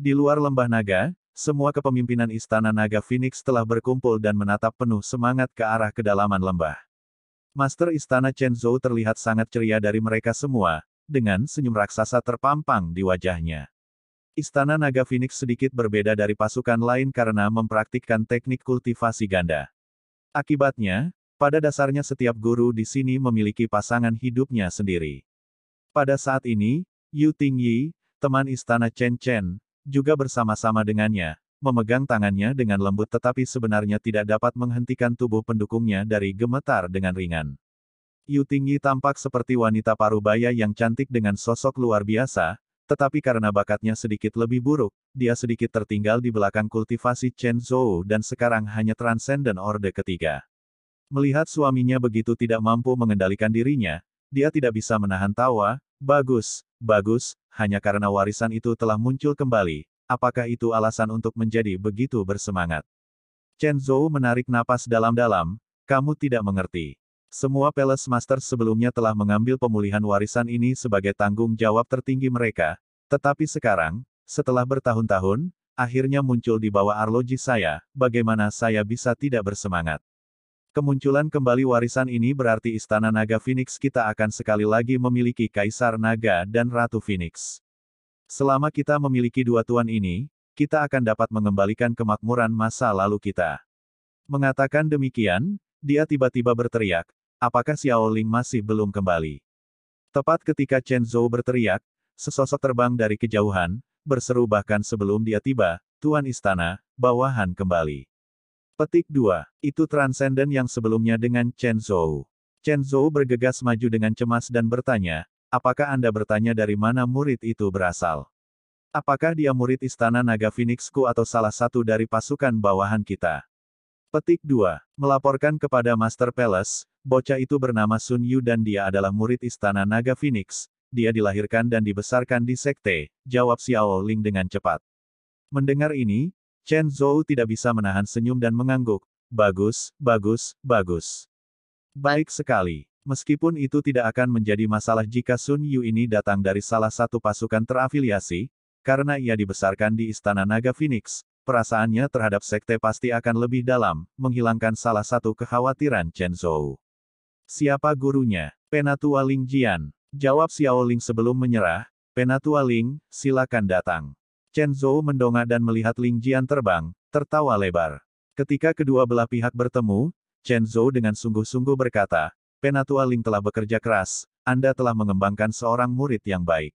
Di luar lembah naga, semua kepemimpinan istana naga Phoenix telah berkumpul dan menatap penuh semangat ke arah kedalaman lembah. Master istana Chen Zhou terlihat sangat ceria dari mereka semua, dengan senyum raksasa terpampang di wajahnya. Istana Naga Phoenix sedikit berbeda dari pasukan lain karena mempraktikkan teknik kultivasi ganda. Akibatnya, pada dasarnya setiap guru di sini memiliki pasangan hidupnya sendiri. Pada saat ini, Yu Tingyi, teman istana Chen Chen, juga bersama-sama dengannya, memegang tangannya dengan lembut tetapi sebenarnya tidak dapat menghentikan tubuh pendukungnya dari gemetar dengan ringan. Yu Tingyi tampak seperti wanita parubaya yang cantik dengan sosok luar biasa, tetapi karena bakatnya sedikit lebih buruk, dia sedikit tertinggal di belakang kultivasi Chen Zhou dan sekarang hanya Transcendent Orde ketiga. Melihat suaminya begitu tidak mampu mengendalikan dirinya, dia tidak bisa menahan tawa, Bagus, bagus, hanya karena warisan itu telah muncul kembali. Apakah itu alasan untuk menjadi begitu bersemangat? Chen Zhou menarik napas dalam-dalam, kamu tidak mengerti. Semua Palace Master sebelumnya telah mengambil pemulihan warisan ini sebagai tanggung jawab tertinggi mereka, tetapi sekarang, setelah bertahun-tahun, akhirnya muncul di bawah arloji saya, bagaimana saya bisa tidak bersemangat. Kemunculan kembali warisan ini berarti Istana Naga Phoenix kita akan sekali lagi memiliki Kaisar Naga dan Ratu Phoenix. Selama kita memiliki dua tuan ini, kita akan dapat mengembalikan kemakmuran masa lalu kita. Mengatakan demikian, dia tiba-tiba berteriak, apakah Xiao Ling masih belum kembali? Tepat ketika Chen Zhou berteriak, sesosok terbang dari kejauhan, berseru bahkan sebelum dia tiba, Tuan Istana, bawahan kembali. Petik 2. Itu transenden yang sebelumnya dengan Chen Zhou. Chen Zhou bergegas maju dengan cemas dan bertanya, apakah Anda bertanya dari mana murid itu berasal? Apakah dia murid istana naga Phoenixku atau salah satu dari pasukan bawahan kita? Petik 2. Melaporkan kepada Master Palace, bocah itu bernama Sun Yu dan dia adalah murid istana naga Phoenix. Dia dilahirkan dan dibesarkan di sekte, jawab Xiao Ling dengan cepat. Mendengar ini, Chen Zhou tidak bisa menahan senyum dan mengangguk. Bagus, bagus, bagus. Baik sekali. Meskipun itu tidak akan menjadi masalah jika Sun Yu ini datang dari salah satu pasukan terafiliasi, karena ia dibesarkan di Istana Naga Phoenix, perasaannya terhadap sekte pasti akan lebih dalam, menghilangkan salah satu kekhawatiran Chen Zhou. Siapa gurunya? Penatua Ling Jian. Jawab Xiao Ling sebelum menyerah, Penatua Ling, silakan datang. Chen Zhou mendongak dan melihat Ling Jian terbang, tertawa lebar. Ketika kedua belah pihak bertemu, Chen Zhou dengan sungguh-sungguh berkata, Penatua Ling telah bekerja keras, Anda telah mengembangkan seorang murid yang baik.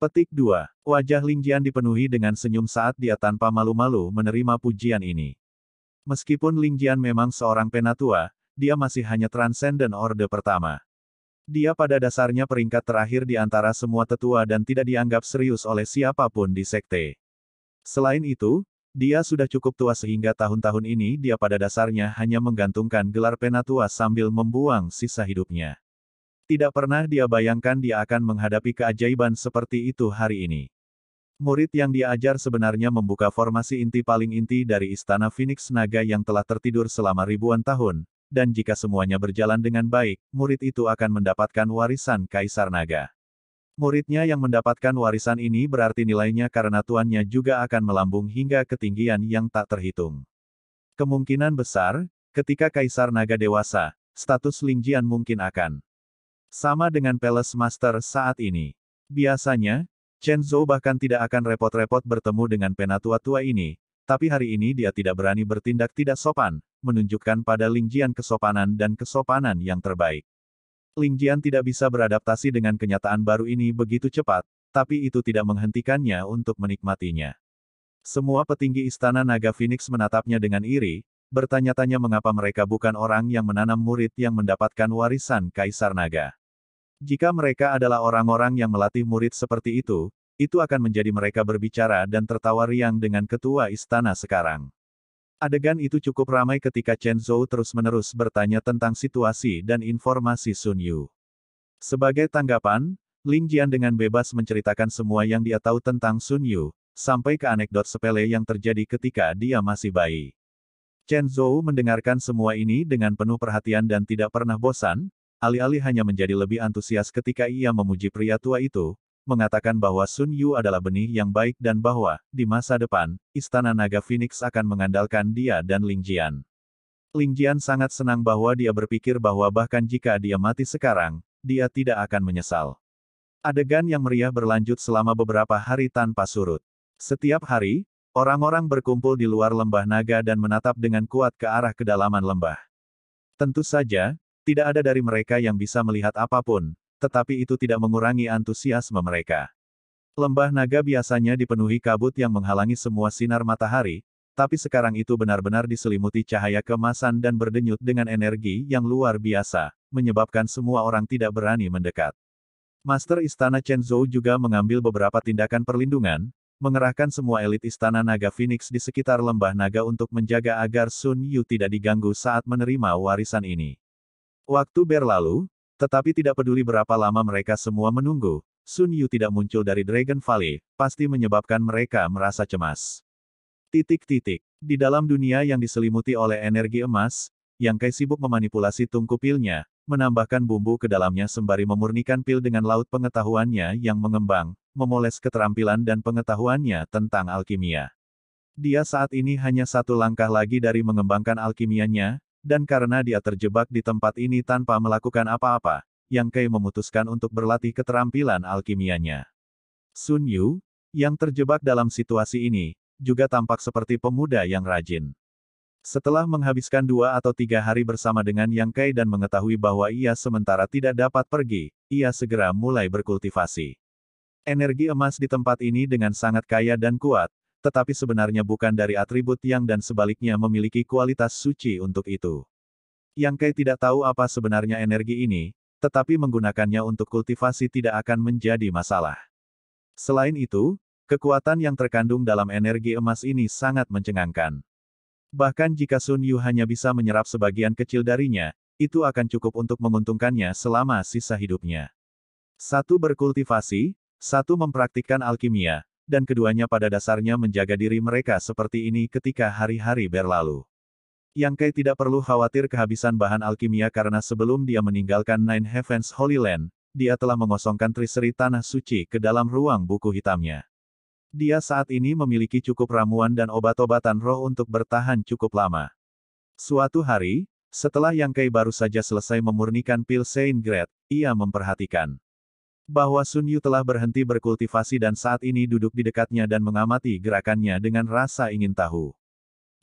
Petik 2. Wajah Ling Jian dipenuhi dengan senyum saat dia tanpa malu-malu menerima pujian ini. Meskipun Ling Jian memang seorang penatua, dia masih hanya Transcendent orde pertama. Dia pada dasarnya peringkat terakhir di antara semua tetua dan tidak dianggap serius oleh siapapun di sekte. Selain itu, dia sudah cukup tua sehingga tahun-tahun ini dia pada dasarnya hanya menggantungkan gelar penatua sambil membuang sisa hidupnya. Tidak pernah dia bayangkan dia akan menghadapi keajaiban seperti itu hari ini. Murid yang diajar sebenarnya membuka formasi inti paling inti dari Istana Phoenix Naga yang telah tertidur selama ribuan tahun, dan jika semuanya berjalan dengan baik, murid itu akan mendapatkan warisan Kaisar Naga. Muridnya yang mendapatkan warisan ini berarti nilainya karena tuannya juga akan melambung hingga ketinggian yang tak terhitung. Kemungkinan besar, ketika Kaisar Naga dewasa, status Lingjian mungkin akan sama dengan Peles Master saat ini. Biasanya, Chen Zhou bahkan tidak akan repot-repot bertemu dengan penatua tua ini, tapi hari ini dia tidak berani bertindak tidak sopan, menunjukkan pada Lingjian kesopanan dan kesopanan yang terbaik. Lingjian tidak bisa beradaptasi dengan kenyataan baru ini begitu cepat, tapi itu tidak menghentikannya untuk menikmatinya. Semua petinggi istana naga Phoenix menatapnya dengan iri, bertanya-tanya mengapa mereka bukan orang yang menanam murid yang mendapatkan warisan kaisar naga. Jika mereka adalah orang-orang yang melatih murid seperti itu, itu akan menjadi mereka berbicara dan tertawa riang dengan ketua istana sekarang. Adegan itu cukup ramai ketika Chen Zhou terus-menerus bertanya tentang situasi dan informasi Sun Yu. Sebagai tanggapan, Ling Jian dengan bebas menceritakan semua yang dia tahu tentang Sun Yu, sampai ke anekdot sepele yang terjadi ketika dia masih bayi. Chen Zhou mendengarkan semua ini dengan penuh perhatian dan tidak pernah bosan, alih-alih hanya menjadi lebih antusias ketika ia memuji pria tua itu, mengatakan bahwa Sun Yu adalah benih yang baik dan bahwa, di masa depan, Istana Naga Phoenix akan mengandalkan dia dan Ling Jian. Ling Jian sangat senang bahwa dia berpikir bahwa bahkan jika dia mati sekarang, dia tidak akan menyesal. Adegan yang meriah berlanjut selama beberapa hari tanpa surut. Setiap hari, orang-orang berkumpul di luar lembah naga dan menatap dengan kuat ke arah kedalaman lembah. Tentu saja, tidak ada dari mereka yang bisa melihat apapun, tetapi itu tidak mengurangi antusiasme mereka. Lembah naga biasanya dipenuhi kabut yang menghalangi semua sinar matahari, tapi sekarang itu benar-benar diselimuti cahaya kemasan dan berdenyut dengan energi yang luar biasa, menyebabkan semua orang tidak berani mendekat. Master Istana Chen Zhou juga mengambil beberapa tindakan perlindungan, mengerahkan semua elit Istana Naga Phoenix di sekitar lembah naga untuk menjaga agar Sun Yu tidak diganggu saat menerima warisan ini. Waktu berlalu, tetapi tidak peduli berapa lama mereka semua menunggu, Sun Yu tidak muncul dari Dragon Valley, pasti menyebabkan mereka merasa cemas. Titik-titik. Di dalam dunia yang diselimuti oleh energi emas, Yang Kai sibuk memanipulasi tungku pilnya, menambahkan bumbu ke dalamnya sembari memurnikan pil dengan laut pengetahuannya yang mengembang, memoles keterampilan dan pengetahuannya tentang alkimia. Dia saat ini hanya satu langkah lagi dari mengembangkan alkimianya, dan karena dia terjebak di tempat ini tanpa melakukan apa-apa, Yang Kei memutuskan untuk berlatih keterampilan alkimianya. Sun Yu, yang terjebak dalam situasi ini, juga tampak seperti pemuda yang rajin. Setelah menghabiskan dua atau tiga hari bersama dengan Yang Kei dan mengetahui bahwa ia sementara tidak dapat pergi, ia segera mulai berkultivasi. Energi emas di tempat ini dengan sangat kaya dan kuat, tetapi sebenarnya bukan dari atribut yang dan sebaliknya memiliki kualitas suci untuk itu. Yang Kai tidak tahu apa sebenarnya energi ini, tetapi menggunakannya untuk kultivasi tidak akan menjadi masalah. Selain itu, kekuatan yang terkandung dalam energi emas ini sangat mencengangkan. Bahkan jika Sun Yu hanya bisa menyerap sebagian kecil darinya, itu akan cukup untuk menguntungkannya selama sisa hidupnya. Satu berkultivasi, satu mempraktikkan alkimia, dan keduanya pada dasarnya menjaga diri mereka seperti ini ketika hari-hari berlalu. Yang Kai tidak perlu khawatir kehabisan bahan alkimia karena sebelum dia meninggalkan Nine Heavens Holy Land, dia telah mengosongkan triseri tanah suci ke dalam ruang buku hitamnya. Dia saat ini memiliki cukup ramuan dan obat-obatan roh untuk bertahan cukup lama. Suatu hari, setelah Yang Kai baru saja selesai memurnikan pil Saint Gret, ia memperhatikan bahwa Sun Yu telah berhenti berkultivasi dan saat ini duduk di dekatnya dan mengamati gerakannya dengan rasa ingin tahu.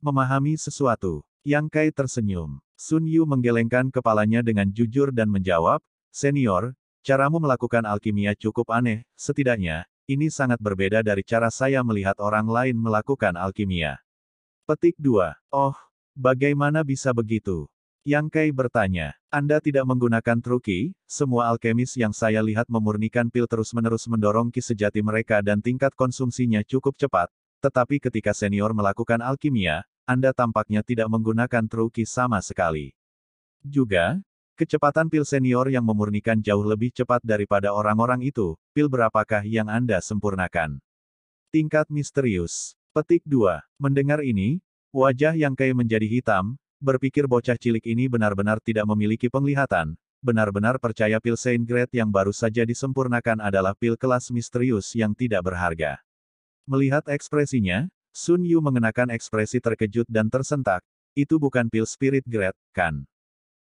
Memahami sesuatu, Yang Kai tersenyum. Sun Yu menggelengkan kepalanya dengan jujur dan menjawab, Senior, caramu melakukan alkimia cukup aneh, setidaknya, ini sangat berbeda dari cara saya melihat orang lain melakukan alkimia. Petik 2. Oh, bagaimana bisa begitu? Yang Kai bertanya, Anda tidak menggunakan truki, semua alkemis yang saya lihat memurnikan pil terus-menerus mendorong ki sejati mereka dan tingkat konsumsinya cukup cepat, tetapi ketika senior melakukan alkimia, Anda tampaknya tidak menggunakan truki sama sekali. Juga, kecepatan pil senior yang memurnikan jauh lebih cepat daripada orang-orang itu, pil berapakah yang Anda sempurnakan? Tingkat misterius. Petik 2. Mendengar ini, wajah yang Kai menjadi hitam, berpikir bocah cilik ini benar-benar tidak memiliki penglihatan, benar-benar percaya pil Saint Grade yang baru saja disempurnakan adalah pil kelas misterius yang tidak berharga. Melihat ekspresinya, Sun Yu mengenakan ekspresi terkejut dan tersentak, itu bukan pil spirit grade, kan?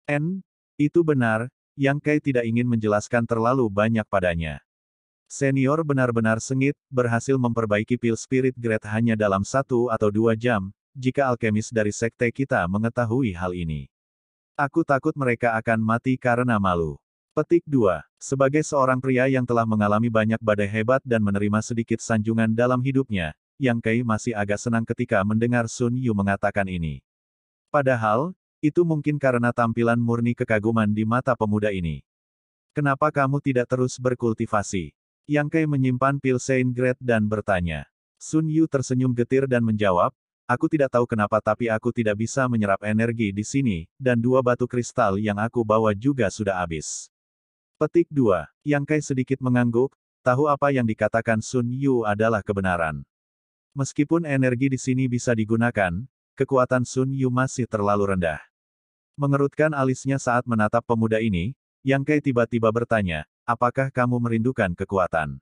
N, itu benar, Yang Kai tidak ingin menjelaskan terlalu banyak padanya. Senior benar-benar sengit, berhasil memperbaiki pil spirit grade hanya dalam satu atau dua jam, jika alkemis dari sekte kita mengetahui hal ini. Aku takut mereka akan mati karena malu. Petik 2. Sebagai seorang pria yang telah mengalami banyak badai hebat dan menerima sedikit sanjungan dalam hidupnya, Yang Kai masih agak senang ketika mendengar Sun Yu mengatakan ini. Padahal, itu mungkin karena tampilan murni kekaguman di mata pemuda ini. Kenapa kamu tidak terus berkultivasi? Yang Kai menyimpan pil Saint Grade dan bertanya. Sun Yu tersenyum getir dan menjawab, Aku tidak tahu kenapa tapi aku tidak bisa menyerap energi di sini, dan dua batu kristal yang aku bawa juga sudah habis. Petik 2. Yang Kai sedikit mengangguk, tahu apa yang dikatakan Sun Yu adalah kebenaran. Meskipun energi di sini bisa digunakan, kekuatan Sun Yu masih terlalu rendah. Mengerutkan alisnya saat menatap pemuda ini, Yang Kai tiba-tiba bertanya, apakah kamu merindukan kekuatan?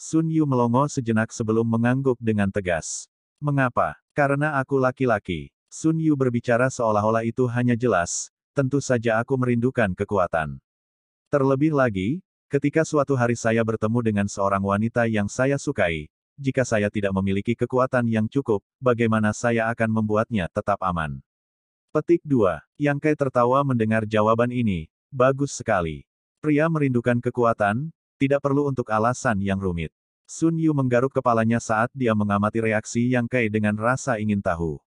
Sun Yu melongo sejenak sebelum mengangguk dengan tegas. Mengapa? Karena aku laki-laki. Sun Yu berbicara seolah-olah itu hanya jelas, tentu saja aku merindukan kekuatan. Terlebih lagi, ketika suatu hari saya bertemu dengan seorang wanita yang saya sukai, jika saya tidak memiliki kekuatan yang cukup, bagaimana saya akan membuatnya tetap aman? Petik 2. Kai tertawa mendengar jawaban ini. Bagus sekali. Pria merindukan kekuatan, tidak perlu untuk alasan yang rumit. Sun Yu menggaruk kepalanya saat dia mengamati reaksi Yang Kai dengan rasa ingin tahu.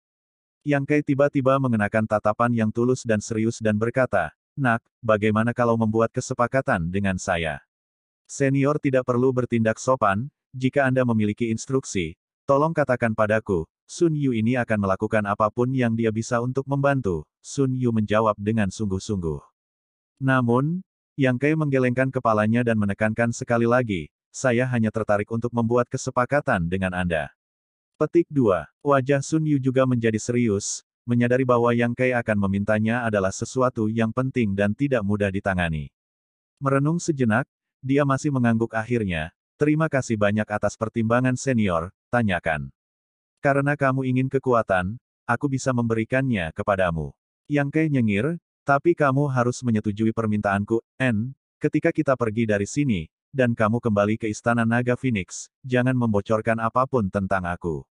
Yang Kai tiba-tiba mengenakan tatapan yang tulus dan serius dan berkata, Nak, bagaimana kalau membuat kesepakatan dengan saya? Senior tidak perlu bertindak sopan, jika Anda memiliki instruksi, tolong katakan padaku, Sun Yu ini akan melakukan apapun yang dia bisa untuk membantu, Sun Yu menjawab dengan sungguh-sungguh. Namun, Yang Kai menggelengkan kepalanya dan menekankan sekali lagi, saya hanya tertarik untuk membuat kesepakatan dengan Anda. Petik 2. Wajah Sun Yu juga menjadi serius, menyadari bahwa Yang Kai akan memintanya adalah sesuatu yang penting dan tidak mudah ditangani. Merenung sejenak, dia masih mengangguk akhirnya, terima kasih banyak atas pertimbangan senior, tanyakan. Karena kamu ingin kekuatan, aku bisa memberikannya kepadamu. Yang Kai nyengir, tapi kamu harus menyetujui permintaanku, N, ketika kita pergi dari sini, dan kamu kembali ke Istana Naga Phoenix, jangan membocorkan apapun tentang aku.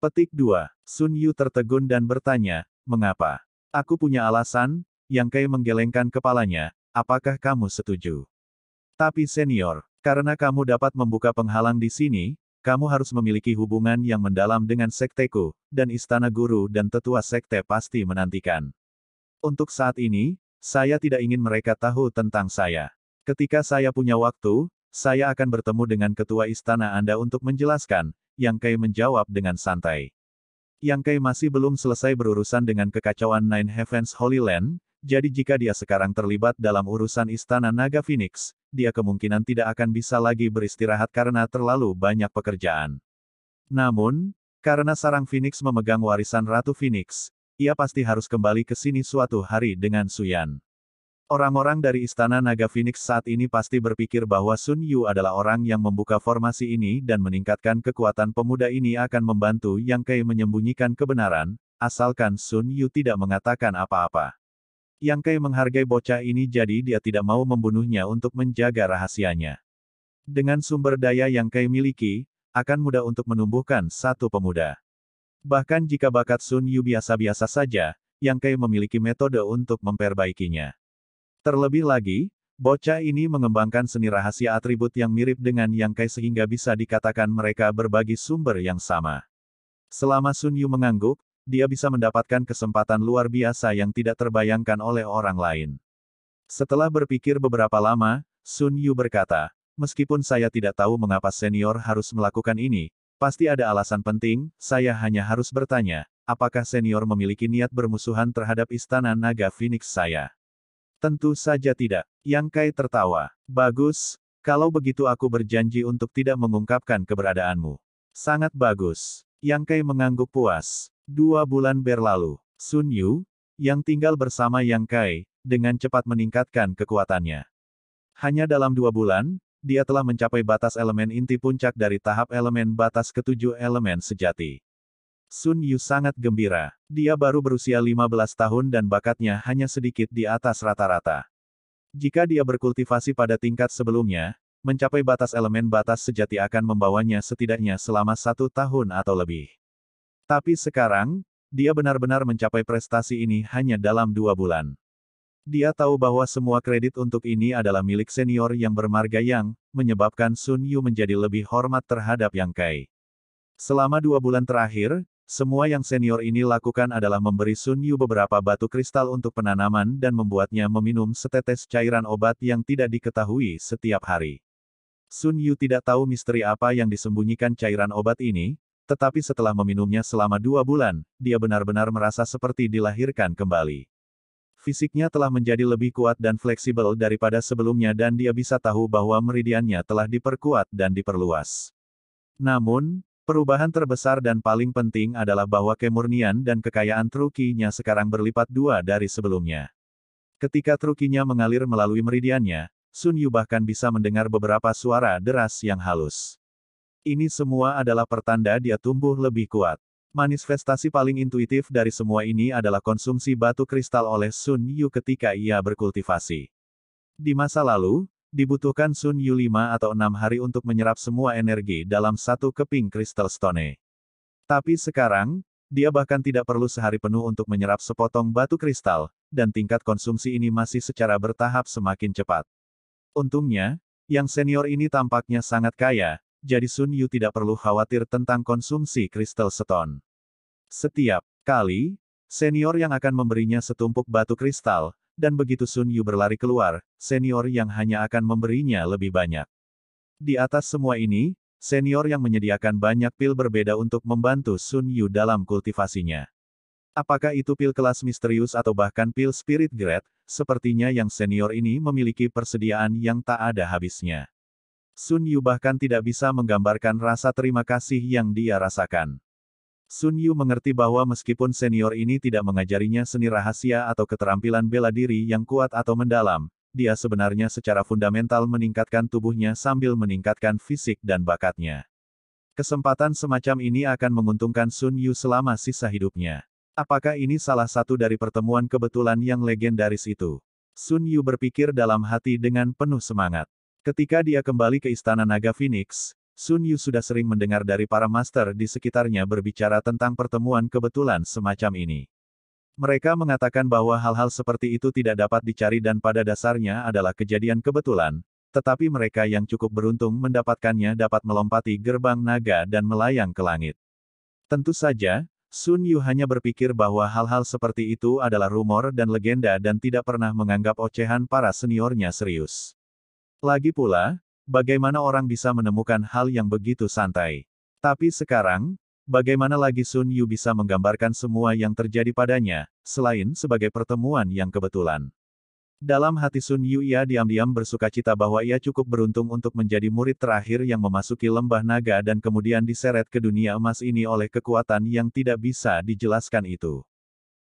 Petik 2. Sun Yu tertegun dan bertanya, mengapa? Aku punya alasan, Yang Kai menggelengkan kepalanya, apakah kamu setuju? Tapi senior, karena kamu dapat membuka penghalang di sini, kamu harus memiliki hubungan yang mendalam dengan sekteku, dan istana guru dan tetua sekte pasti menantikan. Untuk saat ini, saya tidak ingin mereka tahu tentang saya. Ketika saya punya waktu, saya akan bertemu dengan ketua istana Anda untuk menjelaskan, Yang Kai menjawab dengan santai. Yang Kai masih belum selesai berurusan dengan kekacauan Nine Heavens Holy Land, jadi jika dia sekarang terlibat dalam urusan istana Naga Phoenix, dia kemungkinan tidak akan bisa lagi beristirahat karena terlalu banyak pekerjaan. Namun, karena sarang Phoenix memegang warisan Ratu Phoenix, ia pasti harus kembali ke sini suatu hari dengan Suyan. Orang-orang dari Istana Naga Phoenix saat ini pasti berpikir bahwa Sun Yu adalah orang yang membuka formasi ini dan meningkatkan kekuatan pemuda ini akan membantu Yang Kai menyembunyikan kebenaran, asalkan Sun Yu tidak mengatakan apa-apa. Yang Kai menghargai bocah ini jadi dia tidak mau membunuhnya untuk menjaga rahasianya. Dengan sumber daya yang Kai miliki, akan mudah untuk menumbuhkan satu pemuda. Bahkan jika bakat Sun Yu biasa-biasa saja, Yang Kai memiliki metode untuk memperbaikinya. Terlebih lagi, bocah ini mengembangkan seni rahasia atribut yang mirip dengan Yang Kai sehingga bisa dikatakan mereka berbagi sumber yang sama. Selama Sun Yu mengangguk, dia bisa mendapatkan kesempatan luar biasa yang tidak terbayangkan oleh orang lain. Setelah berpikir beberapa lama, Sun Yu berkata, Meskipun saya tidak tahu mengapa senior harus melakukan ini, pasti ada alasan penting, saya hanya harus bertanya, apakah senior memiliki niat bermusuhan terhadap istana naga Phoenix saya? Tentu saja tidak. Yang Kai tertawa. Bagus, kalau begitu aku berjanji untuk tidak mengungkapkan keberadaanmu. Sangat bagus. Yang Kai mengangguk puas. Dua bulan berlalu. Sun Yu, yang tinggal bersama Yang Kai, dengan cepat meningkatkan kekuatannya. Hanya dalam dua bulan, dia telah mencapai batas elemen inti puncak dari tahap elemen batas ketujuh elemen sejati. Sun Yu sangat gembira. Dia baru berusia 15 tahun dan bakatnya hanya sedikit di atas rata-rata. Jika dia berkultivasi pada tingkat sebelumnya, mencapai batas elemen batas sejati akan membawanya setidaknya selama satu tahun atau lebih. Tapi sekarang, dia benar-benar mencapai prestasi ini hanya dalam dua bulan. Dia tahu bahwa semua kredit untuk ini adalah milik senior yang bermarga yang, menyebabkan Sun Yu menjadi lebih hormat terhadap Yang Kai. Selama dua bulan terakhir, semua yang senior ini lakukan adalah memberi Sun Yu beberapa batu kristal untuk penanaman dan membuatnya meminum setetes cairan obat yang tidak diketahui setiap hari. Sun Yu tidak tahu misteri apa yang disembunyikan cairan obat ini, tetapi setelah meminumnya selama dua bulan, dia benar-benar merasa seperti dilahirkan kembali. Fisiknya telah menjadi lebih kuat dan fleksibel daripada sebelumnya dan dia bisa tahu bahwa meridiannya telah diperkuat dan diperluas. Namun, Perubahan terbesar dan paling penting adalah bahwa kemurnian dan kekayaan Trukinya sekarang berlipat dua dari sebelumnya. Ketika Trukinya mengalir melalui meridiannya, Sun Yu bahkan bisa mendengar beberapa suara deras yang halus. Ini semua adalah pertanda dia tumbuh lebih kuat. Manifestasi paling intuitif dari semua ini adalah konsumsi batu kristal oleh Sun Yu ketika ia berkultivasi. Di masa lalu, Dibutuhkan Sun Yu 5 atau 6 hari untuk menyerap semua energi dalam satu keping kristal stone. Tapi sekarang, dia bahkan tidak perlu sehari penuh untuk menyerap sepotong batu kristal, dan tingkat konsumsi ini masih secara bertahap semakin cepat. Untungnya, yang senior ini tampaknya sangat kaya, jadi Sun Yu tidak perlu khawatir tentang konsumsi kristal stone. Setiap kali, senior yang akan memberinya setumpuk batu kristal, dan begitu Sun Yu berlari keluar, senior yang hanya akan memberinya lebih banyak. Di atas semua ini, senior yang menyediakan banyak pil berbeda untuk membantu Sun Yu dalam kultivasinya. Apakah itu pil kelas misterius atau bahkan pil spirit grade, sepertinya yang senior ini memiliki persediaan yang tak ada habisnya. Sun Yu bahkan tidak bisa menggambarkan rasa terima kasih yang dia rasakan. Sun Yu mengerti bahwa meskipun senior ini tidak mengajarinya seni rahasia atau keterampilan bela diri yang kuat atau mendalam, dia sebenarnya secara fundamental meningkatkan tubuhnya sambil meningkatkan fisik dan bakatnya. Kesempatan semacam ini akan menguntungkan Sun Yu selama sisa hidupnya. Apakah ini salah satu dari pertemuan kebetulan yang legendaris itu? Sun Yu berpikir dalam hati dengan penuh semangat. Ketika dia kembali ke Istana Naga Phoenix, Sun Yu sudah sering mendengar dari para master di sekitarnya berbicara tentang pertemuan kebetulan semacam ini. Mereka mengatakan bahwa hal-hal seperti itu tidak dapat dicari dan pada dasarnya adalah kejadian kebetulan, tetapi mereka yang cukup beruntung mendapatkannya dapat melompati gerbang naga dan melayang ke langit. Tentu saja, Sun Yu hanya berpikir bahwa hal-hal seperti itu adalah rumor dan legenda dan tidak pernah menganggap ocehan para seniornya serius. Lagi pula, Bagaimana orang bisa menemukan hal yang begitu santai? Tapi sekarang, bagaimana lagi Sun Yu bisa menggambarkan semua yang terjadi padanya, selain sebagai pertemuan yang kebetulan? Dalam hati Sun Yu ia diam-diam bersuka cita bahwa ia cukup beruntung untuk menjadi murid terakhir yang memasuki lembah naga dan kemudian diseret ke dunia emas ini oleh kekuatan yang tidak bisa dijelaskan itu.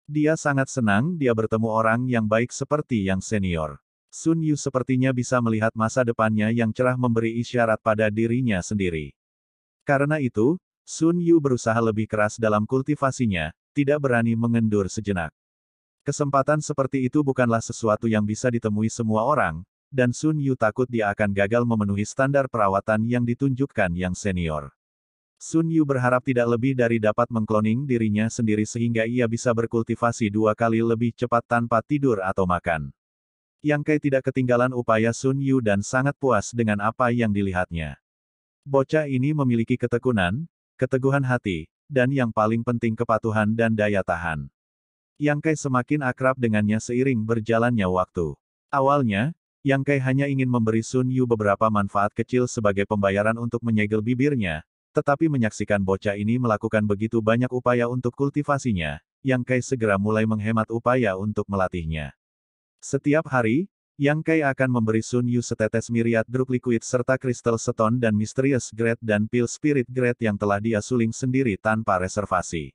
Dia sangat senang dia bertemu orang yang baik seperti yang senior. Sun Yu sepertinya bisa melihat masa depannya yang cerah memberi isyarat pada dirinya sendiri. Karena itu, Sun Yu berusaha lebih keras dalam kultivasinya, tidak berani mengendur sejenak. Kesempatan seperti itu bukanlah sesuatu yang bisa ditemui semua orang, dan Sun Yu takut dia akan gagal memenuhi standar perawatan yang ditunjukkan yang senior. Sun Yu berharap tidak lebih dari dapat mengkloning dirinya sendiri sehingga ia bisa berkultivasi dua kali lebih cepat tanpa tidur atau makan. Yang Kai tidak ketinggalan upaya Sun Yu dan sangat puas dengan apa yang dilihatnya. Bocah ini memiliki ketekunan, keteguhan hati, dan yang paling penting kepatuhan dan daya tahan. Yang Kai semakin akrab dengannya seiring berjalannya waktu. Awalnya, Yang Kai hanya ingin memberi Sun Yu beberapa manfaat kecil sebagai pembayaran untuk menyegel bibirnya, tetapi menyaksikan bocah ini melakukan begitu banyak upaya untuk kultivasinya, Yang Kai segera mulai menghemat upaya untuk melatihnya. Setiap hari, Yang Kai akan memberi Sun Yu setetes miriat druk liquid serta kristal seton dan misterius grade dan pil spirit grade yang telah dia suling sendiri tanpa reservasi.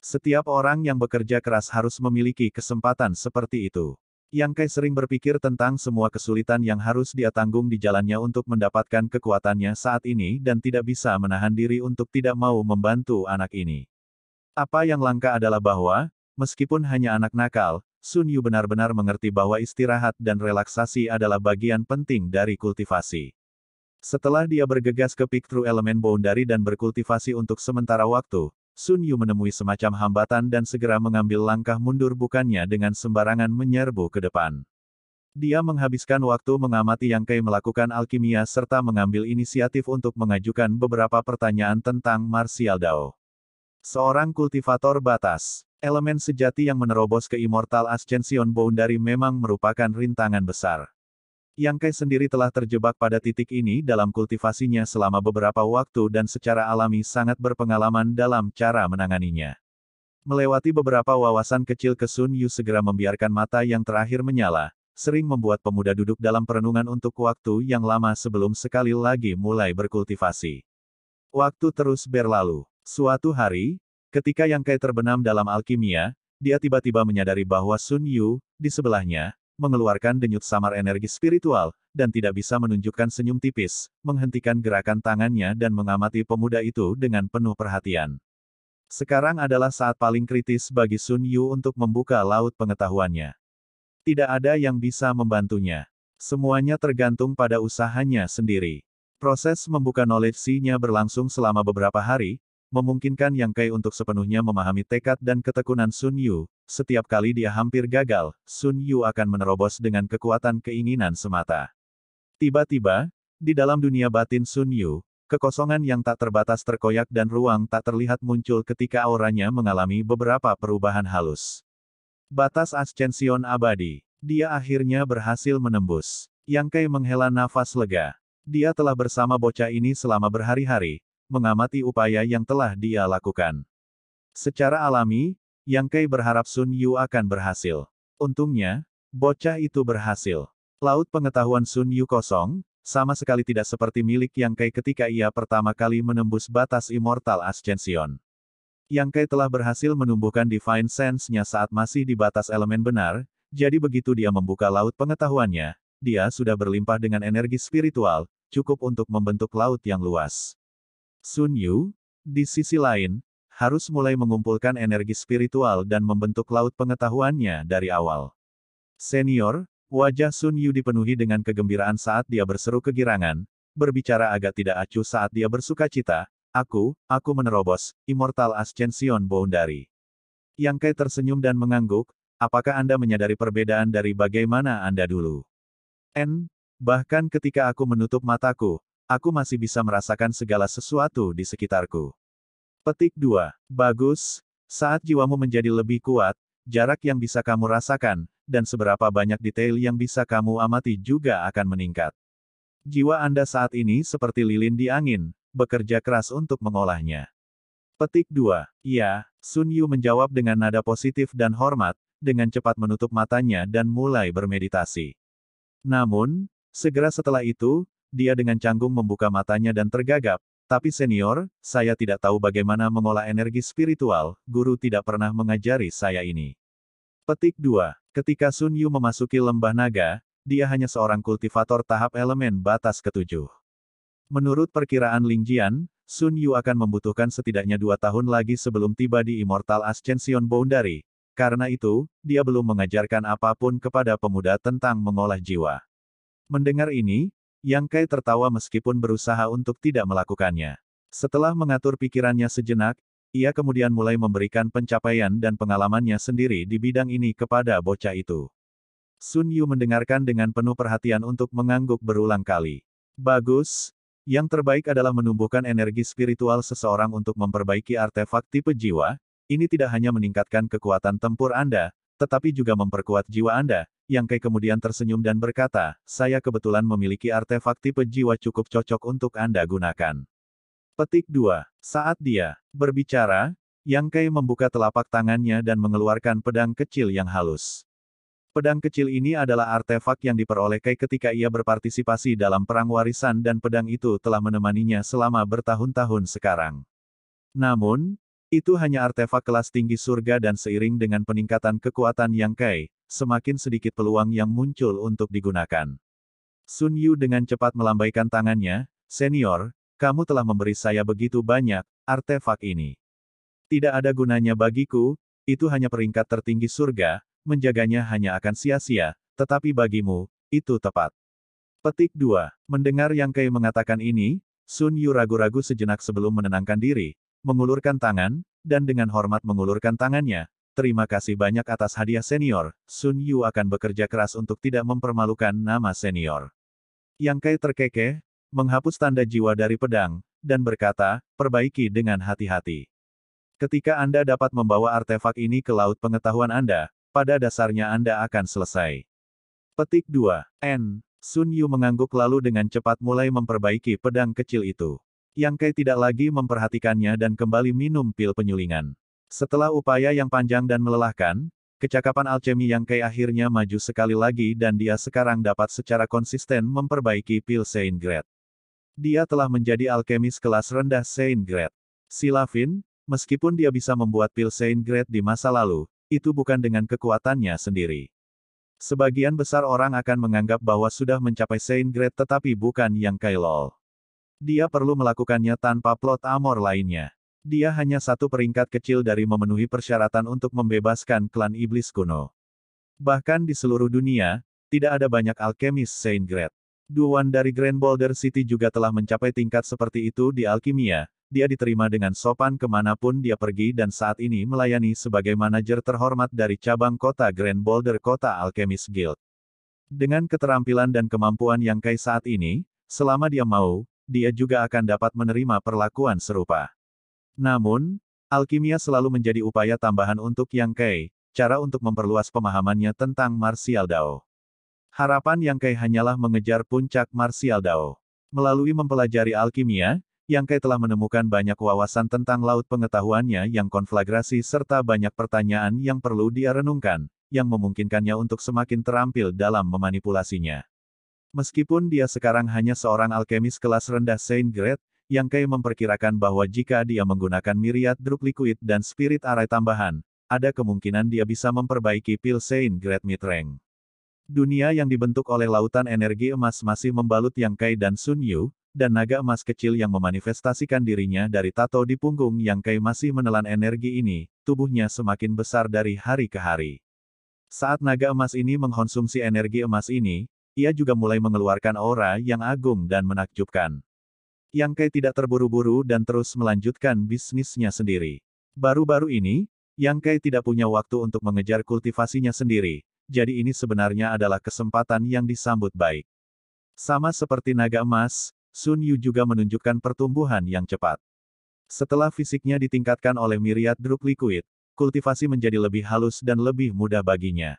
Setiap orang yang bekerja keras harus memiliki kesempatan seperti itu. Yang Kai sering berpikir tentang semua kesulitan yang harus dia tanggung di jalannya untuk mendapatkan kekuatannya saat ini dan tidak bisa menahan diri untuk tidak mau membantu anak ini. Apa yang langka adalah bahwa, meskipun hanya anak nakal, Sun Yu benar-benar mengerti bahwa istirahat dan relaksasi adalah bagian penting dari kultivasi. Setelah dia bergegas ke Peak True Element Boundary dan berkultivasi untuk sementara waktu, Sun Yu menemui semacam hambatan dan segera mengambil langkah mundur bukannya dengan sembarangan menyerbu ke depan. Dia menghabiskan waktu mengamati Yang Kai melakukan alkimia serta mengambil inisiatif untuk mengajukan beberapa pertanyaan tentang martial Dao. Seorang kultivator batas. Elemen sejati yang menerobos ke Immortal Ascension Boundary memang merupakan rintangan besar. Yang Kai sendiri telah terjebak pada titik ini dalam kultivasinya selama beberapa waktu dan secara alami sangat berpengalaman dalam cara menanganinya. Melewati beberapa wawasan kecil ke Sun Yu segera membiarkan mata yang terakhir menyala, sering membuat pemuda duduk dalam perenungan untuk waktu yang lama sebelum sekali lagi mulai berkultivasi. Waktu terus berlalu. Suatu hari, Ketika Yang Kai terbenam dalam alkimia, dia tiba-tiba menyadari bahwa Sun Yu, di sebelahnya, mengeluarkan denyut samar energi spiritual, dan tidak bisa menunjukkan senyum tipis, menghentikan gerakan tangannya dan mengamati pemuda itu dengan penuh perhatian. Sekarang adalah saat paling kritis bagi Sun Yu untuk membuka laut pengetahuannya. Tidak ada yang bisa membantunya. Semuanya tergantung pada usahanya sendiri. Proses membuka knowledge nya berlangsung selama beberapa hari, memungkinkan Yang Kai untuk sepenuhnya memahami tekad dan ketekunan Sun Yu, setiap kali dia hampir gagal, Sun Yu akan menerobos dengan kekuatan keinginan semata. Tiba-tiba, di dalam dunia batin Sun Yu, kekosongan yang tak terbatas terkoyak dan ruang tak terlihat muncul ketika auranya mengalami beberapa perubahan halus. Batas ascension abadi. Dia akhirnya berhasil menembus. Yang Kai menghela nafas lega. Dia telah bersama bocah ini selama berhari-hari, mengamati upaya yang telah dia lakukan. Secara alami, Yang Kei berharap Sun Yu akan berhasil. Untungnya, bocah itu berhasil. Laut pengetahuan Sun Yu kosong, sama sekali tidak seperti milik Yang Kei ketika ia pertama kali menembus batas Immortal Ascension. Yang Kei telah berhasil menumbuhkan Divine Sense-nya saat masih di batas elemen benar, jadi begitu dia membuka laut pengetahuannya, dia sudah berlimpah dengan energi spiritual, cukup untuk membentuk laut yang luas. Sun Yu, di sisi lain, harus mulai mengumpulkan energi spiritual dan membentuk laut pengetahuannya dari awal. Senior, wajah Sun Yu dipenuhi dengan kegembiraan saat dia berseru kegirangan, berbicara agak tidak acuh saat dia bersuka cita, aku, aku menerobos, Immortal Ascension Boundary. Yang Kai tersenyum dan mengangguk, apakah Anda menyadari perbedaan dari bagaimana Anda dulu? N, bahkan ketika aku menutup mataku, aku masih bisa merasakan segala sesuatu di sekitarku. Petik 2. Bagus, saat jiwamu menjadi lebih kuat, jarak yang bisa kamu rasakan, dan seberapa banyak detail yang bisa kamu amati juga akan meningkat. Jiwa Anda saat ini seperti lilin di angin, bekerja keras untuk mengolahnya. Petik 2. Ya, Sun Yu menjawab dengan nada positif dan hormat, dengan cepat menutup matanya dan mulai bermeditasi. Namun, segera setelah itu, dia dengan canggung membuka matanya dan tergagap, tapi senior, saya tidak tahu bagaimana mengolah energi spiritual, guru tidak pernah mengajari saya ini. Petik 2. Ketika Sun Yu memasuki lembah naga, dia hanya seorang kultivator tahap elemen batas ketujuh. Menurut perkiraan Ling Jian, Sun Yu akan membutuhkan setidaknya dua tahun lagi sebelum tiba di Immortal Ascension Boundary, karena itu, dia belum mengajarkan apapun kepada pemuda tentang mengolah jiwa. Mendengar ini, yang Kai tertawa meskipun berusaha untuk tidak melakukannya. Setelah mengatur pikirannya sejenak, ia kemudian mulai memberikan pencapaian dan pengalamannya sendiri di bidang ini kepada bocah itu. Sun Yu mendengarkan dengan penuh perhatian untuk mengangguk berulang kali. Bagus, yang terbaik adalah menumbuhkan energi spiritual seseorang untuk memperbaiki artefak tipe jiwa, ini tidak hanya meningkatkan kekuatan tempur Anda, tetapi juga memperkuat jiwa Anda. Yang Kai kemudian tersenyum dan berkata, saya kebetulan memiliki artefak tipe jiwa cukup cocok untuk Anda gunakan. Petik 2. Saat dia berbicara, Yang Kai membuka telapak tangannya dan mengeluarkan pedang kecil yang halus. Pedang kecil ini adalah artefak yang diperoleh Kai ketika ia berpartisipasi dalam perang warisan dan pedang itu telah menemaninya selama bertahun-tahun sekarang. Namun, itu hanya artefak kelas tinggi surga dan seiring dengan peningkatan kekuatan Yang Kai, semakin sedikit peluang yang muncul untuk digunakan. Sun Yu dengan cepat melambaikan tangannya, Senior, kamu telah memberi saya begitu banyak, artefak ini. Tidak ada gunanya bagiku, itu hanya peringkat tertinggi surga, menjaganya hanya akan sia-sia, tetapi bagimu, itu tepat. Petik 2. Mendengar Yang Kai mengatakan ini, Sun Yu ragu-ragu sejenak sebelum menenangkan diri, mengulurkan tangan, dan dengan hormat mengulurkan tangannya. Terima kasih banyak atas hadiah senior, Sun Yu akan bekerja keras untuk tidak mempermalukan nama senior. Yang Kai terkekeh, menghapus tanda jiwa dari pedang, dan berkata, perbaiki dengan hati-hati. Ketika Anda dapat membawa artefak ini ke laut pengetahuan Anda, pada dasarnya Anda akan selesai. Petik 2. N. Sun Yu mengangguk lalu dengan cepat mulai memperbaiki pedang kecil itu. Yang Kei tidak lagi memperhatikannya dan kembali minum pil penyulingan. Setelah upaya yang panjang dan melelahkan, kecakapan alchemy Yang Kai akhirnya maju sekali lagi dan dia sekarang dapat secara konsisten memperbaiki pil Saint Grade. Dia telah menjadi alkemis kelas rendah Saint Grade. Silafin, meskipun dia bisa membuat pil Saint Grade di masa lalu, itu bukan dengan kekuatannya sendiri. Sebagian besar orang akan menganggap bahwa sudah mencapai Saint Grade tetapi bukan Yang Kai Lol. Dia perlu melakukannya tanpa plot amor lainnya. Dia hanya satu peringkat kecil dari memenuhi persyaratan untuk membebaskan klan iblis kuno. Bahkan di seluruh dunia, tidak ada banyak alkemis Saint Grade. Duan dari Grand Boulder City juga telah mencapai tingkat seperti itu di alkimia, dia diterima dengan sopan kemanapun dia pergi dan saat ini melayani sebagai manajer terhormat dari cabang kota Grand Boulder Kota Alchemist Guild. Dengan keterampilan dan kemampuan yang kai saat ini, selama dia mau, dia juga akan dapat menerima perlakuan serupa. Namun, alkimia selalu menjadi upaya tambahan untuk Yang Kei, cara untuk memperluas pemahamannya tentang martial dao. Harapan Yang Kei hanyalah mengejar puncak martial dao. Melalui mempelajari alkimia, Yang Kei telah menemukan banyak wawasan tentang laut pengetahuannya yang konflagrasi serta banyak pertanyaan yang perlu dia renungkan, yang memungkinkannya untuk semakin terampil dalam memanipulasinya. Meskipun dia sekarang hanya seorang alkemis kelas rendah Saint Grade, Yang Kai memperkirakan bahwa jika dia menggunakan miriat drup liquid dan spirit arai tambahan, ada kemungkinan dia bisa memperbaiki pil Saint Grade Mitreng. Dunia yang dibentuk oleh lautan energi emas masih membalut Yang Kai dan Sun Yu, dan naga emas kecil yang memanifestasikan dirinya dari tato di punggung Yang Kai masih menelan energi ini, tubuhnya semakin besar dari hari ke hari. Saat naga emas ini mengkonsumsi energi emas ini, ia juga mulai mengeluarkan aura yang agung dan menakjubkan. Yang Kai tidak terburu-buru dan terus melanjutkan bisnisnya sendiri. Baru-baru ini, Yang Kai tidak punya waktu untuk mengejar kultivasinya sendiri, jadi ini sebenarnya adalah kesempatan yang disambut baik. Sama seperti naga emas, Sun Yu juga menunjukkan pertumbuhan yang cepat. Setelah fisiknya ditingkatkan oleh miriat drup liquid, kultivasi menjadi lebih halus dan lebih mudah baginya.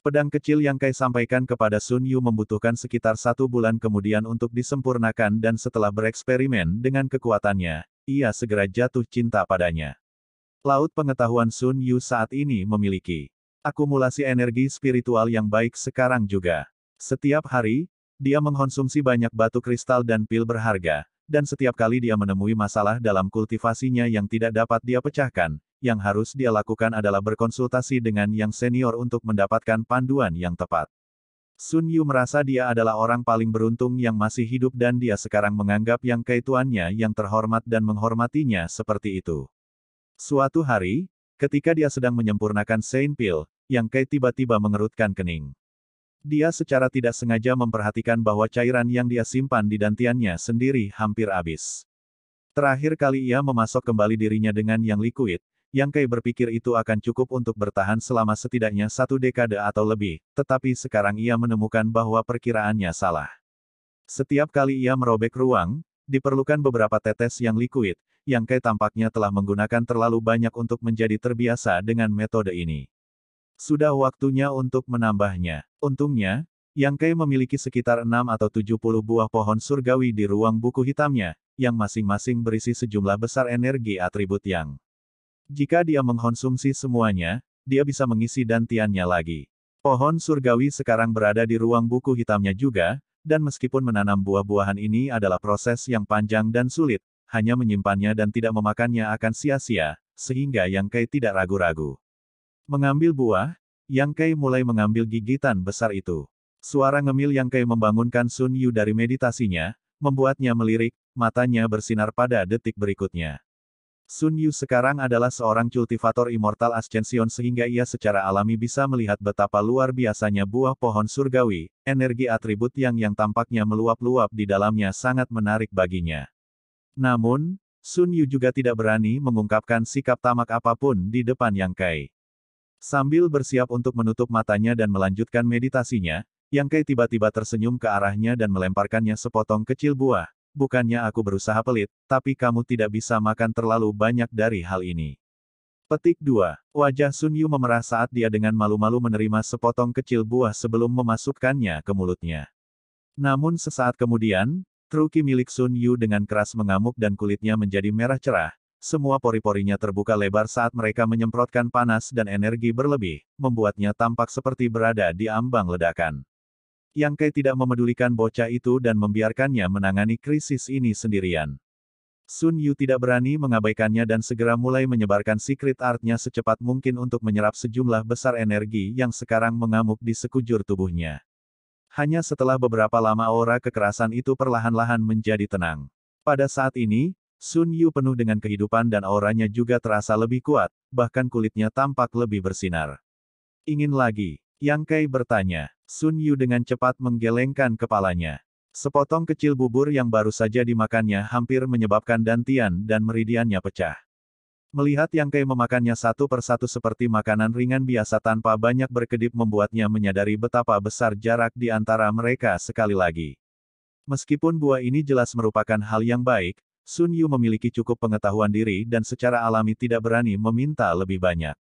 Pedang kecil yang Kai sampaikan kepada Sun Yu membutuhkan sekitar satu bulan kemudian untuk disempurnakan dan setelah bereksperimen dengan kekuatannya, ia segera jatuh cinta padanya. Laut pengetahuan Sun Yu saat ini memiliki akumulasi energi spiritual yang baik sekarang juga. Setiap hari, dia mengkonsumsi banyak batu kristal dan pil berharga, dan setiap kali dia menemui masalah dalam kultivasinya yang tidak dapat dia pecahkan, yang harus dia lakukan adalah berkonsultasi dengan yang senior untuk mendapatkan panduan yang tepat. Sun Yu merasa dia adalah orang paling beruntung yang masih hidup dan dia sekarang menganggap yang keituannya yang terhormat dan menghormatinya seperti itu. Suatu hari, ketika dia sedang menyempurnakan Saint Pil, yang Kei tiba-tiba mengerutkan kening. Dia secara tidak sengaja memperhatikan bahwa cairan yang dia simpan di dantiannya sendiri hampir habis. Terakhir kali ia memasok kembali dirinya dengan yang liquid, yang Kai berpikir itu akan cukup untuk bertahan selama setidaknya satu dekade atau lebih, tetapi sekarang ia menemukan bahwa perkiraannya salah. Setiap kali ia merobek ruang, diperlukan beberapa tetes yang likuid, yang Kai tampaknya telah menggunakan terlalu banyak untuk menjadi terbiasa dengan metode ini. Sudah waktunya untuk menambahnya. Untungnya, Yang Kai memiliki sekitar enam atau tujuh puluh buah pohon surgawi di ruang buku hitamnya, yang masing-masing berisi sejumlah besar energi atribut yang. Jika dia mengkonsumsi semuanya, dia bisa mengisi dantiannya lagi. Pohon surgawi sekarang berada di ruang buku hitamnya juga, dan meskipun menanam buah-buahan ini adalah proses yang panjang dan sulit, hanya menyimpannya dan tidak memakannya akan sia-sia, sehingga Yang Kai tidak ragu-ragu. Mengambil buah, Yang Kai mulai mengambil gigitan besar itu. Suara ngemil Yang Kai membangunkan Sun Yu dari meditasinya, membuatnya melirik, matanya bersinar pada detik berikutnya. Sun Yu sekarang adalah seorang kultivator Immortal Ascension sehingga ia secara alami bisa melihat betapa luar biasanya buah pohon surgawi, energi atribut yang yang tampaknya meluap-luap di dalamnya sangat menarik baginya. Namun, Sun Yu juga tidak berani mengungkapkan sikap tamak apapun di depan Yang Kai. Sambil bersiap untuk menutup matanya dan melanjutkan meditasinya, Yang Kai tiba-tiba tersenyum ke arahnya dan melemparkannya sepotong kecil buah, Bukannya aku berusaha pelit, tapi kamu tidak bisa makan terlalu banyak dari hal ini. Petik 2. Wajah Sun Yu memerah saat dia dengan malu-malu menerima sepotong kecil buah sebelum memasukkannya ke mulutnya. Namun sesaat kemudian, Truki milik Sun Yu dengan keras mengamuk dan kulitnya menjadi merah cerah, semua pori-porinya terbuka lebar saat mereka menyemprotkan panas dan energi berlebih, membuatnya tampak seperti berada di ambang ledakan. Yang Kai tidak memedulikan bocah itu dan membiarkannya menangani krisis ini sendirian. Sun Yu tidak berani mengabaikannya dan segera mulai menyebarkan secret artnya secepat mungkin untuk menyerap sejumlah besar energi yang sekarang mengamuk di sekujur tubuhnya. Hanya setelah beberapa lama aura kekerasan itu perlahan-lahan menjadi tenang. Pada saat ini, Sun Yu penuh dengan kehidupan dan auranya juga terasa lebih kuat, bahkan kulitnya tampak lebih bersinar. Ingin lagi, yang Kai bertanya. Sun Yu dengan cepat menggelengkan kepalanya. Sepotong kecil bubur yang baru saja dimakannya hampir menyebabkan dantian dan meridiannya pecah. Melihat Yang Kai memakannya satu persatu seperti makanan ringan biasa tanpa banyak berkedip membuatnya menyadari betapa besar jarak di antara mereka sekali lagi. Meskipun buah ini jelas merupakan hal yang baik, Sun Yu memiliki cukup pengetahuan diri dan secara alami tidak berani meminta lebih banyak.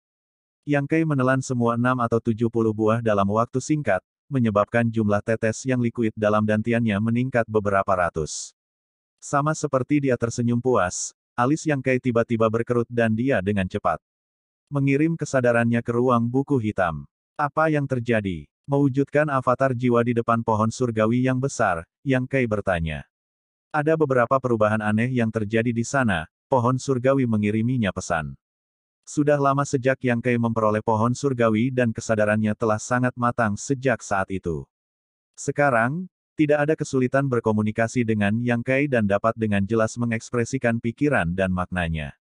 Yang Kai menelan semua enam atau tujuh puluh buah dalam waktu singkat, menyebabkan jumlah tetes yang likuid dalam dantiannya meningkat beberapa ratus. Sama seperti dia tersenyum puas, alis Yang Kai tiba-tiba berkerut dan dia dengan cepat mengirim kesadarannya ke ruang buku hitam. Apa yang terjadi? Mewujudkan avatar jiwa di depan pohon surgawi yang besar, Yang Kai bertanya. Ada beberapa perubahan aneh yang terjadi di sana, pohon surgawi mengiriminya pesan. Sudah lama sejak Yang Kei memperoleh pohon surgawi dan kesadarannya telah sangat matang sejak saat itu. Sekarang, tidak ada kesulitan berkomunikasi dengan Yang Kei dan dapat dengan jelas mengekspresikan pikiran dan maknanya.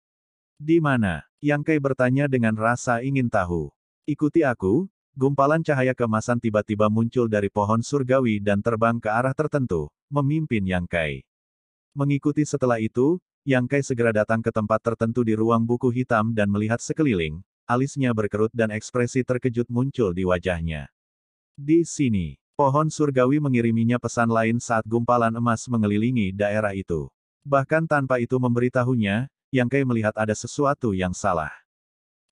Di mana? Yang Kei bertanya dengan rasa ingin tahu. Ikuti aku, gumpalan cahaya kemasan tiba-tiba muncul dari pohon surgawi dan terbang ke arah tertentu, memimpin Yang Kai. Mengikuti setelah itu, yang Kai segera datang ke tempat tertentu di ruang buku hitam dan melihat sekeliling, alisnya berkerut dan ekspresi terkejut muncul di wajahnya. Di sini, pohon surgawi mengiriminya pesan lain saat gumpalan emas mengelilingi daerah itu. Bahkan tanpa itu memberitahunya, Yang Kai melihat ada sesuatu yang salah.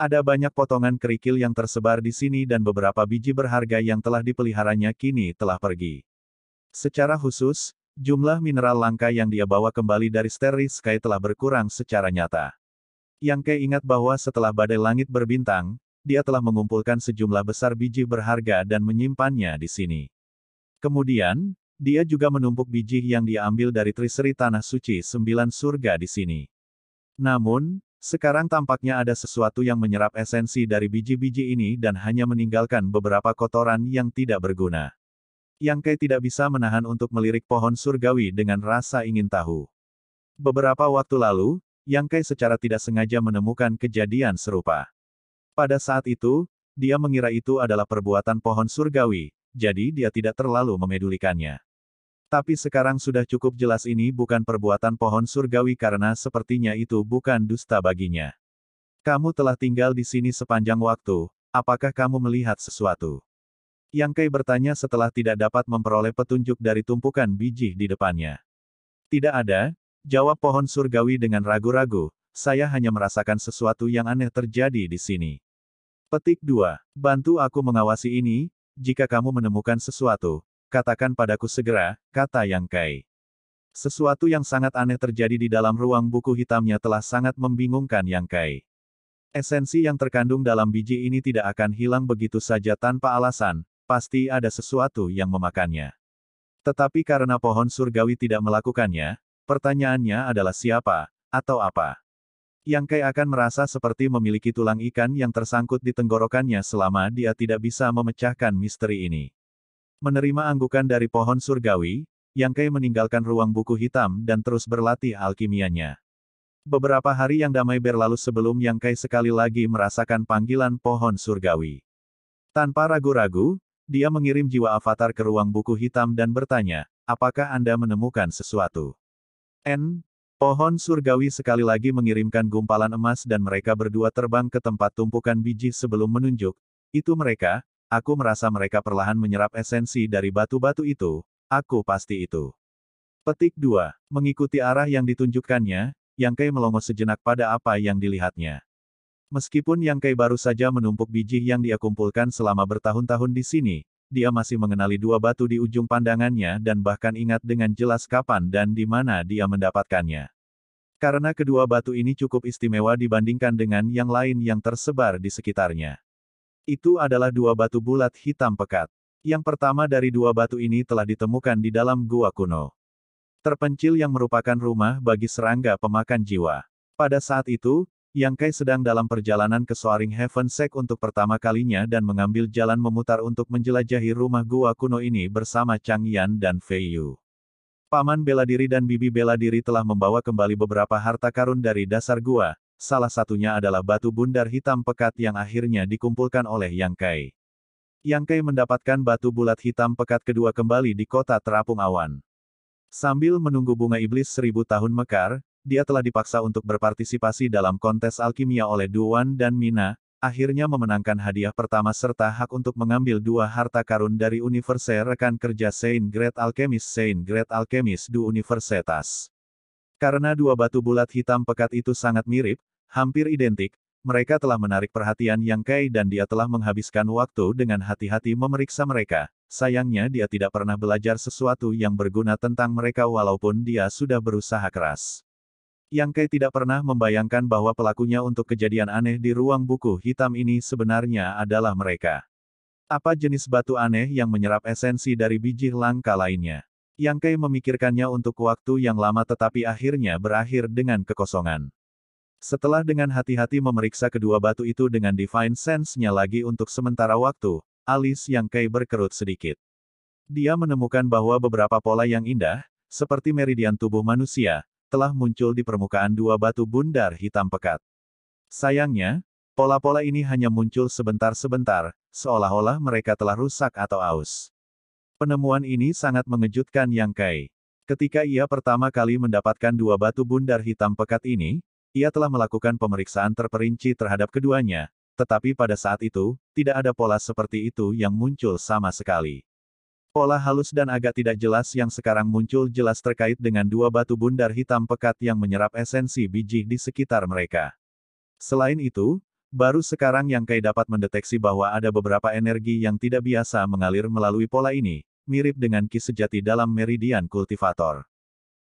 Ada banyak potongan kerikil yang tersebar di sini dan beberapa biji berharga yang telah dipeliharanya kini telah pergi. Secara khusus, Jumlah mineral langka yang dia bawa kembali dari Starry Sky telah berkurang secara nyata. Yang ingat bahwa setelah badai langit berbintang, dia telah mengumpulkan sejumlah besar biji berharga dan menyimpannya di sini. Kemudian, dia juga menumpuk biji yang diambil dari Triseri Tanah Suci Sembilan Surga di sini. Namun, sekarang tampaknya ada sesuatu yang menyerap esensi dari biji-biji ini dan hanya meninggalkan beberapa kotoran yang tidak berguna. Yang Kai tidak bisa menahan untuk melirik pohon surgawi dengan rasa ingin tahu. Beberapa waktu lalu, Yang Kai secara tidak sengaja menemukan kejadian serupa. Pada saat itu, dia mengira itu adalah perbuatan pohon surgawi, jadi dia tidak terlalu memedulikannya. Tapi sekarang sudah cukup jelas ini bukan perbuatan pohon surgawi karena sepertinya itu bukan dusta baginya. Kamu telah tinggal di sini sepanjang waktu, apakah kamu melihat sesuatu? Yang Kei bertanya setelah tidak dapat memperoleh petunjuk dari tumpukan biji di depannya. Tidak ada, jawab pohon surgawi dengan ragu-ragu, saya hanya merasakan sesuatu yang aneh terjadi di sini. Petik 2. Bantu aku mengawasi ini, jika kamu menemukan sesuatu, katakan padaku segera, kata Yang Kai. Sesuatu yang sangat aneh terjadi di dalam ruang buku hitamnya telah sangat membingungkan Yang Kai. Esensi yang terkandung dalam biji ini tidak akan hilang begitu saja tanpa alasan, pasti ada sesuatu yang memakannya. Tetapi karena pohon surgawi tidak melakukannya, pertanyaannya adalah siapa, atau apa. Yang Kai akan merasa seperti memiliki tulang ikan yang tersangkut di tenggorokannya selama dia tidak bisa memecahkan misteri ini. Menerima anggukan dari pohon surgawi, Yang Kai meninggalkan ruang buku hitam dan terus berlatih alkimianya. Beberapa hari yang damai berlalu sebelum Yang Kai sekali lagi merasakan panggilan pohon surgawi. Tanpa ragu-ragu, dia mengirim jiwa avatar ke ruang buku hitam dan bertanya, apakah Anda menemukan sesuatu? N. Pohon surgawi sekali lagi mengirimkan gumpalan emas dan mereka berdua terbang ke tempat tumpukan biji sebelum menunjuk. Itu mereka, aku merasa mereka perlahan menyerap esensi dari batu-batu itu, aku pasti itu. Petik 2. Mengikuti arah yang ditunjukkannya, Yang Kei melongo sejenak pada apa yang dilihatnya. Meskipun Yang Kai baru saja menumpuk biji yang dia kumpulkan selama bertahun-tahun di sini, dia masih mengenali dua batu di ujung pandangannya dan bahkan ingat dengan jelas kapan dan di mana dia mendapatkannya. Karena kedua batu ini cukup istimewa dibandingkan dengan yang lain yang tersebar di sekitarnya. Itu adalah dua batu bulat hitam pekat. Yang pertama dari dua batu ini telah ditemukan di dalam gua kuno. Terpencil yang merupakan rumah bagi serangga pemakan jiwa. Pada saat itu, yang Kai sedang dalam perjalanan ke Soaring Heaven Sek untuk pertama kalinya dan mengambil jalan memutar untuk menjelajahi rumah gua kuno ini bersama Chang Yan dan Fei Yu. Paman bela diri dan bibi bela diri telah membawa kembali beberapa harta karun dari dasar gua, salah satunya adalah batu bundar hitam pekat yang akhirnya dikumpulkan oleh Yang Kai. Yang Kai mendapatkan batu bulat hitam pekat kedua kembali di kota terapung awan. Sambil menunggu bunga iblis seribu tahun mekar, dia telah dipaksa untuk berpartisipasi dalam kontes alkimia oleh Duan dan Mina, akhirnya memenangkan hadiah pertama serta hak untuk mengambil dua harta karun dari Universe rekan kerja Saint Great Alchemist Saint Great Alchemist du Universitas. Karena dua batu bulat hitam pekat itu sangat mirip, hampir identik, mereka telah menarik perhatian Yang Kai dan dia telah menghabiskan waktu dengan hati-hati memeriksa mereka. Sayangnya dia tidak pernah belajar sesuatu yang berguna tentang mereka walaupun dia sudah berusaha keras. Yang Kai tidak pernah membayangkan bahwa pelakunya untuk kejadian aneh di ruang buku hitam ini sebenarnya adalah mereka. Apa jenis batu aneh yang menyerap esensi dari biji langka lainnya? Yang Kai memikirkannya untuk waktu yang lama tetapi akhirnya berakhir dengan kekosongan. Setelah dengan hati-hati memeriksa kedua batu itu dengan divine sense-nya lagi untuk sementara waktu, alis Yang Kai berkerut sedikit. Dia menemukan bahwa beberapa pola yang indah, seperti meridian tubuh manusia, telah muncul di permukaan dua batu bundar hitam pekat. Sayangnya, pola-pola ini hanya muncul sebentar-sebentar, seolah-olah mereka telah rusak atau aus. Penemuan ini sangat mengejutkan Yang Kai. Ketika ia pertama kali mendapatkan dua batu bundar hitam pekat ini, ia telah melakukan pemeriksaan terperinci terhadap keduanya, tetapi pada saat itu, tidak ada pola seperti itu yang muncul sama sekali. Pola halus dan agak tidak jelas yang sekarang muncul jelas terkait dengan dua batu bundar hitam pekat yang menyerap esensi biji di sekitar mereka. Selain itu, baru sekarang yang Kai dapat mendeteksi bahwa ada beberapa energi yang tidak biasa mengalir melalui pola ini, mirip dengan ki sejati dalam meridian kultivator.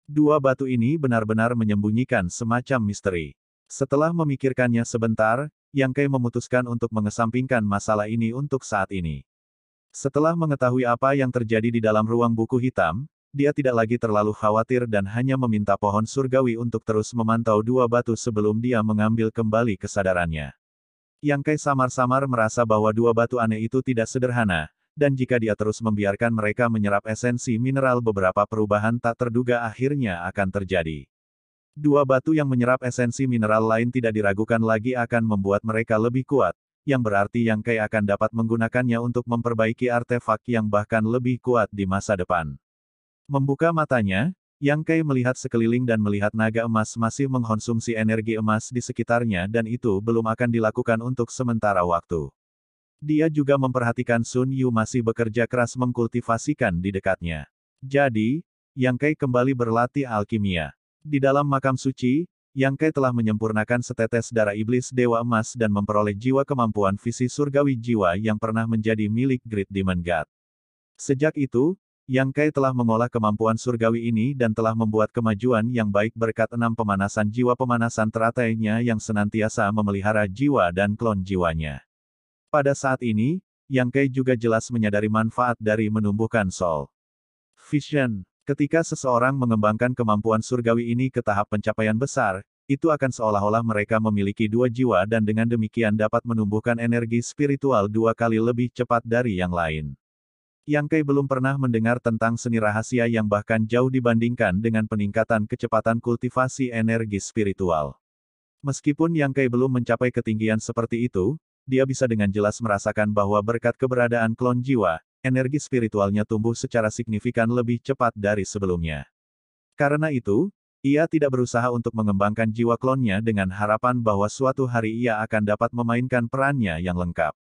Dua batu ini benar-benar menyembunyikan semacam misteri. Setelah memikirkannya sebentar, Yang Kai memutuskan untuk mengesampingkan masalah ini untuk saat ini. Setelah mengetahui apa yang terjadi di dalam ruang buku hitam, dia tidak lagi terlalu khawatir dan hanya meminta pohon surgawi untuk terus memantau dua batu sebelum dia mengambil kembali kesadarannya. Yang Kai samar-samar merasa bahwa dua batu aneh itu tidak sederhana, dan jika dia terus membiarkan mereka menyerap esensi mineral beberapa perubahan tak terduga akhirnya akan terjadi. Dua batu yang menyerap esensi mineral lain tidak diragukan lagi akan membuat mereka lebih kuat, yang berarti Yang Kai akan dapat menggunakannya untuk memperbaiki artefak yang bahkan lebih kuat di masa depan. Membuka matanya, Yang Kai melihat sekeliling dan melihat naga emas masih mengkonsumsi energi emas di sekitarnya dan itu belum akan dilakukan untuk sementara waktu. Dia juga memperhatikan Sun Yu masih bekerja keras mengkultivasikan di dekatnya. Jadi, Yang Kai kembali berlatih alkimia. Di dalam makam suci, yang Kai telah menyempurnakan setetes darah iblis Dewa Emas dan memperoleh jiwa kemampuan visi surgawi jiwa yang pernah menjadi milik Great Demon God. Sejak itu, Yang Kai telah mengolah kemampuan surgawi ini dan telah membuat kemajuan yang baik berkat enam pemanasan jiwa pemanasan teratainya yang senantiasa memelihara jiwa dan klon jiwanya. Pada saat ini, Yang Kai juga jelas menyadari manfaat dari menumbuhkan soul. Vision Ketika seseorang mengembangkan kemampuan surgawi ini ke tahap pencapaian besar, itu akan seolah-olah mereka memiliki dua jiwa dan dengan demikian dapat menumbuhkan energi spiritual dua kali lebih cepat dari yang lain. Yang Kei belum pernah mendengar tentang seni rahasia yang bahkan jauh dibandingkan dengan peningkatan kecepatan kultivasi energi spiritual. Meskipun Yang Kei belum mencapai ketinggian seperti itu, dia bisa dengan jelas merasakan bahwa berkat keberadaan klon jiwa, energi spiritualnya tumbuh secara signifikan lebih cepat dari sebelumnya. Karena itu, ia tidak berusaha untuk mengembangkan jiwa klonnya dengan harapan bahwa suatu hari ia akan dapat memainkan perannya yang lengkap.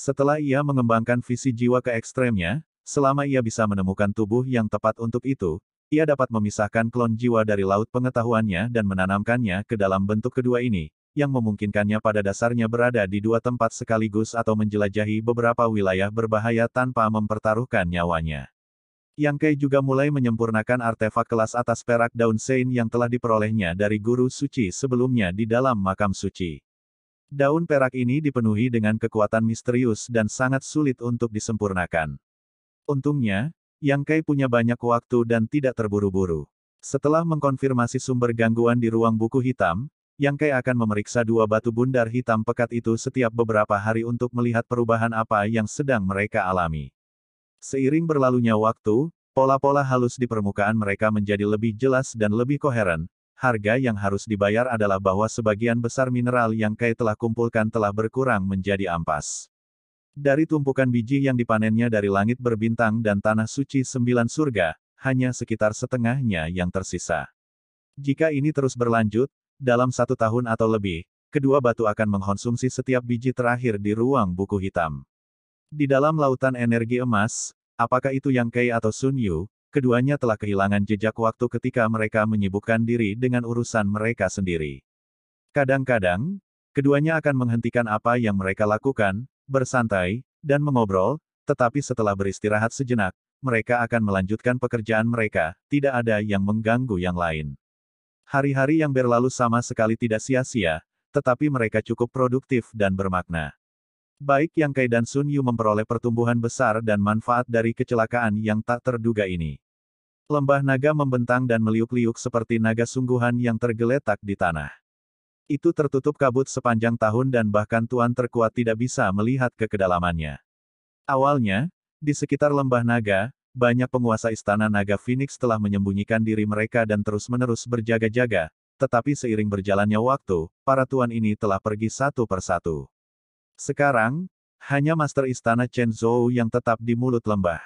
Setelah ia mengembangkan visi jiwa ke ekstremnya, selama ia bisa menemukan tubuh yang tepat untuk itu, ia dapat memisahkan klon jiwa dari laut pengetahuannya dan menanamkannya ke dalam bentuk kedua ini, yang memungkinkannya pada dasarnya berada di dua tempat sekaligus atau menjelajahi beberapa wilayah berbahaya tanpa mempertaruhkan nyawanya. Yang Kei juga mulai menyempurnakan artefak kelas atas perak daun sein yang telah diperolehnya dari guru suci sebelumnya di dalam makam suci. Daun perak ini dipenuhi dengan kekuatan misterius dan sangat sulit untuk disempurnakan. Untungnya, Yang Kei punya banyak waktu dan tidak terburu-buru. Setelah mengkonfirmasi sumber gangguan di ruang buku hitam, yang Kai akan memeriksa dua batu bundar hitam pekat itu setiap beberapa hari untuk melihat perubahan apa yang sedang mereka alami. Seiring berlalunya waktu, pola-pola halus di permukaan mereka menjadi lebih jelas dan lebih koheren. Harga yang harus dibayar adalah bahwa sebagian besar mineral yang Kai telah kumpulkan telah berkurang menjadi ampas. Dari tumpukan biji yang dipanennya dari langit berbintang dan tanah suci sembilan surga, hanya sekitar setengahnya yang tersisa. Jika ini terus berlanjut, dalam satu tahun atau lebih, kedua batu akan mengkonsumsi setiap biji terakhir di ruang buku hitam. Di dalam lautan energi emas, apakah itu Yang Kei atau Sun Yu, keduanya telah kehilangan jejak waktu ketika mereka menyibukkan diri dengan urusan mereka sendiri. Kadang-kadang, keduanya akan menghentikan apa yang mereka lakukan, bersantai, dan mengobrol, tetapi setelah beristirahat sejenak, mereka akan melanjutkan pekerjaan mereka, tidak ada yang mengganggu yang lain. Hari-hari yang berlalu sama sekali tidak sia-sia, tetapi mereka cukup produktif dan bermakna. Baik Yang Kai dan Sun Yu memperoleh pertumbuhan besar dan manfaat dari kecelakaan yang tak terduga ini. Lembah naga membentang dan meliuk-liuk seperti naga sungguhan yang tergeletak di tanah. Itu tertutup kabut sepanjang tahun dan bahkan Tuan terkuat tidak bisa melihat ke kedalamannya. Awalnya, di sekitar lembah naga, banyak penguasa istana naga Phoenix telah menyembunyikan diri mereka dan terus-menerus berjaga-jaga, tetapi seiring berjalannya waktu, para tuan ini telah pergi satu persatu. Sekarang, hanya Master Istana Chen Zhou yang tetap di mulut lembah.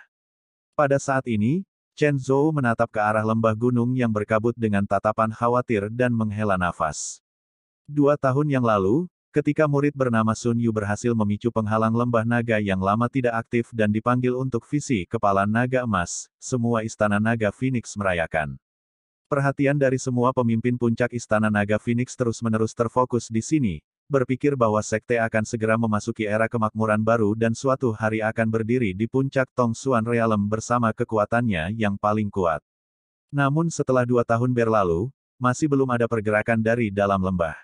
Pada saat ini, Chen Zhou menatap ke arah lembah gunung yang berkabut dengan tatapan khawatir dan menghela nafas. Dua tahun yang lalu, Ketika murid bernama Sun Yu berhasil memicu penghalang lembah naga yang lama tidak aktif dan dipanggil untuk visi kepala naga emas, semua istana naga Phoenix merayakan. Perhatian dari semua pemimpin puncak istana naga Phoenix terus-menerus terfokus di sini, berpikir bahwa sekte akan segera memasuki era kemakmuran baru dan suatu hari akan berdiri di puncak Tong Suan Realm bersama kekuatannya yang paling kuat. Namun setelah dua tahun berlalu, masih belum ada pergerakan dari dalam lembah.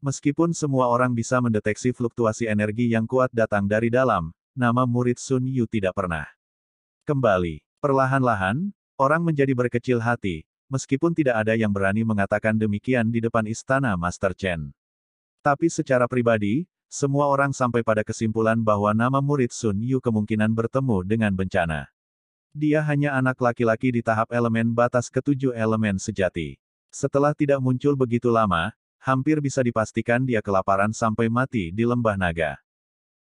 Meskipun semua orang bisa mendeteksi fluktuasi energi yang kuat datang dari dalam, nama murid Sun Yu tidak pernah. Kembali, perlahan-lahan, orang menjadi berkecil hati, meskipun tidak ada yang berani mengatakan demikian di depan istana Master Chen. Tapi secara pribadi, semua orang sampai pada kesimpulan bahwa nama murid Sun Yu kemungkinan bertemu dengan bencana. Dia hanya anak laki-laki di tahap elemen batas ketujuh elemen sejati. Setelah tidak muncul begitu lama, hampir bisa dipastikan dia kelaparan sampai mati di lembah naga.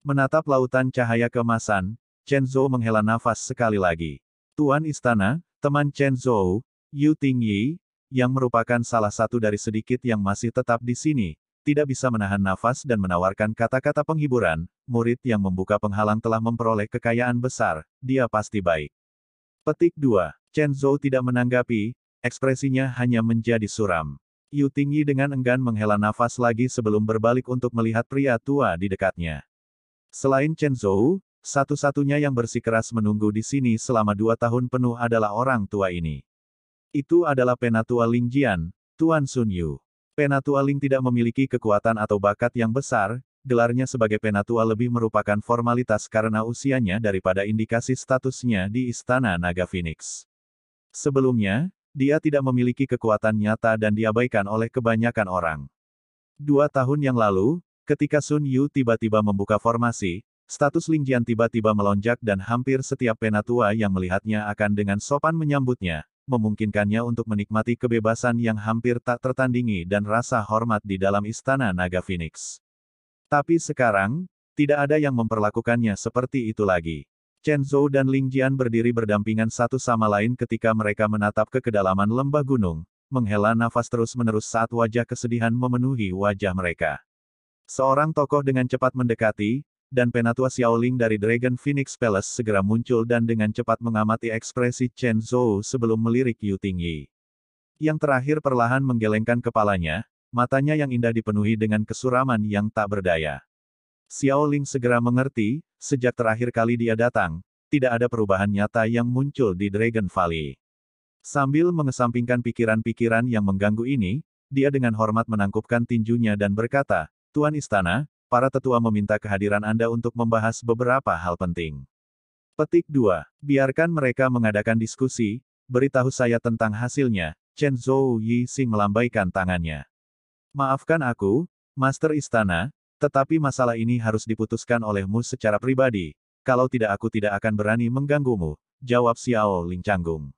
Menatap lautan cahaya kemasan, Chen Zhou menghela nafas sekali lagi. Tuan Istana, teman Chen Zhou, Yu Tingyi, yang merupakan salah satu dari sedikit yang masih tetap di sini, tidak bisa menahan nafas dan menawarkan kata-kata penghiburan, murid yang membuka penghalang telah memperoleh kekayaan besar, dia pasti baik. Petik 2. Chen Zhou tidak menanggapi, ekspresinya hanya menjadi suram. Yu Tingyi dengan enggan menghela nafas lagi sebelum berbalik untuk melihat pria tua di dekatnya. Selain Chen Zhou, satu-satunya yang bersikeras menunggu di sini selama dua tahun penuh adalah orang tua ini. Itu adalah Penatua Ling Jian, Tuan Sun Yu. Penatua Ling tidak memiliki kekuatan atau bakat yang besar, gelarnya sebagai Penatua lebih merupakan formalitas karena usianya daripada indikasi statusnya di Istana Naga Phoenix. Sebelumnya, dia tidak memiliki kekuatan nyata dan diabaikan oleh kebanyakan orang. Dua tahun yang lalu, ketika Sun Yu tiba-tiba membuka formasi, status Ling Jian tiba-tiba melonjak dan hampir setiap penatua yang melihatnya akan dengan sopan menyambutnya, memungkinkannya untuk menikmati kebebasan yang hampir tak tertandingi dan rasa hormat di dalam istana naga Phoenix. Tapi sekarang, tidak ada yang memperlakukannya seperti itu lagi. Chen Zhou dan Ling Jian berdiri berdampingan satu sama lain ketika mereka menatap ke kedalaman lembah gunung, menghela nafas terus-menerus saat wajah kesedihan memenuhi wajah mereka. Seorang tokoh dengan cepat mendekati, dan penatua Xiaoling dari Dragon Phoenix Palace segera muncul dan dengan cepat mengamati ekspresi Chen Zhou sebelum melirik Yu Tingyi. Yang terakhir perlahan menggelengkan kepalanya, matanya yang indah dipenuhi dengan kesuraman yang tak berdaya. Xiao Ling segera mengerti, sejak terakhir kali dia datang, tidak ada perubahan nyata yang muncul di Dragon Valley. Sambil mengesampingkan pikiran-pikiran yang mengganggu ini, dia dengan hormat menangkupkan tinjunya dan berkata, Tuan Istana, para tetua meminta kehadiran Anda untuk membahas beberapa hal penting. Petik 2. Biarkan mereka mengadakan diskusi, beritahu saya tentang hasilnya, Chen Zhou Yi Xing melambaikan tangannya. Maafkan aku, Master Istana, tetapi masalah ini harus diputuskan olehmu secara pribadi, kalau tidak aku tidak akan berani mengganggumu, jawab Xiao Ling canggung.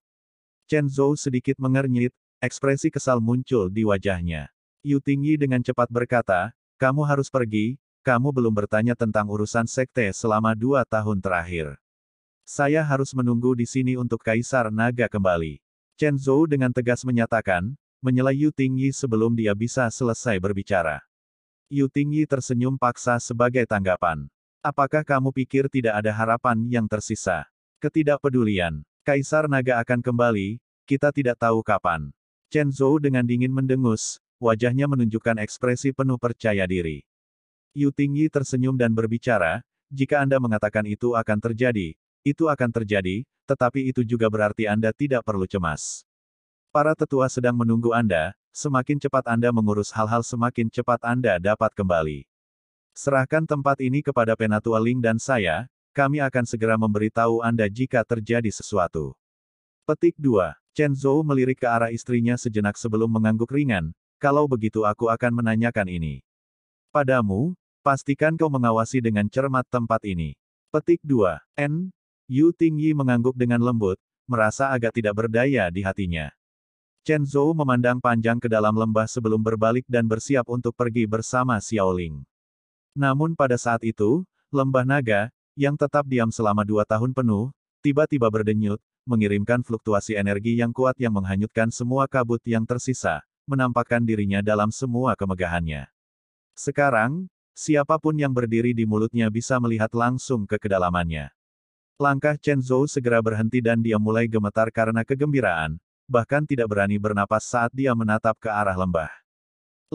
Chen Zhou sedikit mengernyit, ekspresi kesal muncul di wajahnya. Yu Tingyi dengan cepat berkata, kamu harus pergi, kamu belum bertanya tentang urusan sekte selama dua tahun terakhir. Saya harus menunggu di sini untuk Kaisar Naga kembali. Chen Zhou dengan tegas menyatakan, menyela Yu Tingyi sebelum dia bisa selesai berbicara. Yu Tingyi tersenyum paksa sebagai tanggapan. Apakah kamu pikir tidak ada harapan yang tersisa? Ketidakpedulian. Kaisar Naga akan kembali, kita tidak tahu kapan. Chen Zhou dengan dingin mendengus, wajahnya menunjukkan ekspresi penuh percaya diri. Yu Tingyi tersenyum dan berbicara, jika Anda mengatakan itu akan terjadi, itu akan terjadi, tetapi itu juga berarti Anda tidak perlu cemas. Para tetua sedang menunggu Anda, Semakin cepat Anda mengurus hal-hal semakin cepat Anda dapat kembali. Serahkan tempat ini kepada Penatua Ling dan saya, kami akan segera memberitahu Anda jika terjadi sesuatu. Petik 2. Chen Zhou melirik ke arah istrinya sejenak sebelum mengangguk ringan, kalau begitu aku akan menanyakan ini. Padamu, pastikan kau mengawasi dengan cermat tempat ini. Petik 2. N. Yu Tingyi mengangguk dengan lembut, merasa agak tidak berdaya di hatinya. Chen Zhou memandang panjang ke dalam lembah sebelum berbalik dan bersiap untuk pergi bersama Xiaoling. Namun pada saat itu, lembah naga, yang tetap diam selama dua tahun penuh, tiba-tiba berdenyut, mengirimkan fluktuasi energi yang kuat yang menghanyutkan semua kabut yang tersisa, menampakkan dirinya dalam semua kemegahannya. Sekarang, siapapun yang berdiri di mulutnya bisa melihat langsung ke kedalamannya. Langkah Chen Zhou segera berhenti dan dia mulai gemetar karena kegembiraan, bahkan tidak berani bernapas saat dia menatap ke arah lembah.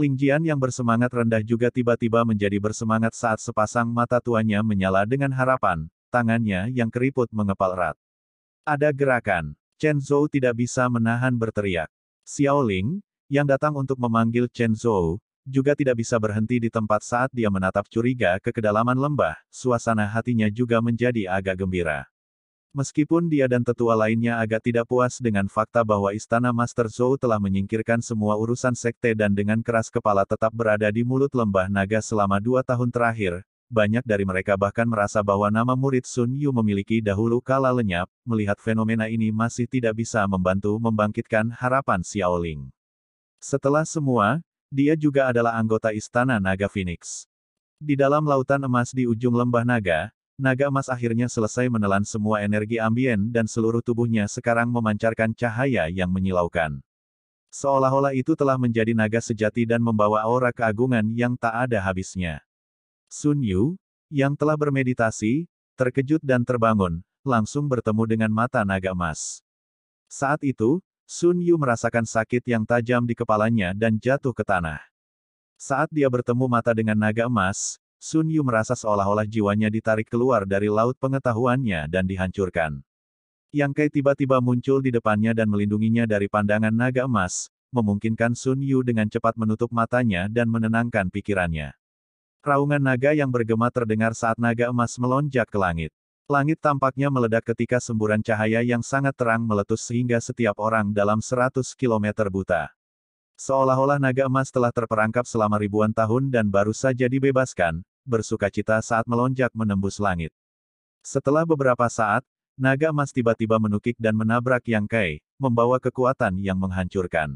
Ling Jian yang bersemangat rendah juga tiba-tiba menjadi bersemangat saat sepasang mata tuanya menyala dengan harapan, tangannya yang keriput mengepal erat. Ada gerakan. Chen Zhou tidak bisa menahan berteriak. Xiao Ling, yang datang untuk memanggil Chen Zhou, juga tidak bisa berhenti di tempat saat dia menatap curiga ke kedalaman lembah, suasana hatinya juga menjadi agak gembira. Meskipun dia dan tetua lainnya agak tidak puas dengan fakta bahwa Istana Master Zhou telah menyingkirkan semua urusan sekte dan dengan keras kepala tetap berada di mulut lembah naga selama dua tahun terakhir, banyak dari mereka bahkan merasa bahwa nama murid Sun Yu memiliki dahulu kala lenyap, melihat fenomena ini masih tidak bisa membantu membangkitkan harapan Xiaoling. Setelah semua, dia juga adalah anggota Istana Naga Phoenix. Di dalam lautan emas di ujung lembah naga, Naga emas akhirnya selesai menelan semua energi ambien dan seluruh tubuhnya sekarang memancarkan cahaya yang menyilaukan. Seolah-olah itu telah menjadi naga sejati dan membawa aura keagungan yang tak ada habisnya. Sun Yu, yang telah bermeditasi, terkejut dan terbangun, langsung bertemu dengan mata naga emas. Saat itu, Sun Yu merasakan sakit yang tajam di kepalanya dan jatuh ke tanah. Saat dia bertemu mata dengan naga emas, Sun Yu merasa seolah-olah jiwanya ditarik keluar dari laut pengetahuannya dan dihancurkan. Yang Kai tiba-tiba muncul di depannya dan melindunginya dari pandangan naga emas, memungkinkan Sun Yu dengan cepat menutup matanya dan menenangkan pikirannya. Raungan naga yang bergema terdengar saat naga emas melonjak ke langit. Langit tampaknya meledak ketika semburan cahaya yang sangat terang meletus sehingga setiap orang dalam 100 km buta. Seolah-olah naga emas telah terperangkap selama ribuan tahun dan baru saja dibebaskan, bersuka cita saat melonjak menembus langit. Setelah beberapa saat, naga emas tiba-tiba menukik dan menabrak Yang Kai, membawa kekuatan yang menghancurkan.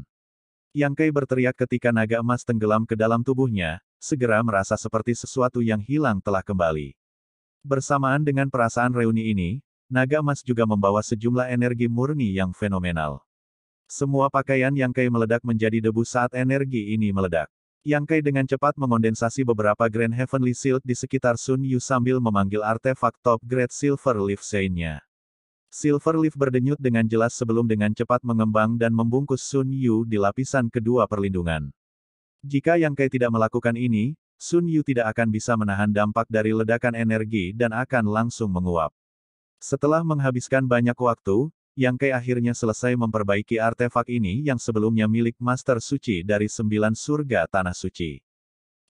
Yang Kai berteriak ketika naga emas tenggelam ke dalam tubuhnya, segera merasa seperti sesuatu yang hilang telah kembali. Bersamaan dengan perasaan reuni ini, naga emas juga membawa sejumlah energi murni yang fenomenal. Semua pakaian Yang Kai meledak menjadi debu saat energi ini meledak. Yang Kai dengan cepat mengondensasi beberapa Grand Heavenly Shield di sekitar Sun Yu sambil memanggil artefak top grade Silver Leaf Seinnya. Silver Leaf berdenyut dengan jelas sebelum dengan cepat mengembang dan membungkus Sun Yu di lapisan kedua perlindungan. Jika Yang Kai tidak melakukan ini, Sun Yu tidak akan bisa menahan dampak dari ledakan energi dan akan langsung menguap. Setelah menghabiskan banyak waktu, yang Kai akhirnya selesai memperbaiki artefak ini yang sebelumnya milik Master Suci dari sembilan surga Tanah Suci.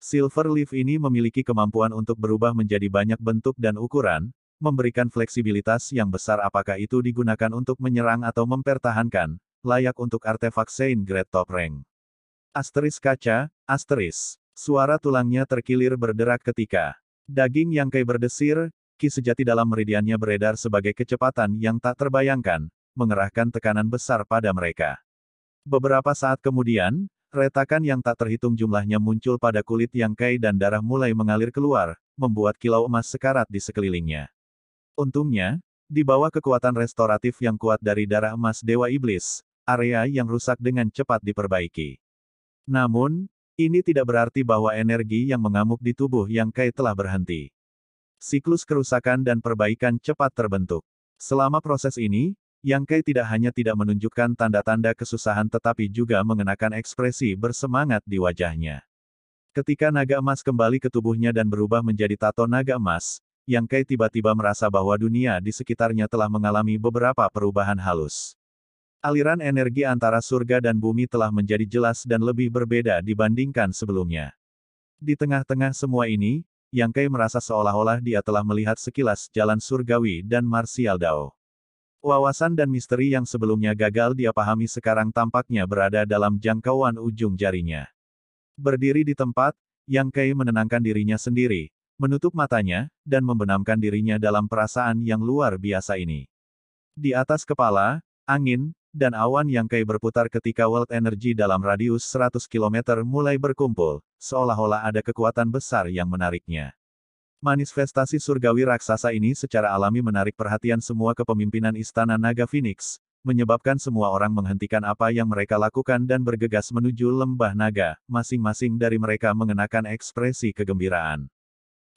Silver Leaf ini memiliki kemampuan untuk berubah menjadi banyak bentuk dan ukuran, memberikan fleksibilitas yang besar apakah itu digunakan untuk menyerang atau mempertahankan, layak untuk artefak Saint Great Top Rank. Asteris kaca, asteris. Suara tulangnya terkilir berderak ketika daging yang Kai berdesir, Ki sejati dalam meridiannya beredar sebagai kecepatan yang tak terbayangkan, mengerahkan tekanan besar pada mereka. Beberapa saat kemudian, retakan yang tak terhitung jumlahnya muncul pada kulit yang kai dan darah mulai mengalir keluar, membuat kilau emas sekarat di sekelilingnya. Untungnya, di bawah kekuatan restoratif yang kuat dari darah emas Dewa Iblis, area yang rusak dengan cepat diperbaiki. Namun, ini tidak berarti bahwa energi yang mengamuk di tubuh Yang Kai telah berhenti siklus kerusakan dan perbaikan cepat terbentuk. Selama proses ini, Yang Kai tidak hanya tidak menunjukkan tanda-tanda kesusahan tetapi juga mengenakan ekspresi bersemangat di wajahnya. Ketika naga emas kembali ke tubuhnya dan berubah menjadi tato naga emas, Yang Kai tiba-tiba merasa bahwa dunia di sekitarnya telah mengalami beberapa perubahan halus. Aliran energi antara surga dan bumi telah menjadi jelas dan lebih berbeda dibandingkan sebelumnya. Di tengah-tengah semua ini, yang Kai merasa seolah-olah dia telah melihat sekilas jalan surgawi dan martial dao. Wawasan dan misteri yang sebelumnya gagal dia pahami sekarang tampaknya berada dalam jangkauan ujung jarinya. Berdiri di tempat, Yang Kai menenangkan dirinya sendiri, menutup matanya, dan membenamkan dirinya dalam perasaan yang luar biasa ini. Di atas kepala, angin, dan awan yang kei berputar ketika world energy dalam radius 100 km mulai berkumpul, seolah-olah ada kekuatan besar yang menariknya. Manifestasi surgawi raksasa ini secara alami menarik perhatian semua kepemimpinan Istana Naga Phoenix, menyebabkan semua orang menghentikan apa yang mereka lakukan dan bergegas menuju lembah naga, masing-masing dari mereka mengenakan ekspresi kegembiraan.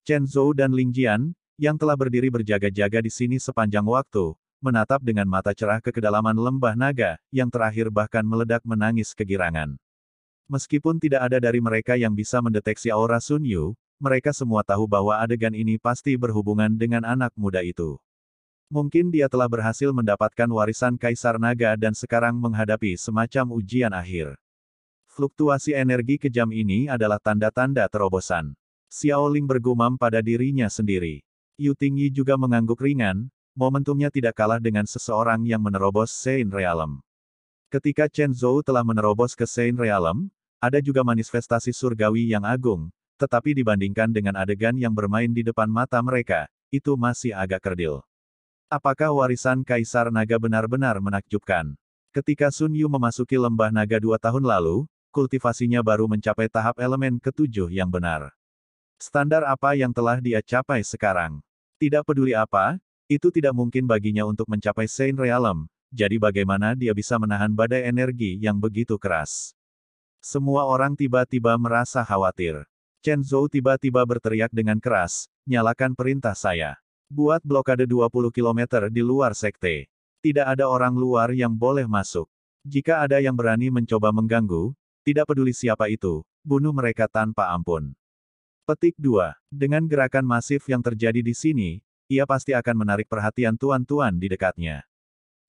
Chen Zhou dan Ling Jian, yang telah berdiri berjaga-jaga di sini sepanjang waktu, menatap dengan mata cerah ke kedalaman lembah naga, yang terakhir bahkan meledak menangis kegirangan. Meskipun tidak ada dari mereka yang bisa mendeteksi aura Sun Yu, mereka semua tahu bahwa adegan ini pasti berhubungan dengan anak muda itu. Mungkin dia telah berhasil mendapatkan warisan Kaisar Naga dan sekarang menghadapi semacam ujian akhir. Fluktuasi energi kejam ini adalah tanda-tanda terobosan. Xiao Ling bergumam pada dirinya sendiri. Yu Tingyi juga mengangguk ringan, momentumnya tidak kalah dengan seseorang yang menerobos Sein Realm. Ketika Chen Zhou telah menerobos ke Sein Realm, ada juga manifestasi surgawi yang agung, tetapi dibandingkan dengan adegan yang bermain di depan mata mereka, itu masih agak kerdil. Apakah warisan Kaisar Naga benar-benar menakjubkan? Ketika Sun Yu memasuki lembah naga dua tahun lalu, kultivasinya baru mencapai tahap elemen ketujuh yang benar. Standar apa yang telah dia capai sekarang? Tidak peduli apa, itu tidak mungkin baginya untuk mencapai sein Realm, jadi bagaimana dia bisa menahan badai energi yang begitu keras? Semua orang tiba-tiba merasa khawatir. Chen Zhou tiba-tiba berteriak dengan keras, nyalakan perintah saya. Buat blokade 20 km di luar sekte. Tidak ada orang luar yang boleh masuk. Jika ada yang berani mencoba mengganggu, tidak peduli siapa itu, bunuh mereka tanpa ampun. Petik 2. Dengan gerakan masif yang terjadi di sini, ia pasti akan menarik perhatian tuan-tuan di dekatnya.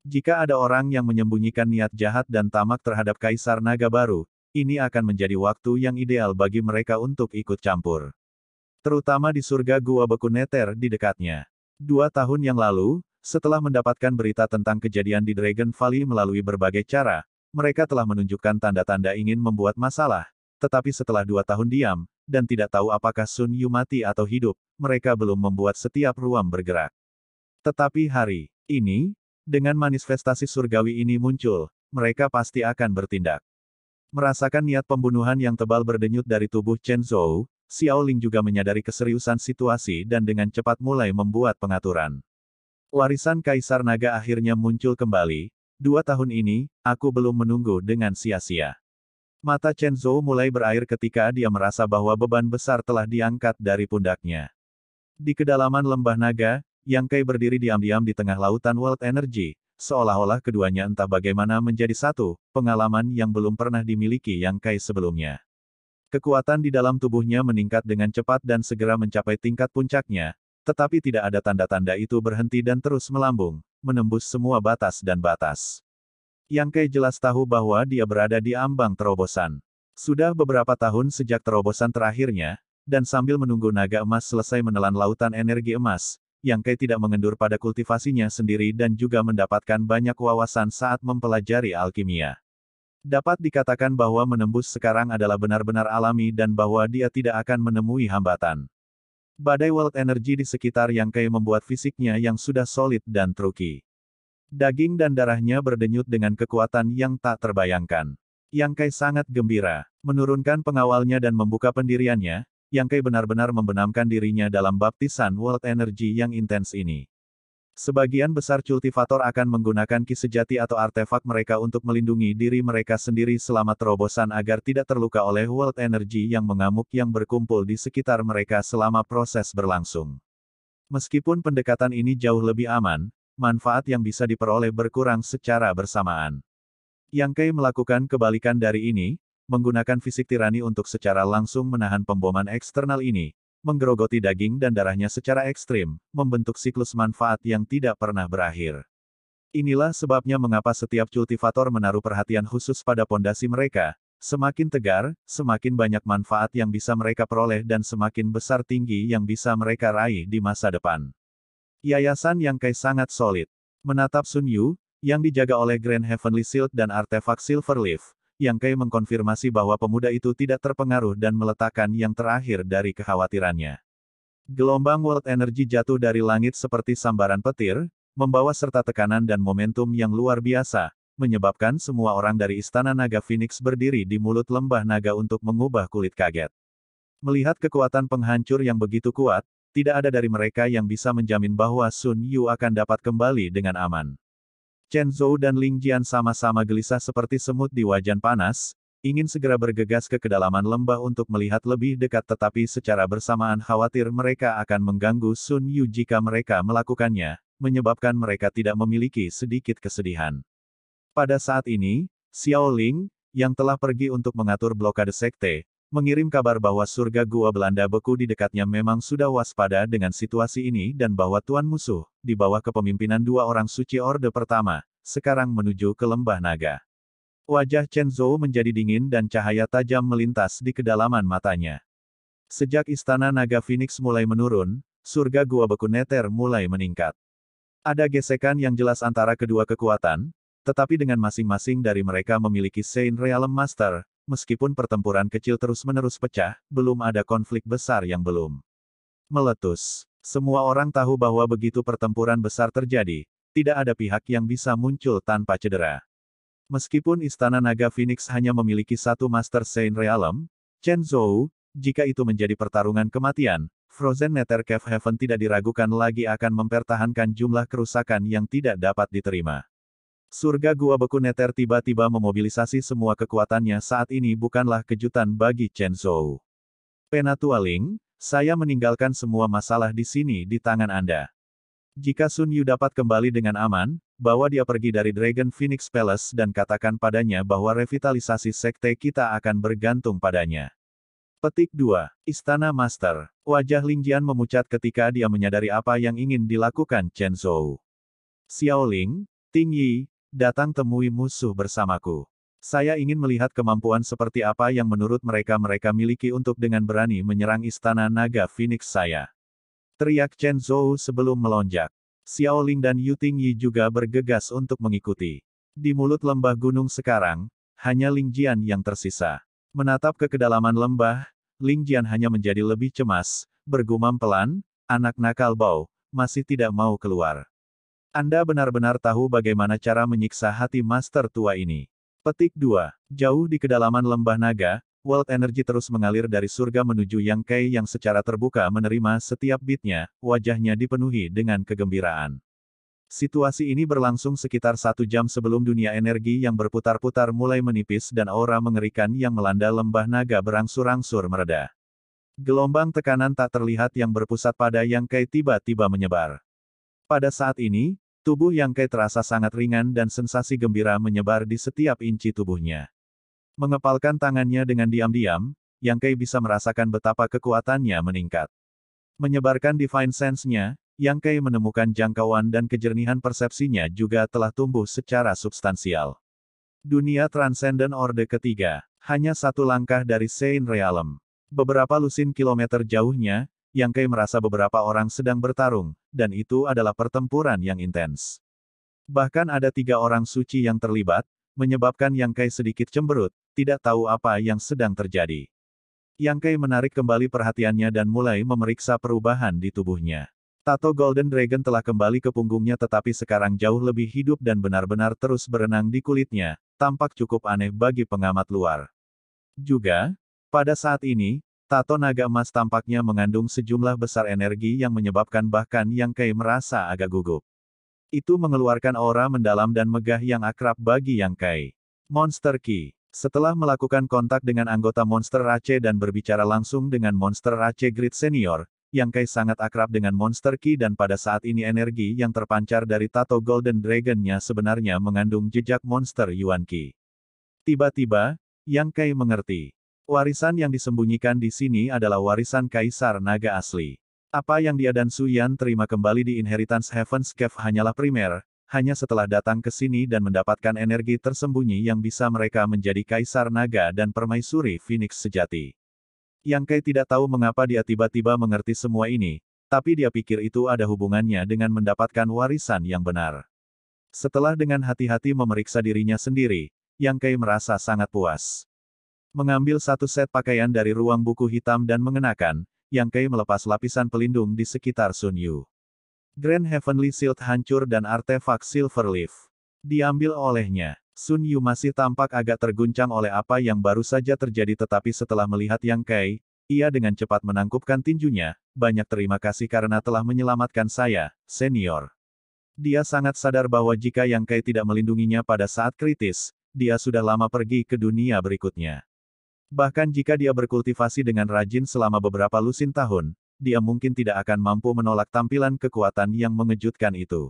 Jika ada orang yang menyembunyikan niat jahat dan tamak terhadap Kaisar Naga baru, ini akan menjadi waktu yang ideal bagi mereka untuk ikut campur. Terutama di surga gua beku neter di dekatnya. Dua tahun yang lalu, setelah mendapatkan berita tentang kejadian di Dragon Valley melalui berbagai cara, mereka telah menunjukkan tanda-tanda ingin membuat masalah. Tetapi setelah dua tahun diam, dan tidak tahu apakah Sun Yu mati atau hidup, mereka belum membuat setiap ruam bergerak. Tetapi hari ini, dengan manifestasi surgawi ini muncul, mereka pasti akan bertindak. Merasakan niat pembunuhan yang tebal berdenyut dari tubuh Chen Zhou, Xiao Ling juga menyadari keseriusan situasi dan dengan cepat mulai membuat pengaturan. Warisan Kaisar Naga akhirnya muncul kembali, dua tahun ini, aku belum menunggu dengan sia-sia. Mata Chen Zhou mulai berair ketika dia merasa bahwa beban besar telah diangkat dari pundaknya. Di kedalaman lembah naga, Yang Kai berdiri diam-diam di tengah lautan World Energy, seolah-olah keduanya entah bagaimana menjadi satu, pengalaman yang belum pernah dimiliki Yang Kai sebelumnya. Kekuatan di dalam tubuhnya meningkat dengan cepat dan segera mencapai tingkat puncaknya, tetapi tidak ada tanda-tanda itu berhenti dan terus melambung, menembus semua batas dan batas. Yang Kai jelas tahu bahwa dia berada di ambang terobosan. Sudah beberapa tahun sejak terobosan terakhirnya, dan sambil menunggu naga emas selesai menelan lautan energi emas, Yang Kai tidak mengendur pada kultivasinya sendiri dan juga mendapatkan banyak wawasan saat mempelajari alkimia. Dapat dikatakan bahwa menembus sekarang adalah benar-benar alami dan bahwa dia tidak akan menemui hambatan. Badai world energy di sekitar Yang Kai membuat fisiknya yang sudah solid dan truki. Daging dan darahnya berdenyut dengan kekuatan yang tak terbayangkan. Yang Kai sangat gembira, menurunkan pengawalnya dan membuka pendiriannya, yang Kei benar-benar membenamkan dirinya dalam baptisan world energy yang intens ini. Sebagian besar kultivator akan menggunakan ki sejati atau artefak mereka untuk melindungi diri mereka sendiri selama terobosan agar tidak terluka oleh world energy yang mengamuk yang berkumpul di sekitar mereka selama proses berlangsung. Meskipun pendekatan ini jauh lebih aman, manfaat yang bisa diperoleh berkurang secara bersamaan. Yang Kei melakukan kebalikan dari ini, menggunakan fisik tirani untuk secara langsung menahan pemboman eksternal ini, menggerogoti daging dan darahnya secara ekstrim, membentuk siklus manfaat yang tidak pernah berakhir. Inilah sebabnya mengapa setiap kultivator menaruh perhatian khusus pada pondasi mereka, semakin tegar, semakin banyak manfaat yang bisa mereka peroleh dan semakin besar tinggi yang bisa mereka raih di masa depan. Yayasan yang Kai sangat solid. Menatap Sun Yu, yang dijaga oleh Grand Heavenly Shield dan artefak Silver Leaf, yang Kai mengkonfirmasi bahwa pemuda itu tidak terpengaruh dan meletakkan yang terakhir dari kekhawatirannya. Gelombang world energy jatuh dari langit seperti sambaran petir, membawa serta tekanan dan momentum yang luar biasa, menyebabkan semua orang dari Istana Naga Phoenix berdiri di mulut lembah naga untuk mengubah kulit kaget. Melihat kekuatan penghancur yang begitu kuat, tidak ada dari mereka yang bisa menjamin bahwa Sun Yu akan dapat kembali dengan aman. Chen Zhou dan Ling Jian sama-sama gelisah seperti semut di wajan panas, ingin segera bergegas ke kedalaman lembah untuk melihat lebih dekat tetapi secara bersamaan khawatir mereka akan mengganggu Sun Yu jika mereka melakukannya, menyebabkan mereka tidak memiliki sedikit kesedihan. Pada saat ini, Xiao Ling, yang telah pergi untuk mengatur blokade sekte, mengirim kabar bahwa surga gua Belanda beku di dekatnya memang sudah waspada dengan situasi ini dan bahwa Tuan Musuh, di bawah kepemimpinan dua orang suci Orde Pertama, sekarang menuju ke Lembah Naga. Wajah Chen Zhou menjadi dingin dan cahaya tajam melintas di kedalaman matanya. Sejak Istana Naga Phoenix mulai menurun, surga gua beku Neter mulai meningkat. Ada gesekan yang jelas antara kedua kekuatan, tetapi dengan masing-masing dari mereka memiliki Saint Realm Master, meskipun pertempuran kecil terus-menerus pecah, belum ada konflik besar yang belum meletus. Semua orang tahu bahwa begitu pertempuran besar terjadi, tidak ada pihak yang bisa muncul tanpa cedera. Meskipun Istana Naga Phoenix hanya memiliki satu Master Saint Realm, Chen Zhou, jika itu menjadi pertarungan kematian, Frozen Nether Cave Heaven tidak diragukan lagi akan mempertahankan jumlah kerusakan yang tidak dapat diterima. Surga Gua Beku Neter tiba-tiba memobilisasi semua kekuatannya saat ini bukanlah kejutan bagi Chen Zhou. Penatua Ling, saya meninggalkan semua masalah di sini di tangan Anda. Jika Sun Yu dapat kembali dengan aman, bawa dia pergi dari Dragon Phoenix Palace dan katakan padanya bahwa revitalisasi sekte kita akan bergantung padanya. Petik 2. Istana Master. Wajah Ling Jian memucat ketika dia menyadari apa yang ingin dilakukan Chen Zhou. Ling, Ting Yi, datang temui musuh bersamaku. Saya ingin melihat kemampuan seperti apa yang menurut mereka mereka miliki untuk dengan berani menyerang istana naga Phoenix saya. Teriak Chen Zhou sebelum melonjak. Xiao Ling dan Yu Ting Yi juga bergegas untuk mengikuti. Di mulut lembah gunung sekarang, hanya Ling Jian yang tersisa. Menatap ke kedalaman lembah, Ling Jian hanya menjadi lebih cemas, bergumam pelan, anak nakal bau, masih tidak mau keluar. Anda benar-benar tahu bagaimana cara menyiksa hati master tua ini. Petik 2. Jauh di kedalaman lembah naga, World Energy terus mengalir dari surga menuju Yang Kai yang secara terbuka menerima setiap bitnya, wajahnya dipenuhi dengan kegembiraan. Situasi ini berlangsung sekitar satu jam sebelum dunia energi yang berputar-putar mulai menipis dan aura mengerikan yang melanda lembah naga berangsur-angsur mereda. Gelombang tekanan tak terlihat yang berpusat pada Yang Kai tiba-tiba menyebar. Pada saat ini, Tubuh Yang Kai terasa sangat ringan dan sensasi gembira menyebar di setiap inci tubuhnya. Mengepalkan tangannya dengan diam-diam, Yang Kai bisa merasakan betapa kekuatannya meningkat. Menyebarkan divine sense-nya, Yang Kai menemukan jangkauan dan kejernihan persepsinya juga telah tumbuh secara substansial. Dunia Transcendent Orde ketiga, hanya satu langkah dari Saint Realm. Beberapa lusin kilometer jauhnya, yang Kei merasa beberapa orang sedang bertarung, dan itu adalah pertempuran yang intens. Bahkan ada tiga orang suci yang terlibat, menyebabkan Yang Kai sedikit cemberut, tidak tahu apa yang sedang terjadi. Yang Kai menarik kembali perhatiannya dan mulai memeriksa perubahan di tubuhnya. Tato Golden Dragon telah kembali ke punggungnya tetapi sekarang jauh lebih hidup dan benar-benar terus berenang di kulitnya, tampak cukup aneh bagi pengamat luar. Juga, pada saat ini, Tato naga emas tampaknya mengandung sejumlah besar energi yang menyebabkan bahkan Yang Kai merasa agak gugup. Itu mengeluarkan aura mendalam dan megah yang akrab bagi Yang Kai. Monster Ki. Setelah melakukan kontak dengan anggota Monster Race dan berbicara langsung dengan Monster Race Grid Senior, Yang Kai sangat akrab dengan Monster Ki dan pada saat ini energi yang terpancar dari tato Golden Dragon-nya sebenarnya mengandung jejak Monster Yuan Ki. Tiba-tiba, Yang Kai mengerti. Warisan yang disembunyikan di sini adalah warisan Kaisar Naga asli. Apa yang dia dan Suyan terima kembali di Inheritance Heaven's Cave hanyalah primer, hanya setelah datang ke sini dan mendapatkan energi tersembunyi yang bisa mereka menjadi Kaisar Naga dan Permaisuri Phoenix sejati. Yang Kai tidak tahu mengapa dia tiba-tiba mengerti semua ini, tapi dia pikir itu ada hubungannya dengan mendapatkan warisan yang benar. Setelah dengan hati-hati memeriksa dirinya sendiri, Yang Kai merasa sangat puas mengambil satu set pakaian dari ruang buku hitam dan mengenakan, Yang Kai melepas lapisan pelindung di sekitar Sun Yu. Grand Heavenly Shield hancur dan artefak Silver Leaf diambil olehnya. Sun Yu masih tampak agak terguncang oleh apa yang baru saja terjadi tetapi setelah melihat Yang Kai, ia dengan cepat menangkupkan tinjunya, banyak terima kasih karena telah menyelamatkan saya, senior. Dia sangat sadar bahwa jika Yang Kai tidak melindunginya pada saat kritis, dia sudah lama pergi ke dunia berikutnya. Bahkan jika dia berkultivasi dengan rajin selama beberapa lusin tahun, dia mungkin tidak akan mampu menolak tampilan kekuatan yang mengejutkan itu.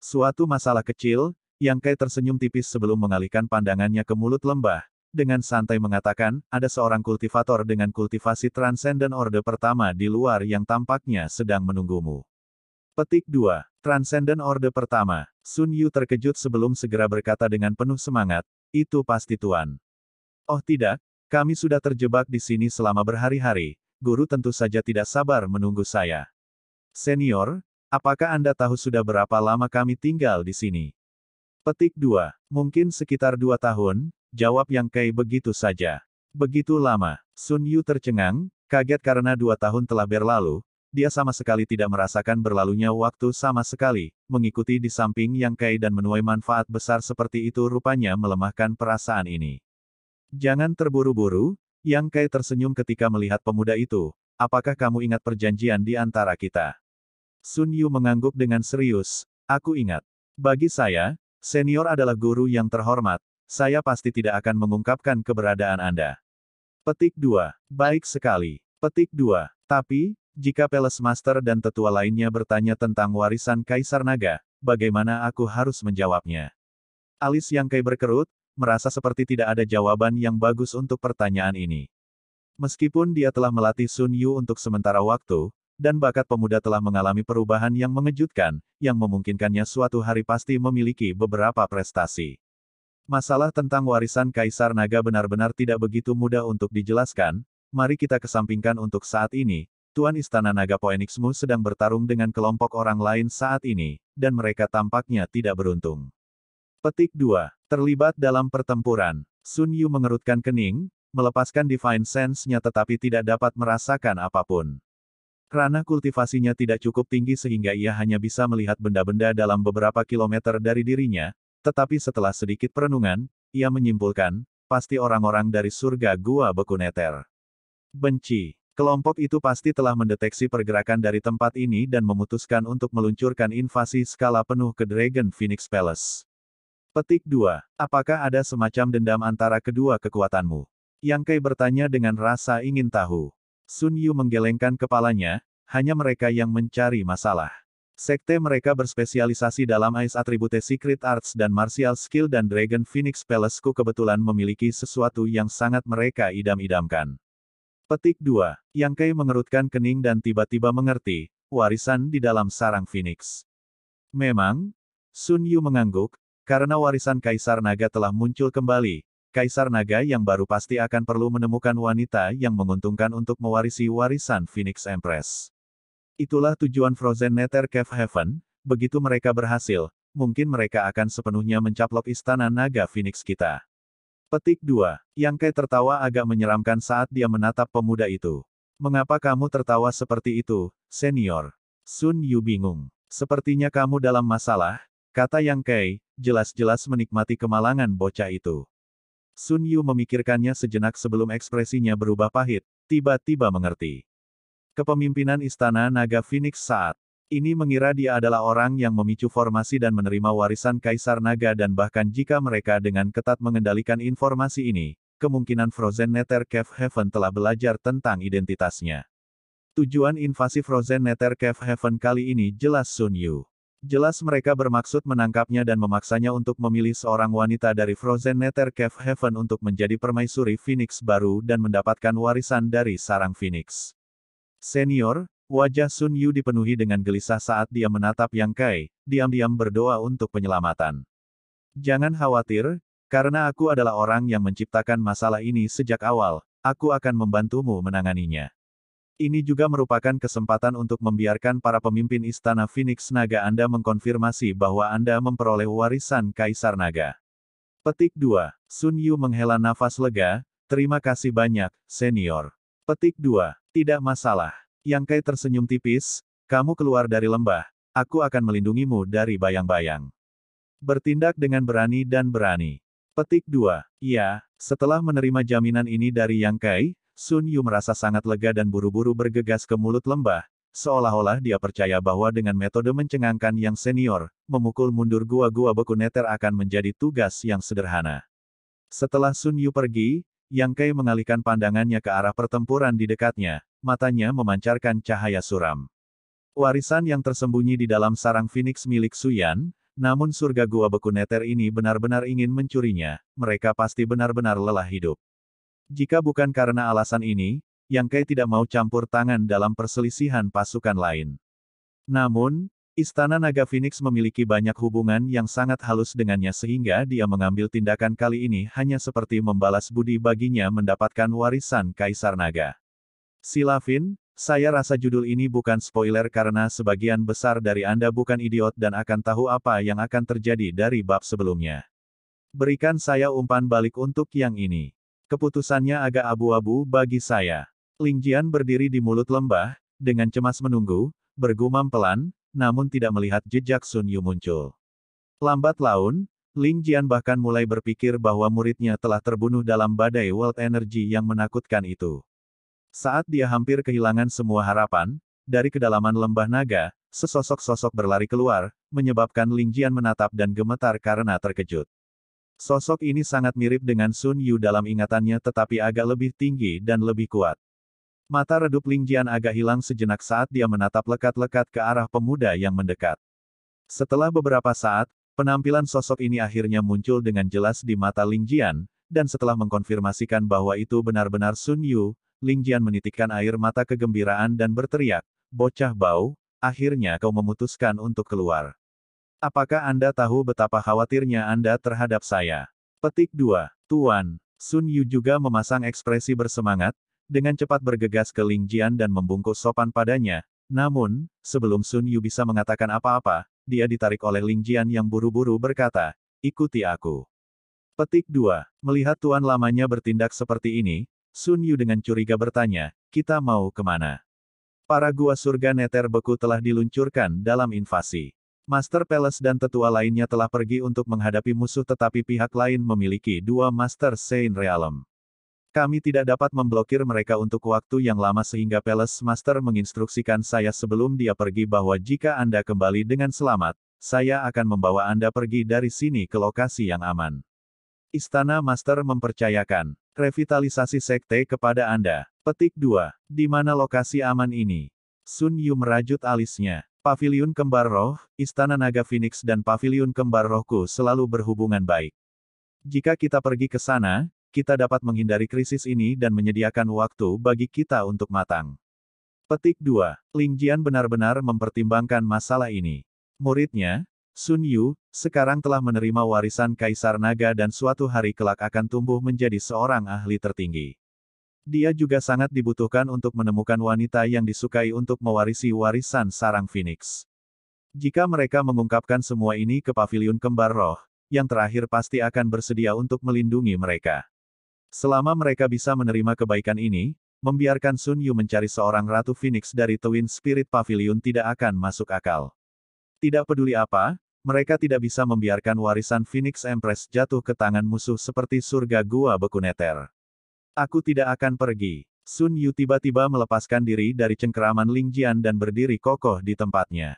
Suatu masalah kecil, yang Kai tersenyum tipis sebelum mengalihkan pandangannya ke mulut lembah, dengan santai mengatakan, ada seorang kultivator dengan kultivasi Transcendent Order pertama di luar yang tampaknya sedang menunggumu. Petik 2. Transcendent Order pertama. Sun Yu terkejut sebelum segera berkata dengan penuh semangat, itu pasti Tuan. Oh tidak, kami sudah terjebak di sini selama berhari-hari, guru tentu saja tidak sabar menunggu saya. Senior, apakah Anda tahu sudah berapa lama kami tinggal di sini? Petik 2. Mungkin sekitar dua tahun, jawab yang Kei begitu saja. Begitu lama, Sun Yu tercengang, kaget karena dua tahun telah berlalu, dia sama sekali tidak merasakan berlalunya waktu sama sekali, mengikuti di samping Yang Kei dan menuai manfaat besar seperti itu rupanya melemahkan perasaan ini. Jangan terburu-buru, Yang Kai tersenyum ketika melihat pemuda itu. Apakah kamu ingat perjanjian di antara kita? Sun Yu mengangguk dengan serius. Aku ingat. Bagi saya, senior adalah guru yang terhormat. Saya pasti tidak akan mengungkapkan keberadaan Anda. Petik 2. Baik sekali. Petik 2. Tapi, jika Palace Master dan tetua lainnya bertanya tentang warisan Kaisar Naga, bagaimana aku harus menjawabnya? Alis Yang Kai berkerut, merasa seperti tidak ada jawaban yang bagus untuk pertanyaan ini. Meskipun dia telah melatih Sun Yu untuk sementara waktu, dan bakat pemuda telah mengalami perubahan yang mengejutkan, yang memungkinkannya suatu hari pasti memiliki beberapa prestasi. Masalah tentang warisan Kaisar Naga benar-benar tidak begitu mudah untuk dijelaskan, mari kita kesampingkan untuk saat ini, Tuan Istana Naga Poenixmu sedang bertarung dengan kelompok orang lain saat ini, dan mereka tampaknya tidak beruntung. Petik 2. Terlibat dalam pertempuran, Sun Yu mengerutkan kening, melepaskan Divine Sense-nya tetapi tidak dapat merasakan apapun. karena kultivasinya tidak cukup tinggi sehingga ia hanya bisa melihat benda-benda dalam beberapa kilometer dari dirinya, tetapi setelah sedikit perenungan, ia menyimpulkan, pasti orang-orang dari surga gua bekuneter. Benci. Kelompok itu pasti telah mendeteksi pergerakan dari tempat ini dan memutuskan untuk meluncurkan invasi skala penuh ke Dragon Phoenix Palace. Petik 2. Apakah ada semacam dendam antara kedua kekuatanmu? Yang Kai bertanya dengan rasa ingin tahu. Sun Yu menggelengkan kepalanya, hanya mereka yang mencari masalah. Sekte mereka berspesialisasi dalam Ice Attribute Secret Arts dan Martial Skill dan Dragon Phoenix Palaceku kebetulan memiliki sesuatu yang sangat mereka idam-idamkan. Petik 2. Yang Kai mengerutkan kening dan tiba-tiba mengerti, warisan di dalam sarang Phoenix. Memang? Sun Yu mengangguk, karena warisan Kaisar Naga telah muncul kembali, Kaisar Naga yang baru pasti akan perlu menemukan wanita yang menguntungkan untuk mewarisi warisan Phoenix Empress. Itulah tujuan Frozen Nether Cave Heaven, begitu mereka berhasil, mungkin mereka akan sepenuhnya mencaplok istana naga Phoenix kita. Petik 2. Kai tertawa agak menyeramkan saat dia menatap pemuda itu. Mengapa kamu tertawa seperti itu, senior? Sun Yu bingung. Sepertinya kamu dalam masalah, kata Yang Kai, jelas-jelas menikmati kemalangan bocah itu. Sun Yu memikirkannya sejenak sebelum ekspresinya berubah pahit, tiba-tiba mengerti. Kepemimpinan Istana Naga Phoenix saat ini mengira dia adalah orang yang memicu formasi dan menerima warisan Kaisar Naga dan bahkan jika mereka dengan ketat mengendalikan informasi ini, kemungkinan Frozen Nether Cave Heaven telah belajar tentang identitasnya. Tujuan invasi Frozen Nether Cave Heaven kali ini jelas Sun Yu. Jelas mereka bermaksud menangkapnya dan memaksanya untuk memilih seorang wanita dari Frozen Nether Cave Heaven untuk menjadi permaisuri Phoenix baru dan mendapatkan warisan dari sarang Phoenix. Senior, wajah Sun Yu dipenuhi dengan gelisah saat dia menatap Yang Kai, diam-diam berdoa untuk penyelamatan. Jangan khawatir, karena aku adalah orang yang menciptakan masalah ini sejak awal, aku akan membantumu menanganinya. Ini juga merupakan kesempatan untuk membiarkan para pemimpin Istana Phoenix Naga Anda mengkonfirmasi bahwa Anda memperoleh warisan Kaisar Naga. Petik 2. Sun Yu menghela nafas lega, terima kasih banyak, senior. Petik 2. Tidak masalah. Yang Kai tersenyum tipis, kamu keluar dari lembah, aku akan melindungimu dari bayang-bayang. Bertindak dengan berani dan berani. Petik 2. Ya, setelah menerima jaminan ini dari Yang Kai, Sun Yu merasa sangat lega dan buru-buru bergegas ke mulut lembah, seolah-olah dia percaya bahwa dengan metode mencengangkan yang senior, memukul mundur gua-gua beku neter akan menjadi tugas yang sederhana. Setelah Sun Yu pergi, Yang Kai mengalihkan pandangannya ke arah pertempuran di dekatnya, matanya memancarkan cahaya suram. Warisan yang tersembunyi di dalam sarang Phoenix milik Suyan, namun surga gua beku neter ini benar-benar ingin mencurinya, mereka pasti benar-benar lelah hidup. Jika bukan karena alasan ini, Yang Kai tidak mau campur tangan dalam perselisihan pasukan lain. Namun, Istana Naga Phoenix memiliki banyak hubungan yang sangat halus dengannya sehingga dia mengambil tindakan kali ini hanya seperti membalas budi baginya mendapatkan warisan Kaisar Naga. Silafin, saya rasa judul ini bukan spoiler karena sebagian besar dari Anda bukan idiot dan akan tahu apa yang akan terjadi dari bab sebelumnya. Berikan saya umpan balik untuk yang ini. Keputusannya agak abu-abu bagi saya. Lingjian berdiri di mulut lembah, dengan cemas menunggu, bergumam pelan, namun tidak melihat jejak Sun Yu muncul. Lambat laun, Ling Jian bahkan mulai berpikir bahwa muridnya telah terbunuh dalam badai world energy yang menakutkan itu. Saat dia hampir kehilangan semua harapan, dari kedalaman lembah naga, sesosok-sosok berlari keluar, menyebabkan Ling Jian menatap dan gemetar karena terkejut. Sosok ini sangat mirip dengan Sun Yu dalam ingatannya tetapi agak lebih tinggi dan lebih kuat. Mata redup Lingjian agak hilang sejenak saat dia menatap lekat-lekat ke arah pemuda yang mendekat. Setelah beberapa saat, penampilan sosok ini akhirnya muncul dengan jelas di mata Lingjian, dan setelah mengkonfirmasikan bahwa itu benar-benar Sun Yu, Lingjian menitikkan air mata kegembiraan dan berteriak, Bocah bau, akhirnya kau memutuskan untuk keluar. Apakah Anda tahu betapa khawatirnya Anda terhadap saya? Petik 2. Tuan, Sun Yu juga memasang ekspresi bersemangat, dengan cepat bergegas ke Ling Jian dan membungkus sopan padanya. Namun, sebelum Sun Yu bisa mengatakan apa-apa, dia ditarik oleh Ling Jian yang buru-buru berkata, ikuti aku. Petik 2. Melihat tuan lamanya bertindak seperti ini, Sun Yu dengan curiga bertanya, kita mau kemana? Para gua surga neter beku telah diluncurkan dalam invasi. Master Palace dan tetua lainnya telah pergi untuk menghadapi musuh tetapi pihak lain memiliki dua Master Saint Realm. Kami tidak dapat memblokir mereka untuk waktu yang lama sehingga Palace Master menginstruksikan saya sebelum dia pergi bahwa jika Anda kembali dengan selamat, saya akan membawa Anda pergi dari sini ke lokasi yang aman. Istana Master mempercayakan revitalisasi sekte kepada Anda. Petik 2. Di mana lokasi aman ini? Sun Yu merajut alisnya. Pavilion Kembar Roh, Istana Naga Phoenix dan Pavilion Kembar Rohku selalu berhubungan baik. Jika kita pergi ke sana, kita dapat menghindari krisis ini dan menyediakan waktu bagi kita untuk matang. Petik 2. Ling Jian benar-benar mempertimbangkan masalah ini. Muridnya, Sun Yu, sekarang telah menerima warisan Kaisar Naga dan suatu hari kelak akan tumbuh menjadi seorang ahli tertinggi. Dia juga sangat dibutuhkan untuk menemukan wanita yang disukai untuk mewarisi warisan sarang Phoenix. Jika mereka mengungkapkan semua ini ke pavilion kembar roh, yang terakhir pasti akan bersedia untuk melindungi mereka. Selama mereka bisa menerima kebaikan ini, membiarkan Sun Yu mencari seorang Ratu Phoenix dari Twin Spirit Pavilion tidak akan masuk akal. Tidak peduli apa, mereka tidak bisa membiarkan warisan Phoenix Empress jatuh ke tangan musuh seperti surga gua beku neter. Aku tidak akan pergi. Sun Yu tiba-tiba melepaskan diri dari cengkeraman Ling Jian dan berdiri kokoh di tempatnya.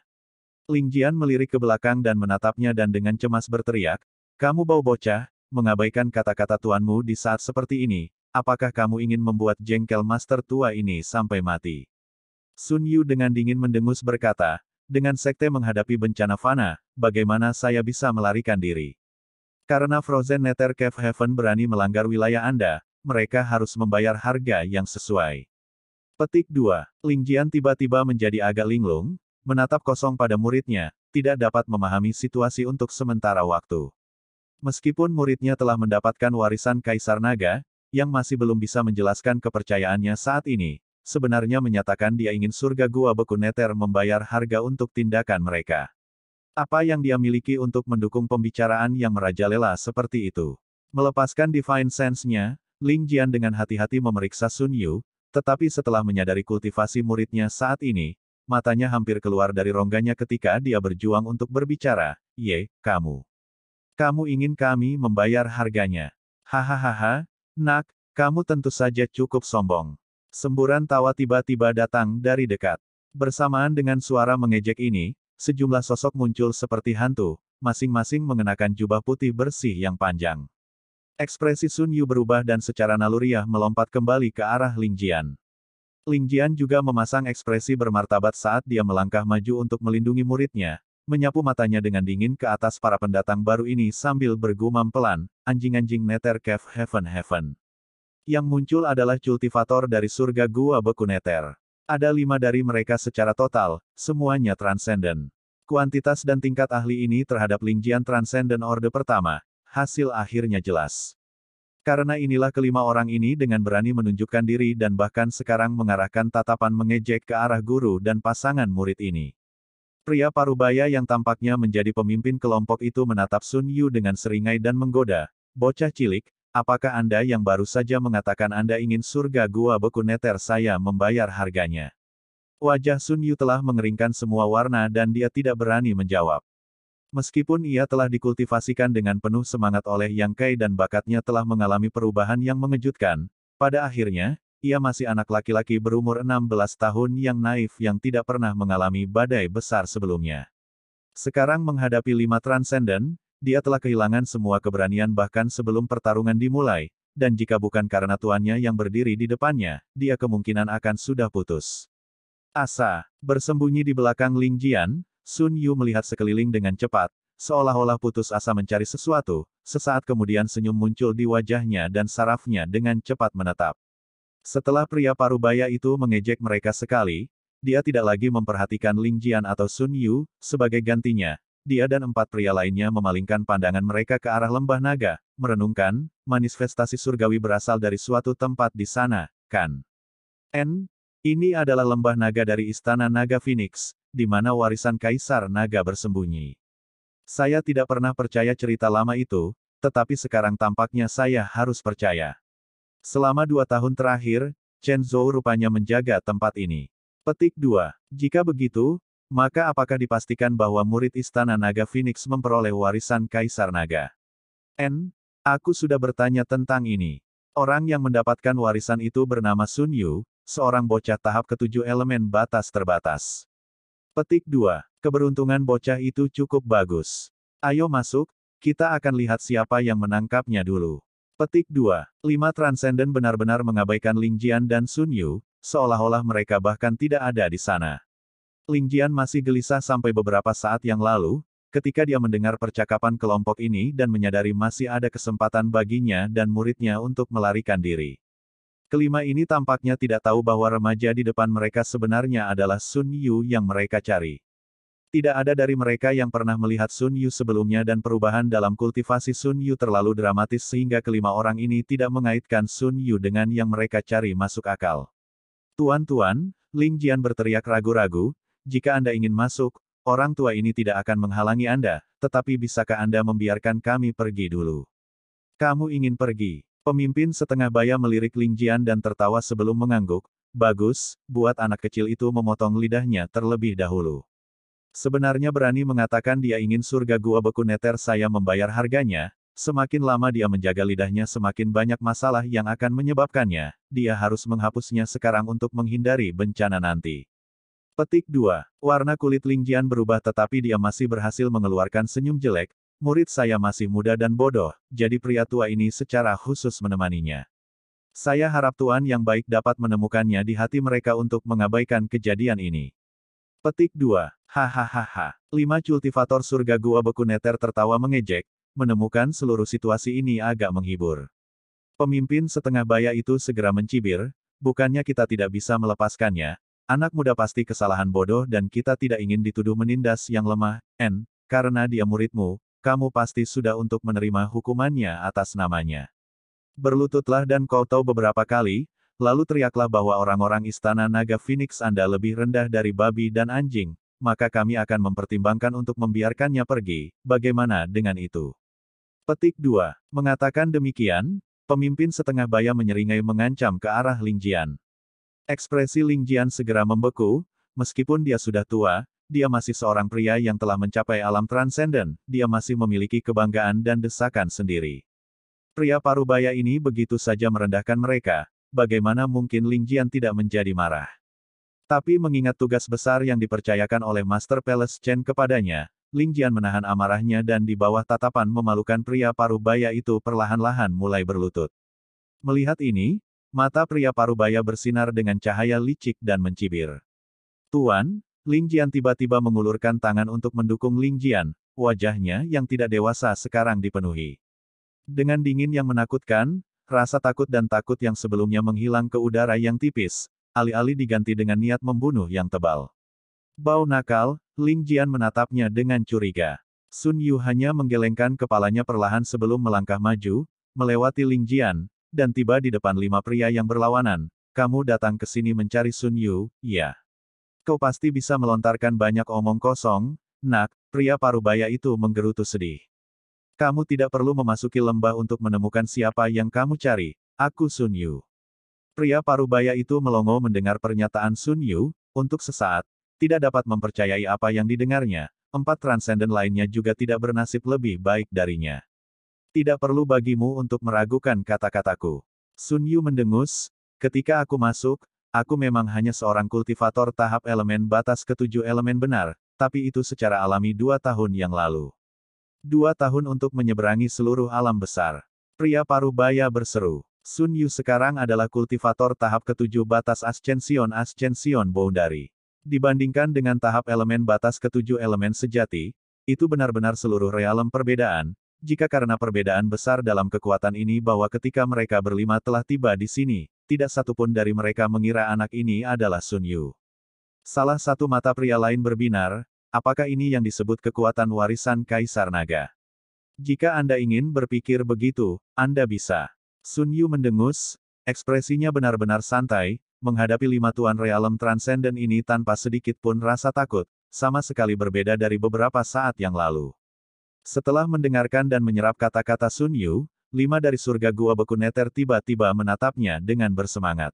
Ling Jian melirik ke belakang dan menatapnya dan dengan cemas berteriak, Kamu bau bocah, mengabaikan kata-kata tuanmu di saat seperti ini, apakah kamu ingin membuat jengkel master tua ini sampai mati? Sun Yu dengan dingin mendengus berkata, dengan sekte menghadapi bencana fana, bagaimana saya bisa melarikan diri? Karena Frozen Nether Cave Heaven berani melanggar wilayah Anda, mereka harus membayar harga yang sesuai. Petik 2. Lingjian tiba-tiba menjadi agak linglung, menatap kosong pada muridnya, tidak dapat memahami situasi untuk sementara waktu. Meskipun muridnya telah mendapatkan warisan Kaisar Naga, yang masih belum bisa menjelaskan kepercayaannya saat ini, sebenarnya menyatakan dia ingin surga gua beku Neter membayar harga untuk tindakan mereka. Apa yang dia miliki untuk mendukung pembicaraan yang merajalela seperti itu? Melepaskan Divine Sense-nya, Ling Jian dengan hati-hati memeriksa Sun Yu, tetapi setelah menyadari kultivasi muridnya saat ini, matanya hampir keluar dari rongganya ketika dia berjuang untuk berbicara, Ye, kamu. Kamu ingin kami membayar harganya. Hahaha, nak, kamu tentu saja cukup sombong. Semburan tawa tiba-tiba datang dari dekat. Bersamaan dengan suara mengejek ini, sejumlah sosok muncul seperti hantu, masing-masing mengenakan jubah putih bersih yang panjang. Ekspresi Sun Yu berubah dan secara naluriah melompat kembali ke arah Ling Jian. Ling Jian juga memasang ekspresi bermartabat saat dia melangkah maju untuk melindungi muridnya, menyapu matanya dengan dingin ke atas para pendatang baru ini sambil bergumam pelan, anjing-anjing neter kev heaven heaven. Yang muncul adalah cultivator dari surga gua beku neter. Ada lima dari mereka secara total, semuanya transenden. Kuantitas dan tingkat ahli ini terhadap Ling Jian Transcendent Orde pertama, hasil akhirnya jelas. Karena inilah kelima orang ini dengan berani menunjukkan diri dan bahkan sekarang mengarahkan tatapan mengejek ke arah guru dan pasangan murid ini. Pria parubaya yang tampaknya menjadi pemimpin kelompok itu menatap Sun Yu dengan seringai dan menggoda, bocah cilik, apakah Anda yang baru saja mengatakan Anda ingin surga gua beku neter saya membayar harganya? Wajah Sun Yu telah mengeringkan semua warna dan dia tidak berani menjawab. Meskipun ia telah dikultivasikan dengan penuh semangat oleh Yang Kai dan bakatnya telah mengalami perubahan yang mengejutkan, pada akhirnya, ia masih anak laki-laki berumur 16 tahun yang naif yang tidak pernah mengalami badai besar sebelumnya. Sekarang menghadapi lima transenden, dia telah kehilangan semua keberanian bahkan sebelum pertarungan dimulai, dan jika bukan karena tuannya yang berdiri di depannya, dia kemungkinan akan sudah putus. Asa, bersembunyi di belakang Ling Jian, Sun Yu melihat sekeliling dengan cepat, seolah-olah putus asa mencari sesuatu, sesaat kemudian senyum muncul di wajahnya dan sarafnya dengan cepat menetap. Setelah pria parubaya itu mengejek mereka sekali, dia tidak lagi memperhatikan Ling Jian atau Sun Yu, sebagai gantinya, dia dan empat pria lainnya memalingkan pandangan mereka ke arah lembah naga, merenungkan, manifestasi surgawi berasal dari suatu tempat di sana, kan? N, ini adalah lembah naga dari Istana Naga Phoenix, di mana warisan Kaisar Naga bersembunyi. Saya tidak pernah percaya cerita lama itu, tetapi sekarang tampaknya saya harus percaya. Selama dua tahun terakhir, Chen Zhou rupanya menjaga tempat ini. Petik 2. Jika begitu, maka apakah dipastikan bahwa murid Istana Naga Phoenix memperoleh warisan Kaisar Naga? N. Aku sudah bertanya tentang ini. Orang yang mendapatkan warisan itu bernama Sun Yu, seorang bocah tahap ketujuh elemen batas terbatas. Petik 2. Keberuntungan bocah itu cukup bagus. Ayo masuk, kita akan lihat siapa yang menangkapnya dulu. Petik 2. lima Transcendent benar-benar mengabaikan Ling Jian dan Sun Yu, seolah-olah mereka bahkan tidak ada di sana. Ling Jian masih gelisah sampai beberapa saat yang lalu, ketika dia mendengar percakapan kelompok ini dan menyadari masih ada kesempatan baginya dan muridnya untuk melarikan diri. Kelima ini tampaknya tidak tahu bahwa remaja di depan mereka sebenarnya adalah Sun Yu yang mereka cari. Tidak ada dari mereka yang pernah melihat Sun Yu sebelumnya dan perubahan dalam kultivasi Sun Yu terlalu dramatis sehingga kelima orang ini tidak mengaitkan Sun Yu dengan yang mereka cari masuk akal. Tuan-tuan, Ling Jian berteriak ragu-ragu, jika Anda ingin masuk, orang tua ini tidak akan menghalangi Anda, tetapi bisakah Anda membiarkan kami pergi dulu? Kamu ingin pergi? Pemimpin setengah baya melirik Lingjian dan tertawa sebelum mengangguk, bagus, buat anak kecil itu memotong lidahnya terlebih dahulu. Sebenarnya berani mengatakan dia ingin surga gua beku neter saya membayar harganya, semakin lama dia menjaga lidahnya semakin banyak masalah yang akan menyebabkannya, dia harus menghapusnya sekarang untuk menghindari bencana nanti. Petik 2. Warna kulit Lingjian berubah tetapi dia masih berhasil mengeluarkan senyum jelek, Murid saya masih muda dan bodoh, jadi pria tua ini secara khusus menemaninya. Saya harap Tuan yang baik dapat menemukannya di hati mereka untuk mengabaikan kejadian ini. Petik 2. Hahaha. Lima kultivator surga gua beku neter tertawa mengejek, menemukan seluruh situasi ini agak menghibur. Pemimpin setengah baya itu segera mencibir, bukannya kita tidak bisa melepaskannya, anak muda pasti kesalahan bodoh dan kita tidak ingin dituduh menindas yang lemah, N, karena dia muridmu, kamu pasti sudah untuk menerima hukumannya atas namanya. Berlututlah dan kau tahu beberapa kali, lalu teriaklah bahwa orang-orang istana naga Phoenix Anda lebih rendah dari babi dan anjing, maka kami akan mempertimbangkan untuk membiarkannya pergi, bagaimana dengan itu? Petik 2. Mengatakan demikian, pemimpin setengah baya menyeringai mengancam ke arah Lingjian. Ekspresi Lingjian segera membeku, meskipun dia sudah tua, dia masih seorang pria yang telah mencapai alam transenden, dia masih memiliki kebanggaan dan desakan sendiri. Pria parubaya ini begitu saja merendahkan mereka, bagaimana mungkin Ling Jian tidak menjadi marah. Tapi mengingat tugas besar yang dipercayakan oleh Master Palace Chen kepadanya, Ling Jian menahan amarahnya dan di bawah tatapan memalukan pria parubaya itu perlahan-lahan mulai berlutut. Melihat ini, mata pria parubaya bersinar dengan cahaya licik dan mencibir. Tuan, Ling Jian tiba-tiba mengulurkan tangan untuk mendukung Ling Jian, wajahnya yang tidak dewasa sekarang dipenuhi. Dengan dingin yang menakutkan, rasa takut dan takut yang sebelumnya menghilang ke udara yang tipis, alih-alih diganti dengan niat membunuh yang tebal. Bau nakal, Ling Jian menatapnya dengan curiga. Sun Yu hanya menggelengkan kepalanya perlahan sebelum melangkah maju, melewati Ling Jian, dan tiba di depan lima pria yang berlawanan. Kamu datang ke sini mencari Sun Yu, ya. Kau pasti bisa melontarkan banyak omong kosong, nak, pria parubaya itu menggerutu sedih. Kamu tidak perlu memasuki lembah untuk menemukan siapa yang kamu cari, aku Sun Yu. Pria parubaya itu melongo mendengar pernyataan Sun Yu, untuk sesaat, tidak dapat mempercayai apa yang didengarnya, empat transenden lainnya juga tidak bernasib lebih baik darinya. Tidak perlu bagimu untuk meragukan kata-kataku. Sun Yu mendengus, ketika aku masuk, aku memang hanya seorang kultivator tahap elemen batas ketujuh elemen benar, tapi itu secara alami dua tahun yang lalu. Dua tahun untuk menyeberangi seluruh alam besar. Pria paruh baya berseru, Sun Yu sekarang adalah kultivator tahap ketujuh batas Ascension Ascension Boundary. Dibandingkan dengan tahap elemen batas ketujuh elemen sejati, itu benar-benar seluruh realem perbedaan, jika karena perbedaan besar dalam kekuatan ini bahwa ketika mereka berlima telah tiba di sini, tidak satupun dari mereka mengira anak ini adalah Sun Yu. Salah satu mata pria lain berbinar, apakah ini yang disebut kekuatan warisan Kaisar Naga? Jika Anda ingin berpikir begitu, Anda bisa. Sun Yu mendengus, ekspresinya benar-benar santai, menghadapi lima tuan realem transenden ini tanpa sedikit pun rasa takut, sama sekali berbeda dari beberapa saat yang lalu. Setelah mendengarkan dan menyerap kata-kata Sun Yu, lima dari surga gua beku Neter tiba-tiba menatapnya dengan bersemangat.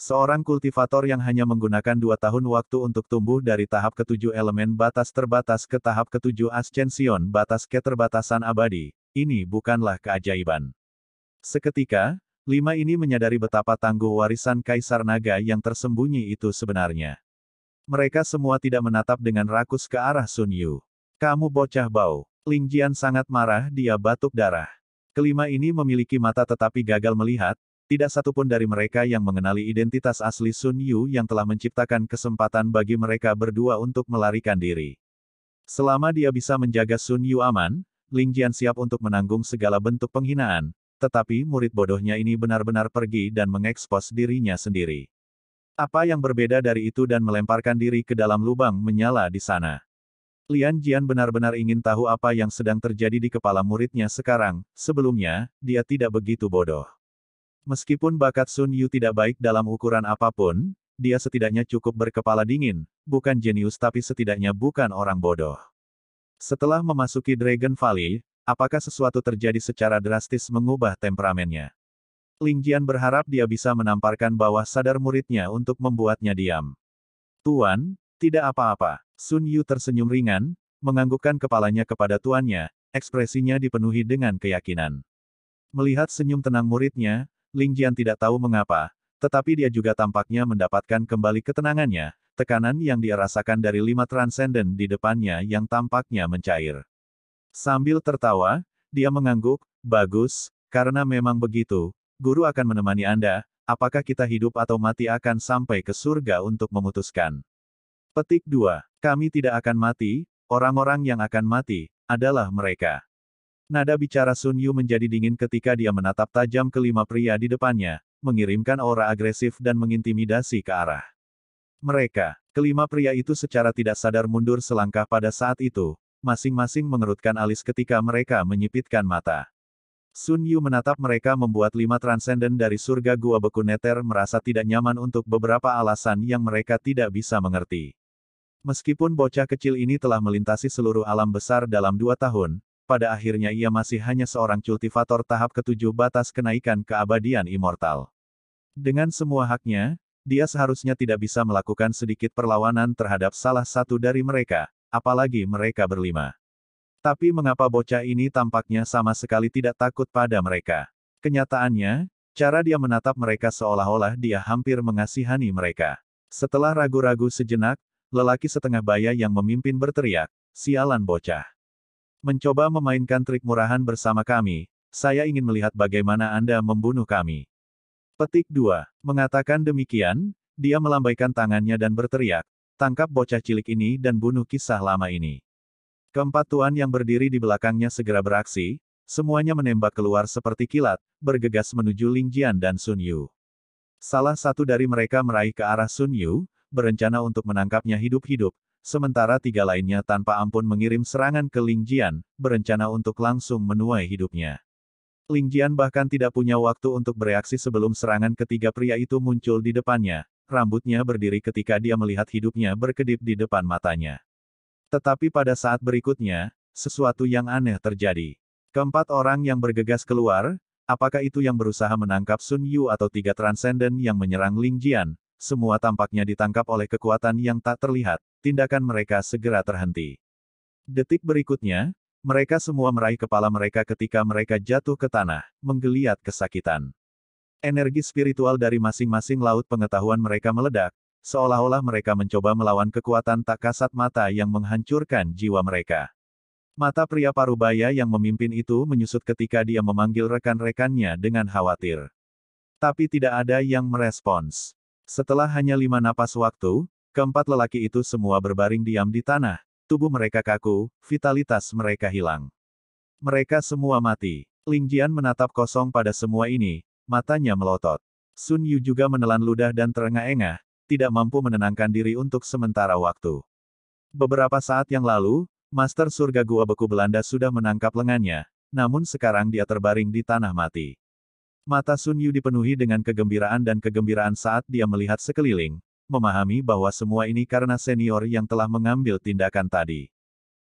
Seorang kultivator yang hanya menggunakan dua tahun waktu untuk tumbuh dari tahap ketujuh elemen batas terbatas ke tahap ketujuh ascension batas keterbatasan abadi, ini bukanlah keajaiban. Seketika, lima ini menyadari betapa tangguh warisan Kaisar Naga yang tersembunyi itu sebenarnya. Mereka semua tidak menatap dengan rakus ke arah Sun Yu. Kamu bocah bau. Ling Jian sangat marah dia batuk darah. Kelima ini memiliki mata tetapi gagal melihat, tidak satupun dari mereka yang mengenali identitas asli Sun Yu yang telah menciptakan kesempatan bagi mereka berdua untuk melarikan diri. Selama dia bisa menjaga Sun Yu aman, Ling Jian siap untuk menanggung segala bentuk penghinaan, tetapi murid bodohnya ini benar-benar pergi dan mengekspos dirinya sendiri. Apa yang berbeda dari itu dan melemparkan diri ke dalam lubang menyala di sana. Lian Jian benar-benar ingin tahu apa yang sedang terjadi di kepala muridnya sekarang, sebelumnya, dia tidak begitu bodoh. Meskipun bakat Sun Yu tidak baik dalam ukuran apapun, dia setidaknya cukup berkepala dingin, bukan jenius tapi setidaknya bukan orang bodoh. Setelah memasuki Dragon Valley, apakah sesuatu terjadi secara drastis mengubah temperamennya? Ling Jian berharap dia bisa menamparkan bawah sadar muridnya untuk membuatnya diam. Tuan, tidak apa-apa. Sun Yu tersenyum ringan, menganggukkan kepalanya kepada tuannya, ekspresinya dipenuhi dengan keyakinan. Melihat senyum tenang muridnya, Ling Jian tidak tahu mengapa, tetapi dia juga tampaknya mendapatkan kembali ketenangannya, tekanan yang dia rasakan dari lima transenden di depannya yang tampaknya mencair. Sambil tertawa, dia mengangguk, bagus, karena memang begitu, guru akan menemani Anda, apakah kita hidup atau mati akan sampai ke surga untuk memutuskan. Petik 2. Kami tidak akan mati, orang-orang yang akan mati, adalah mereka. Nada bicara Sun Yu menjadi dingin ketika dia menatap tajam kelima pria di depannya, mengirimkan aura agresif dan mengintimidasi ke arah mereka. Kelima pria itu secara tidak sadar mundur selangkah pada saat itu, masing-masing mengerutkan alis ketika mereka menyipitkan mata. Sun Yu menatap mereka membuat lima transenden dari surga gua beku neter merasa tidak nyaman untuk beberapa alasan yang mereka tidak bisa mengerti. Meskipun bocah kecil ini telah melintasi seluruh alam besar dalam dua tahun, pada akhirnya ia masih hanya seorang kultivator tahap ketujuh batas kenaikan keabadian immortal. Dengan semua haknya, dia seharusnya tidak bisa melakukan sedikit perlawanan terhadap salah satu dari mereka, apalagi mereka berlima. Tapi mengapa bocah ini tampaknya sama sekali tidak takut pada mereka? Kenyataannya, cara dia menatap mereka seolah-olah dia hampir mengasihani mereka. Setelah ragu-ragu sejenak, lelaki setengah baya yang memimpin berteriak, sialan bocah. Mencoba memainkan trik murahan bersama kami, saya ingin melihat bagaimana Anda membunuh kami. Petik 2. Mengatakan demikian, dia melambaikan tangannya dan berteriak, tangkap bocah cilik ini dan bunuh kisah lama ini. Keempat tuan yang berdiri di belakangnya segera beraksi, semuanya menembak keluar seperti kilat, bergegas menuju Lingjian dan Sun Yu. Salah satu dari mereka meraih ke arah Sun Yu, berencana untuk menangkapnya hidup-hidup, sementara tiga lainnya tanpa ampun mengirim serangan ke Ling Jian, berencana untuk langsung menuai hidupnya. Ling Jian bahkan tidak punya waktu untuk bereaksi sebelum serangan ketiga pria itu muncul di depannya, rambutnya berdiri ketika dia melihat hidupnya berkedip di depan matanya. Tetapi pada saat berikutnya, sesuatu yang aneh terjadi. Keempat orang yang bergegas keluar, apakah itu yang berusaha menangkap Sun Yu atau tiga transenden yang menyerang Ling Jian, semua tampaknya ditangkap oleh kekuatan yang tak terlihat, tindakan mereka segera terhenti. Detik berikutnya, mereka semua meraih kepala mereka ketika mereka jatuh ke tanah, menggeliat kesakitan. Energi spiritual dari masing-masing laut pengetahuan mereka meledak, seolah-olah mereka mencoba melawan kekuatan tak kasat mata yang menghancurkan jiwa mereka. Mata pria parubaya yang memimpin itu menyusut ketika dia memanggil rekan-rekannya dengan khawatir. Tapi tidak ada yang merespons. Setelah hanya lima napas waktu, keempat lelaki itu semua berbaring diam di tanah, tubuh mereka kaku, vitalitas mereka hilang. Mereka semua mati. Ling Jian menatap kosong pada semua ini, matanya melotot. Sun Yu juga menelan ludah dan terengah-engah, tidak mampu menenangkan diri untuk sementara waktu. Beberapa saat yang lalu, Master Surga Gua Beku Belanda sudah menangkap lengannya, namun sekarang dia terbaring di tanah mati. Mata Sun Yu dipenuhi dengan kegembiraan dan kegembiraan saat dia melihat sekeliling, memahami bahwa semua ini karena senior yang telah mengambil tindakan tadi.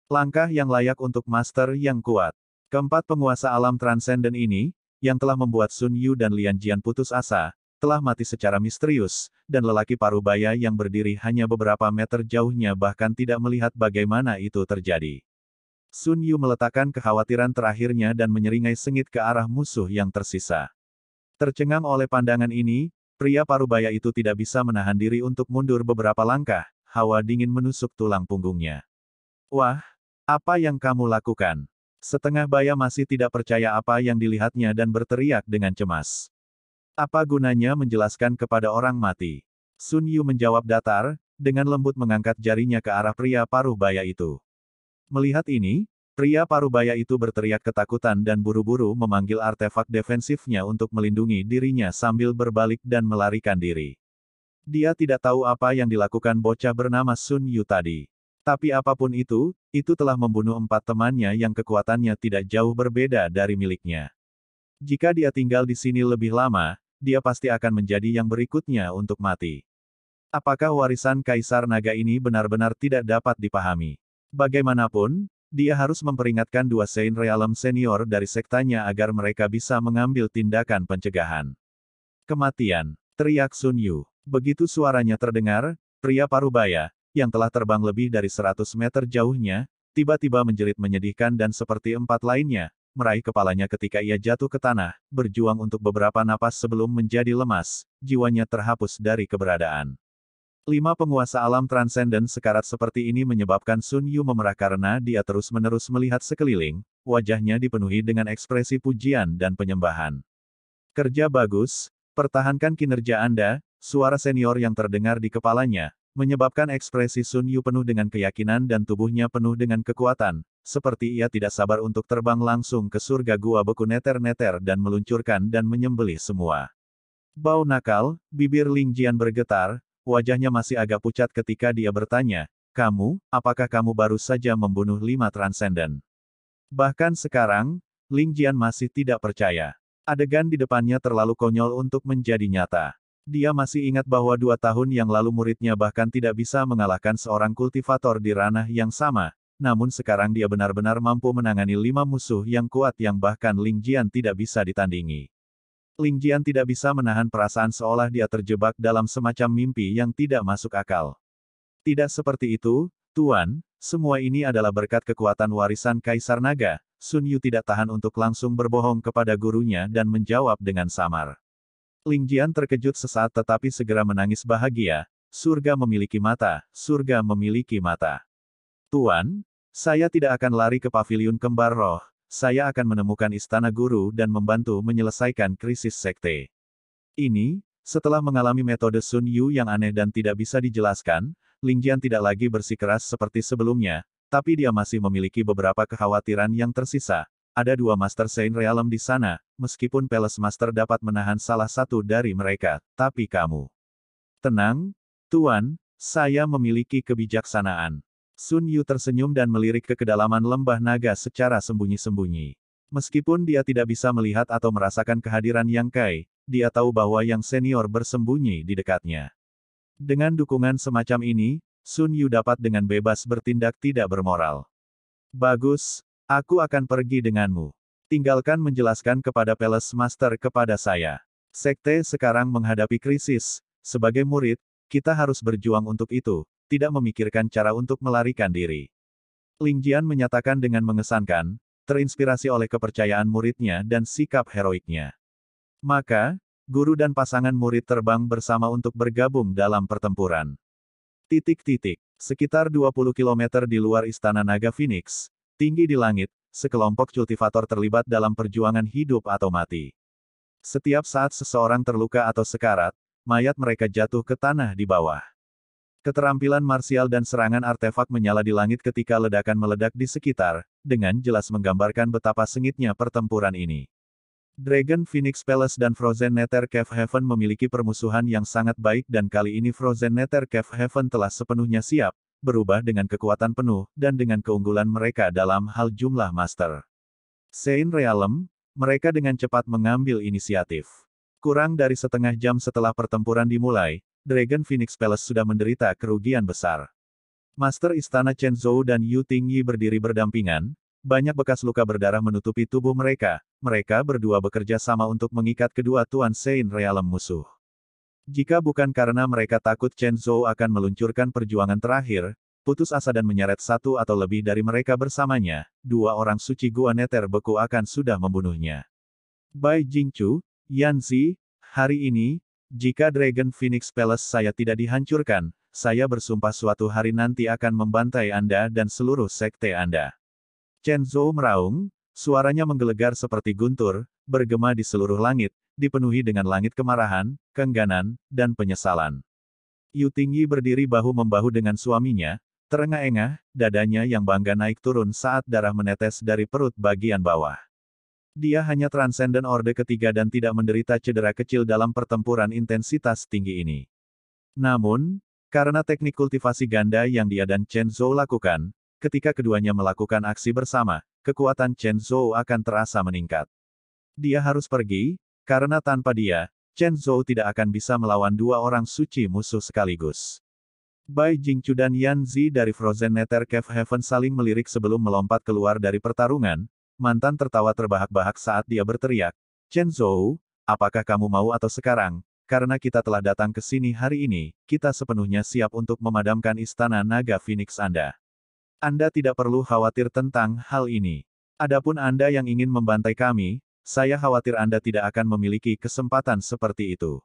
Langkah yang layak untuk master yang kuat. Keempat penguasa alam transenden ini, yang telah membuat Sun Yu dan Lian Jian putus asa, telah mati secara misterius, dan lelaki parubaya yang berdiri hanya beberapa meter jauhnya bahkan tidak melihat bagaimana itu terjadi. Sun Yu meletakkan kekhawatiran terakhirnya dan menyeringai sengit ke arah musuh yang tersisa. Tercengang oleh pandangan ini, pria parubaya itu tidak bisa menahan diri untuk mundur beberapa langkah, hawa dingin menusuk tulang punggungnya. Wah, apa yang kamu lakukan? Setengah baya masih tidak percaya apa yang dilihatnya dan berteriak dengan cemas. Apa gunanya menjelaskan kepada orang mati? Sun Yu menjawab datar, dengan lembut mengangkat jarinya ke arah pria paruh baya itu. Melihat ini, Pria parubaya itu berteriak ketakutan dan buru-buru memanggil artefak defensifnya untuk melindungi dirinya sambil berbalik dan melarikan diri. Dia tidak tahu apa yang dilakukan bocah bernama Sun Yu tadi. Tapi apapun itu, itu telah membunuh empat temannya yang kekuatannya tidak jauh berbeda dari miliknya. Jika dia tinggal di sini lebih lama, dia pasti akan menjadi yang berikutnya untuk mati. Apakah warisan Kaisar Naga ini benar-benar tidak dapat dipahami? Bagaimanapun, dia harus memperingatkan dua Saint Realm senior dari sektanya agar mereka bisa mengambil tindakan pencegahan. Kematian, teriak Sun Yu. Begitu suaranya terdengar, pria parubaya, yang telah terbang lebih dari 100 meter jauhnya, tiba-tiba menjerit menyedihkan dan seperti empat lainnya, meraih kepalanya ketika ia jatuh ke tanah, berjuang untuk beberapa napas sebelum menjadi lemas, jiwanya terhapus dari keberadaan. Lima penguasa alam transenden sekarat seperti ini menyebabkan Sun Yu memerah karena dia terus-menerus melihat sekeliling, wajahnya dipenuhi dengan ekspresi pujian dan penyembahan. Kerja bagus, pertahankan kinerja Anda, suara senior yang terdengar di kepalanya, menyebabkan ekspresi Sun Yu penuh dengan keyakinan dan tubuhnya penuh dengan kekuatan, seperti ia tidak sabar untuk terbang langsung ke surga gua beku neter-neter dan meluncurkan dan menyembelih semua. Bau nakal, bibir Ling Jian bergetar, wajahnya masih agak pucat ketika dia bertanya, kamu, apakah kamu baru saja membunuh lima Transcendent? Bahkan sekarang, Ling Jian masih tidak percaya. Adegan di depannya terlalu konyol untuk menjadi nyata. Dia masih ingat bahwa dua tahun yang lalu muridnya bahkan tidak bisa mengalahkan seorang kultivator di ranah yang sama, namun sekarang dia benar-benar mampu menangani lima musuh yang kuat yang bahkan Ling Jian tidak bisa ditandingi. Ling Jian tidak bisa menahan perasaan seolah dia terjebak dalam semacam mimpi yang tidak masuk akal. Tidak seperti itu, Tuan, semua ini adalah berkat kekuatan warisan Kaisar Naga, Sun Yu tidak tahan untuk langsung berbohong kepada gurunya dan menjawab dengan samar. Ling Jian terkejut sesaat tetapi segera menangis bahagia, surga memiliki mata, surga memiliki mata. Tuan, saya tidak akan lari ke paviliun kembar roh, saya akan menemukan istana guru dan membantu menyelesaikan krisis sekte. Ini, setelah mengalami metode Sun Yu yang aneh dan tidak bisa dijelaskan, Lingjian tidak lagi bersikeras seperti sebelumnya, tapi dia masih memiliki beberapa kekhawatiran yang tersisa. Ada dua Master Saint Realm di sana, meskipun Palace Master dapat menahan salah satu dari mereka, tapi kamu. Tenang, Tuan, saya memiliki kebijaksanaan. Sun Yu tersenyum dan melirik ke kedalaman lembah naga secara sembunyi-sembunyi. Meskipun dia tidak bisa melihat atau merasakan kehadiran Yang Kai, dia tahu bahwa Yang Senior bersembunyi di dekatnya. Dengan dukungan semacam ini, Sun Yu dapat dengan bebas bertindak tidak bermoral. Bagus, aku akan pergi denganmu. Tinggalkan menjelaskan kepada Peles Master kepada saya. Sekte sekarang menghadapi krisis, sebagai murid, kita harus berjuang untuk itu, tidak memikirkan cara untuk melarikan diri. Ling Jian menyatakan dengan mengesankan, terinspirasi oleh kepercayaan muridnya dan sikap heroiknya. Maka, guru dan pasangan murid terbang bersama untuk bergabung dalam pertempuran. Titik-titik, sekitar 20 km di luar Istana Naga Phoenix, tinggi di langit, sekelompok kultivator terlibat dalam perjuangan hidup atau mati. Setiap saat seseorang terluka atau sekarat, mayat mereka jatuh ke tanah di bawah. Keterampilan marsial dan serangan artefak menyala di langit ketika ledakan meledak di sekitar, dengan jelas menggambarkan betapa sengitnya pertempuran ini. Dragon Phoenix Palace dan Frozen Nether Cave Heaven memiliki permusuhan yang sangat baik dan kali ini Frozen Nether Cave Heaven telah sepenuhnya siap, berubah dengan kekuatan penuh, dan dengan keunggulan mereka dalam hal jumlah master. Sein Realm, mereka dengan cepat mengambil inisiatif. Kurang dari setengah jam setelah pertempuran dimulai, Dragon Phoenix Palace sudah menderita kerugian besar. Master Istana Chen Zhou dan Yu Tingyi berdiri berdampingan, banyak bekas luka berdarah menutupi tubuh mereka, mereka berdua bekerja sama untuk mengikat kedua Tuan Sein realem musuh. Jika bukan karena mereka takut Chen Zhou akan meluncurkan perjuangan terakhir, putus asa dan menyeret satu atau lebih dari mereka bersamanya, dua orang suci Gua Neter beku akan sudah membunuhnya. Bai Jingchu, Yan Zi, hari ini, jika Dragon Phoenix Palace saya tidak dihancurkan, saya bersumpah suatu hari nanti akan membantai Anda dan seluruh sekte Anda. Chen Zhou meraung, suaranya menggelegar seperti guntur, bergema di seluruh langit, dipenuhi dengan langit kemarahan, kengganan, dan penyesalan. Yu Tingyi berdiri bahu-membahu dengan suaminya, terengah-engah, dadanya yang bangga naik turun saat darah menetes dari perut bagian bawah. Dia hanya Transcendent Orde ketiga dan tidak menderita cedera kecil dalam pertempuran intensitas tinggi ini. Namun, karena teknik kultivasi ganda yang dia dan Chen Zhou lakukan, ketika keduanya melakukan aksi bersama, kekuatan Chen Zhou akan terasa meningkat. Dia harus pergi, karena tanpa dia, Chen Zhou tidak akan bisa melawan dua orang suci musuh sekaligus. Bai Jingchu dan Yan Zi dari Frozen Nether Cave Heaven saling melirik sebelum melompat keluar dari pertarungan, Mantan tertawa terbahak-bahak saat dia berteriak, Chen Zhou, apakah kamu mau atau sekarang? Karena kita telah datang ke sini hari ini, kita sepenuhnya siap untuk memadamkan istana naga Phoenix Anda. Anda tidak perlu khawatir tentang hal ini. Adapun Anda yang ingin membantai kami, saya khawatir Anda tidak akan memiliki kesempatan seperti itu.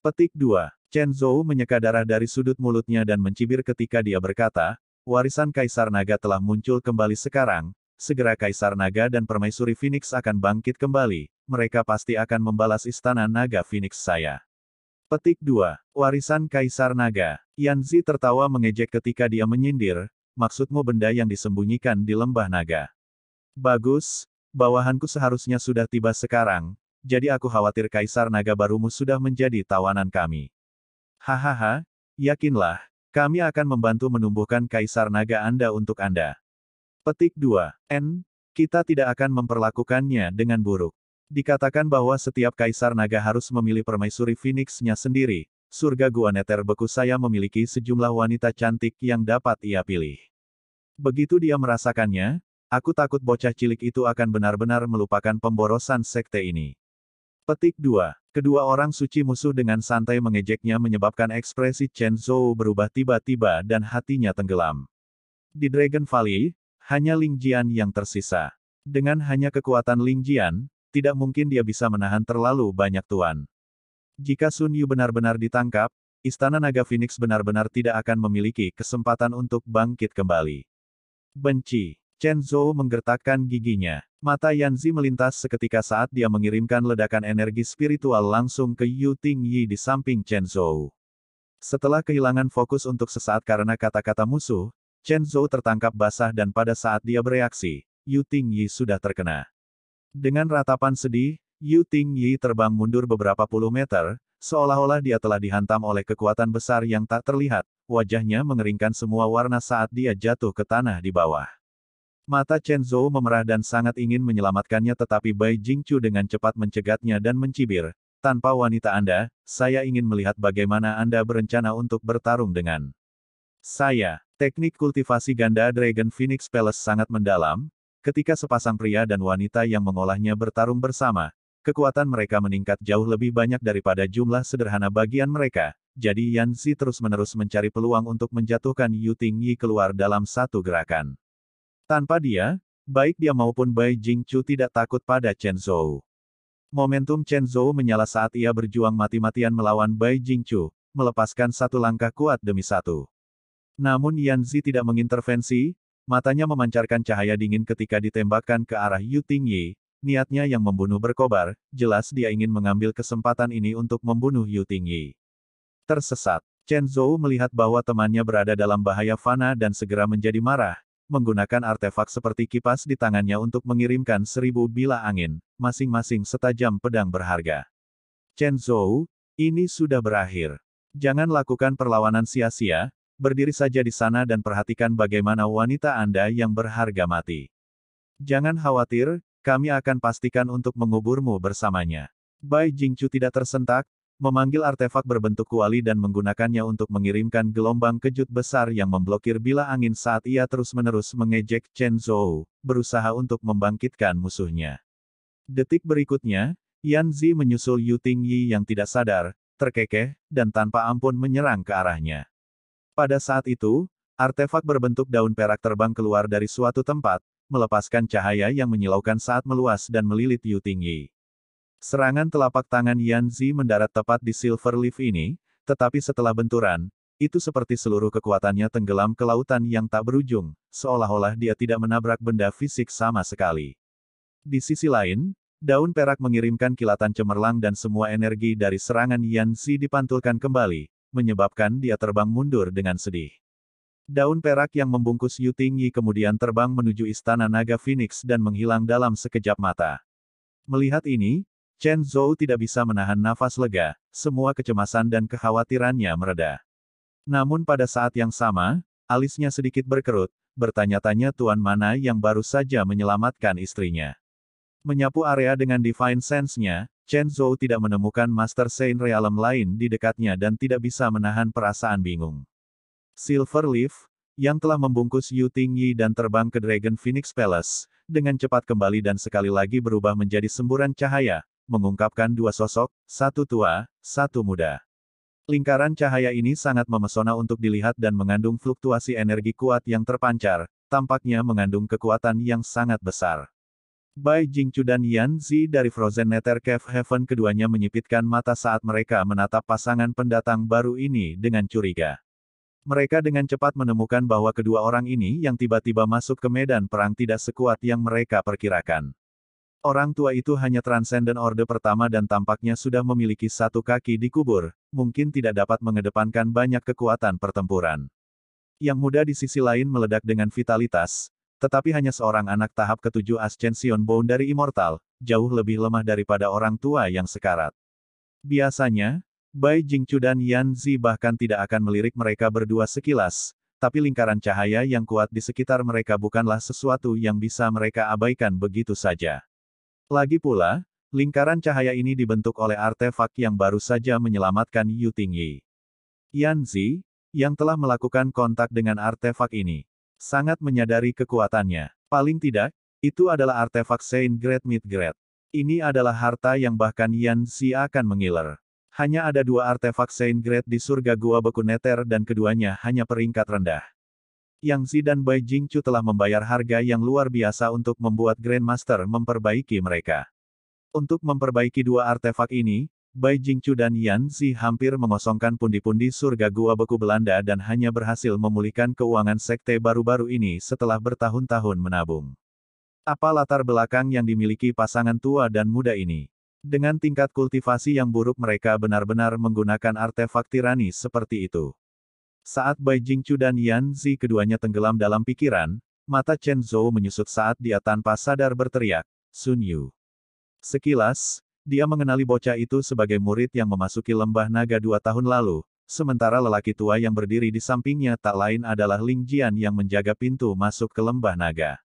Petik 2. Chen Zhou menyeka darah dari sudut mulutnya dan mencibir ketika dia berkata, warisan Kaisar Naga telah muncul kembali sekarang, segera Kaisar Naga dan Permaisuri Phoenix akan bangkit kembali, mereka pasti akan membalas istana Naga Phoenix saya. Petik 2. Warisan Kaisar Naga. Yanzi tertawa mengejek ketika dia menyindir, maksudmu benda yang disembunyikan di lembah naga. Bagus, bawahanku seharusnya sudah tiba sekarang, jadi aku khawatir Kaisar Naga barumu sudah menjadi tawanan kami. Hahaha, yakinlah, kami akan membantu menumbuhkan Kaisar Naga Anda untuk Anda. Petik 2. N. Kita tidak akan memperlakukannya dengan buruk. Dikatakan bahwa setiap kaisar naga harus memilih permaisuri Phoenix-nya sendiri. Surga Guaneter beku saya memiliki sejumlah wanita cantik yang dapat ia pilih. Begitu dia merasakannya, aku takut bocah cilik itu akan benar-benar melupakan pemborosan sekte ini. Petik 2. Kedua orang suci musuh dengan santai mengejeknya menyebabkan ekspresi Chen Zhou berubah tiba-tiba dan hatinya tenggelam. Di Dragon Valley, hanya Ling Jian yang tersisa. Dengan hanya kekuatan Ling Jian, tidak mungkin dia bisa menahan terlalu banyak tuan. Jika Sun Yu benar-benar ditangkap, Istana Naga Phoenix benar-benar tidak akan memiliki kesempatan untuk bangkit kembali. Benci. Chen Zhou menggertakkan giginya. Mata Yan Zi melintas seketika saat dia mengirimkan ledakan energi spiritual langsung ke Yu Ting Yi di samping Chen Zhou. Setelah kehilangan fokus untuk sesaat karena kata-kata musuh, Chen Zhou tertangkap basah dan pada saat dia bereaksi, Yu Ting Yi sudah terkena. Dengan ratapan sedih, Yu Ting Yi terbang mundur beberapa puluh meter, seolah-olah dia telah dihantam oleh kekuatan besar yang tak terlihat, wajahnya mengeringkan semua warna saat dia jatuh ke tanah di bawah. Mata Chen Zhou memerah dan sangat ingin menyelamatkannya tetapi Bai Jingchu dengan cepat mencegatnya dan mencibir, tanpa wanita Anda, saya ingin melihat bagaimana Anda berencana untuk bertarung dengan saya. Teknik kultivasi ganda Dragon Phoenix Palace sangat mendalam, ketika sepasang pria dan wanita yang mengolahnya bertarung bersama, kekuatan mereka meningkat jauh lebih banyak daripada jumlah sederhana bagian mereka, jadi Yan Si terus-menerus mencari peluang untuk menjatuhkan Yu Ting Yi keluar dalam satu gerakan. Tanpa dia, baik dia maupun Bai Jing Chu tidak takut pada Chen Zhou. Momentum Chen Zhou menyala saat ia berjuang mati-matian melawan Bai Jing Chu, melepaskan satu langkah kuat demi satu. Namun Yan Zi tidak mengintervensi, matanya memancarkan cahaya dingin ketika ditembakkan ke arah Yu Yi, niatnya yang membunuh berkobar, jelas dia ingin mengambil kesempatan ini untuk membunuh Yu Yi. Tersesat, Chen Zhou melihat bahwa temannya berada dalam bahaya fana dan segera menjadi marah, menggunakan artefak seperti kipas di tangannya untuk mengirimkan seribu bila angin, masing-masing setajam pedang berharga. Chen Zhou, ini sudah berakhir. Jangan lakukan perlawanan sia-sia, berdiri saja di sana dan perhatikan bagaimana wanita Anda yang berharga mati. Jangan khawatir, kami akan pastikan untuk menguburmu bersamanya. Bai Jingcu tidak tersentak, memanggil artefak berbentuk kuali dan menggunakannya untuk mengirimkan gelombang kejut besar yang memblokir bila angin saat ia terus-menerus mengejek Chen Zhou, berusaha untuk membangkitkan musuhnya. Detik berikutnya, Yan Zi menyusul Yu Ting Yi yang tidak sadar, terkekeh, dan tanpa ampun menyerang ke arahnya. Pada saat itu, artefak berbentuk daun perak terbang keluar dari suatu tempat, melepaskan cahaya yang menyilaukan saat meluas dan melilit Yu Tingyi. Serangan telapak tangan Yan Zi mendarat tepat di Silver Leaf ini, tetapi setelah benturan, itu seperti seluruh kekuatannya tenggelam ke lautan yang tak berujung, seolah-olah dia tidak menabrak benda fisik sama sekali. Di sisi lain, daun perak mengirimkan kilatan cemerlang dan semua energi dari serangan Yan Zi dipantulkan kembali, menyebabkan dia terbang mundur dengan sedih. Daun perak yang membungkus Yu Tingyi kemudian terbang menuju istana naga Phoenix dan menghilang dalam sekejap mata. Melihat ini, Chen Zhou tidak bisa menahan nafas lega, semua kecemasan dan kekhawatirannya mereda. Namun pada saat yang sama, alisnya sedikit berkerut, bertanya-tanya tuan mana yang baru saja menyelamatkan istrinya. Menyapu area dengan Divine Sense-nya, Chen Zhou tidak menemukan Master Saint Realm lain di dekatnya dan tidak bisa menahan perasaan bingung. Silver Leaf, yang telah membungkus Yu Ting Yi dan terbang ke Dragon Phoenix Palace, dengan cepat kembali dan sekali lagi berubah menjadi semburan cahaya, mengungkapkan dua sosok, satu tua, satu muda. Lingkaran cahaya ini sangat memesona untuk dilihat dan mengandung fluktuasi energi kuat yang terpancar, tampaknya mengandung kekuatan yang sangat besar. Bai Jingchu dan Yan Zi dari Frozen Nether Cave Heaven keduanya menyipitkan mata saat mereka menatap pasangan pendatang baru ini dengan curiga. Mereka dengan cepat menemukan bahwa kedua orang ini yang tiba-tiba masuk ke medan perang tidak sekuat yang mereka perkirakan. Orang tua itu hanya Transcendent Orde pertama dan tampaknya sudah memiliki satu kaki dikubur, mungkin tidak dapat mengedepankan banyak kekuatan pertempuran. Yang muda di sisi lain meledak dengan vitalitas, tetapi hanya seorang anak tahap ketujuh Ascension Bone dari Immortal, jauh lebih lemah daripada orang tua yang sekarat. Biasanya, Bai Jingchu dan Yan Zi bahkan tidak akan melirik mereka berdua sekilas, tapi lingkaran cahaya yang kuat di sekitar mereka bukanlah sesuatu yang bisa mereka abaikan begitu saja. Lagi pula, lingkaran cahaya ini dibentuk oleh artefak yang baru saja menyelamatkan Yu Tingyi. Yan Zi, yang telah melakukan kontak dengan artefak ini, sangat menyadari kekuatannya. Paling tidak, itu adalah artefak Saint Great Mid Great. Ini adalah harta yang bahkan Yan Xi akan mengiler. Hanya ada dua artefak Saint Great di surga gua beku Neter dan keduanya hanya peringkat rendah. Yang Xi dan Bai Jingchu telah membayar harga yang luar biasa untuk membuat Grandmaster memperbaiki mereka. Untuk memperbaiki dua artefak ini, Bai Jingcu dan Yan Zi hampir mengosongkan pundi-pundi surga gua beku Belanda dan hanya berhasil memulihkan keuangan sekte baru-baru ini setelah bertahun-tahun menabung. Apa latar belakang yang dimiliki pasangan tua dan muda ini? Dengan tingkat kultivasi yang buruk mereka benar-benar menggunakan artefak tirani seperti itu. Saat Bai Jingcu dan Yan Zi keduanya tenggelam dalam pikiran, mata Chen Zhou menyusut saat dia tanpa sadar berteriak, Sun Yu. Sekilas, dia mengenali bocah itu sebagai murid yang memasuki lembah naga dua tahun lalu, sementara lelaki tua yang berdiri di sampingnya tak lain adalah Ling Jian yang menjaga pintu masuk ke lembah naga.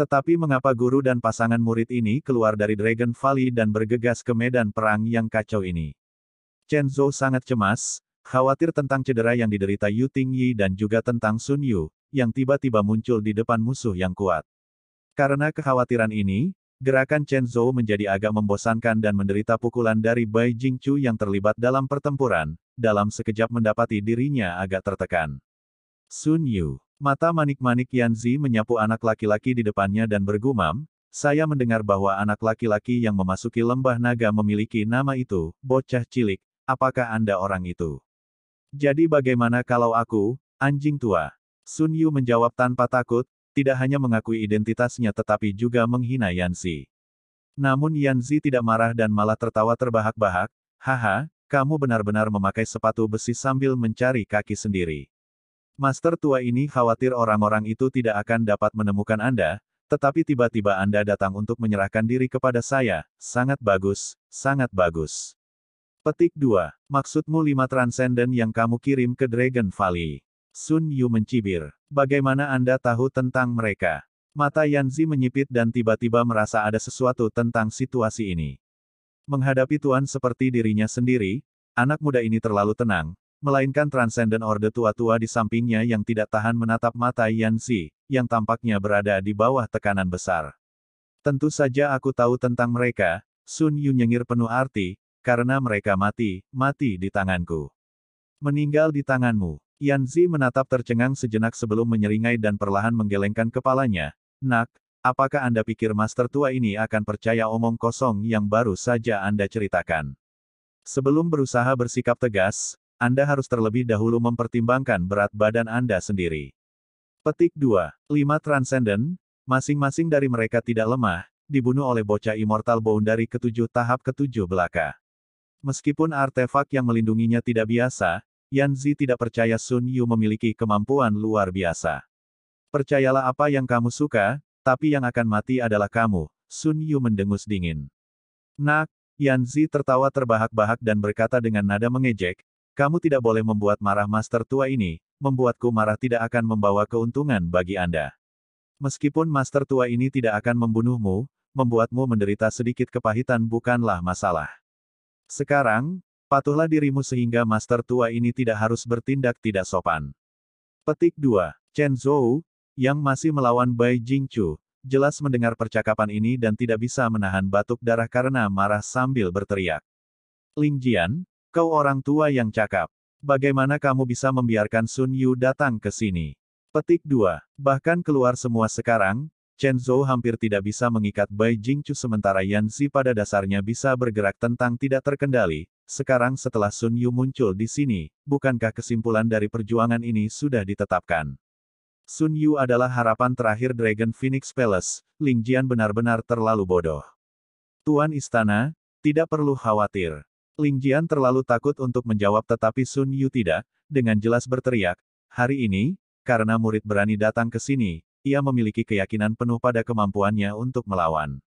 Tetapi mengapa guru dan pasangan murid ini keluar dari Dragon Valley dan bergegas ke medan perang yang kacau ini? Chen Zhou sangat cemas, khawatir tentang cedera yang diderita Yu Ting Yi dan juga tentang Sun Yu, yang tiba-tiba muncul di depan musuh yang kuat. Karena kekhawatiran ini, Gerakan Chen Zhou menjadi agak membosankan dan menderita pukulan dari Bai Jingchu yang terlibat dalam pertempuran, dalam sekejap mendapati dirinya agak tertekan. Sun Yu, mata manik-manik Yan Zi menyapu anak laki-laki di depannya dan bergumam, saya mendengar bahwa anak laki-laki yang memasuki lembah naga memiliki nama itu, bocah cilik, apakah Anda orang itu? Jadi bagaimana kalau aku, anjing tua? Sun Yu menjawab tanpa takut, tidak hanya mengakui identitasnya tetapi juga menghina Yanzi. Namun Yanzi tidak marah dan malah tertawa terbahak-bahak, haha, kamu benar-benar memakai sepatu besi sambil mencari kaki sendiri. Master tua ini khawatir orang-orang itu tidak akan dapat menemukan Anda, tetapi tiba-tiba Anda datang untuk menyerahkan diri kepada saya, sangat bagus, sangat bagus. Petik 2. Maksudmu 5 transenden yang kamu kirim ke Dragon Valley. Sun Yu mencibir. Bagaimana Anda tahu tentang mereka? Mata Yanzi menyipit dan tiba-tiba merasa ada sesuatu tentang situasi ini. Menghadapi Tuan seperti dirinya sendiri, anak muda ini terlalu tenang, melainkan transenden orde tua-tua di sampingnya yang tidak tahan menatap mata Yanzi, yang tampaknya berada di bawah tekanan besar. Tentu saja aku tahu tentang mereka, Sun Yu nyengir penuh arti, karena mereka mati, mati di tanganku. Meninggal di tanganmu, Yan Zi menatap tercengang sejenak sebelum menyeringai dan perlahan menggelengkan kepalanya. Nak, apakah Anda pikir master tua ini akan percaya omong kosong yang baru saja Anda ceritakan? Sebelum berusaha bersikap tegas, Anda harus terlebih dahulu mempertimbangkan berat badan Anda sendiri. Petik 2. 5 Transcendent, masing-masing dari mereka tidak lemah, dibunuh oleh bocah immortal dari ketujuh tahap ketujuh belaka. Meskipun artefak yang melindunginya tidak biasa, Yan Zi tidak percaya Sun Yu memiliki kemampuan luar biasa. Percayalah apa yang kamu suka, tapi yang akan mati adalah kamu, Sun Yu mendengus dingin. Nak, Yan Zi tertawa terbahak-bahak dan berkata dengan nada mengejek, kamu tidak boleh membuat marah master tua ini, membuatku marah tidak akan membawa keuntungan bagi Anda. Meskipun master tua ini tidak akan membunuhmu, membuatmu menderita sedikit kepahitan bukanlah masalah. Sekarang, Patuhlah dirimu sehingga master tua ini tidak harus bertindak tidak sopan. Petik 2. Chen Zhou, yang masih melawan Bai Jingchu, jelas mendengar percakapan ini dan tidak bisa menahan batuk darah karena marah sambil berteriak. Ling Jian, kau orang tua yang cakap. Bagaimana kamu bisa membiarkan Sun Yu datang ke sini? Petik 2. Bahkan keluar semua sekarang, Chen Zhou hampir tidak bisa mengikat Bai Jingchu sementara Yan Zi pada dasarnya bisa bergerak tentang tidak terkendali, sekarang setelah Sun Yu muncul di sini, bukankah kesimpulan dari perjuangan ini sudah ditetapkan? Sun Yu adalah harapan terakhir Dragon Phoenix Palace, Ling Jian benar-benar terlalu bodoh. Tuan Istana, tidak perlu khawatir. Ling Jian terlalu takut untuk menjawab tetapi Sun Yu tidak, dengan jelas berteriak, hari ini, karena murid berani datang ke sini, ia memiliki keyakinan penuh pada kemampuannya untuk melawan.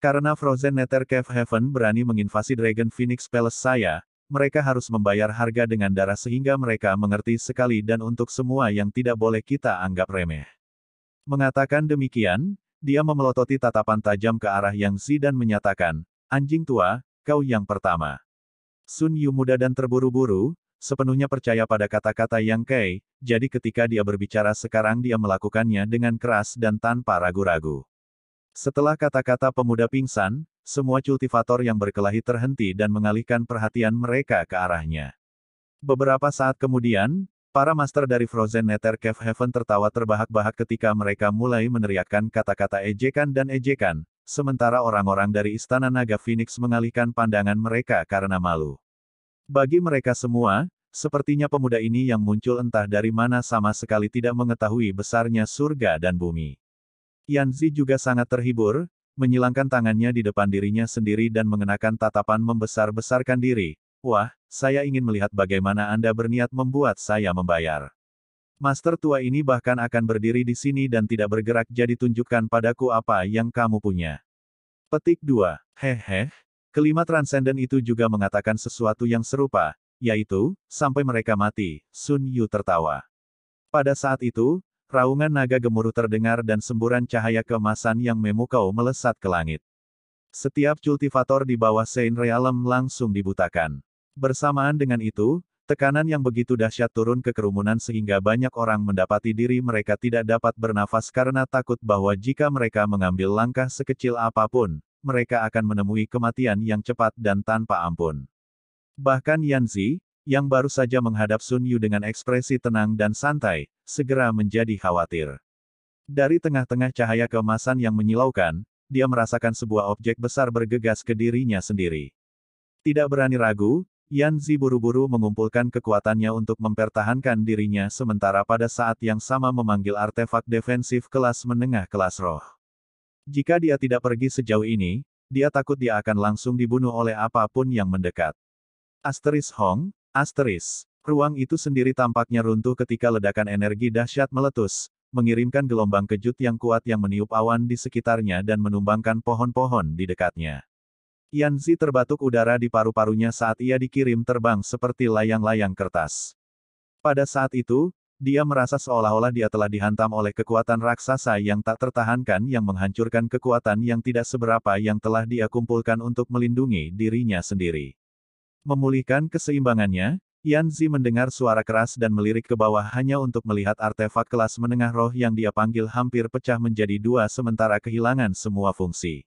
Karena Frozen Nether Cave Heaven berani menginvasi Dragon Phoenix Palace saya, mereka harus membayar harga dengan darah sehingga mereka mengerti sekali dan untuk semua yang tidak boleh kita anggap remeh. Mengatakan demikian, dia memelototi tatapan tajam ke arah Yang Zi dan menyatakan, Anjing tua, kau yang pertama. Sun Yu muda dan terburu-buru, sepenuhnya percaya pada kata-kata Yang Kei, jadi ketika dia berbicara sekarang dia melakukannya dengan keras dan tanpa ragu-ragu. Setelah kata-kata pemuda pingsan, semua kultivator yang berkelahi terhenti dan mengalihkan perhatian mereka ke arahnya. Beberapa saat kemudian, para master dari Frozen Nether Cave Heaven tertawa terbahak-bahak ketika mereka mulai meneriakkan kata-kata ejekan dan ejekan, sementara orang-orang dari Istana Naga Phoenix mengalihkan pandangan mereka karena malu. Bagi mereka semua, sepertinya pemuda ini yang muncul entah dari mana sama sekali tidak mengetahui besarnya surga dan bumi. Yanzi juga sangat terhibur, menyilangkan tangannya di depan dirinya sendiri dan mengenakan tatapan membesar-besarkan diri. Wah, saya ingin melihat bagaimana Anda berniat membuat saya membayar. Master tua ini bahkan akan berdiri di sini dan tidak bergerak jadi tunjukkan padaku apa yang kamu punya. Petik 2. Hehe. Kelima transenden itu juga mengatakan sesuatu yang serupa, yaitu, sampai mereka mati, Sun Yu tertawa. Pada saat itu, Raungan naga gemuruh terdengar dan semburan cahaya kemasan yang memukau melesat ke langit. Setiap kultivator di bawah Sein Realem langsung dibutakan. Bersamaan dengan itu, tekanan yang begitu dahsyat turun ke kerumunan sehingga banyak orang mendapati diri mereka tidak dapat bernafas karena takut bahwa jika mereka mengambil langkah sekecil apapun, mereka akan menemui kematian yang cepat dan tanpa ampun. Bahkan Yanzi, yang baru saja menghadap Sun Yu dengan ekspresi tenang dan santai, segera menjadi khawatir. Dari tengah-tengah cahaya keemasan yang menyilaukan, dia merasakan sebuah objek besar bergegas ke dirinya sendiri. Tidak berani ragu, Yan Zi buru-buru mengumpulkan kekuatannya untuk mempertahankan dirinya sementara pada saat yang sama memanggil artefak defensif kelas menengah kelas roh. Jika dia tidak pergi sejauh ini, dia takut dia akan langsung dibunuh oleh apapun yang mendekat. Asteris Hong, Asteris. Ruang itu sendiri tampaknya runtuh ketika ledakan energi dahsyat meletus, mengirimkan gelombang kejut yang kuat yang meniup awan di sekitarnya dan menumbangkan pohon-pohon di dekatnya. Yanzi terbatuk udara di paru-parunya saat ia dikirim terbang seperti layang-layang kertas. Pada saat itu, dia merasa seolah-olah dia telah dihantam oleh kekuatan raksasa yang tak tertahankan yang menghancurkan kekuatan yang tidak seberapa yang telah dia kumpulkan untuk melindungi dirinya sendiri. Memulihkan keseimbangannya, Yan Zi mendengar suara keras dan melirik ke bawah hanya untuk melihat artefak kelas menengah roh yang dia panggil hampir pecah menjadi dua sementara kehilangan semua fungsi.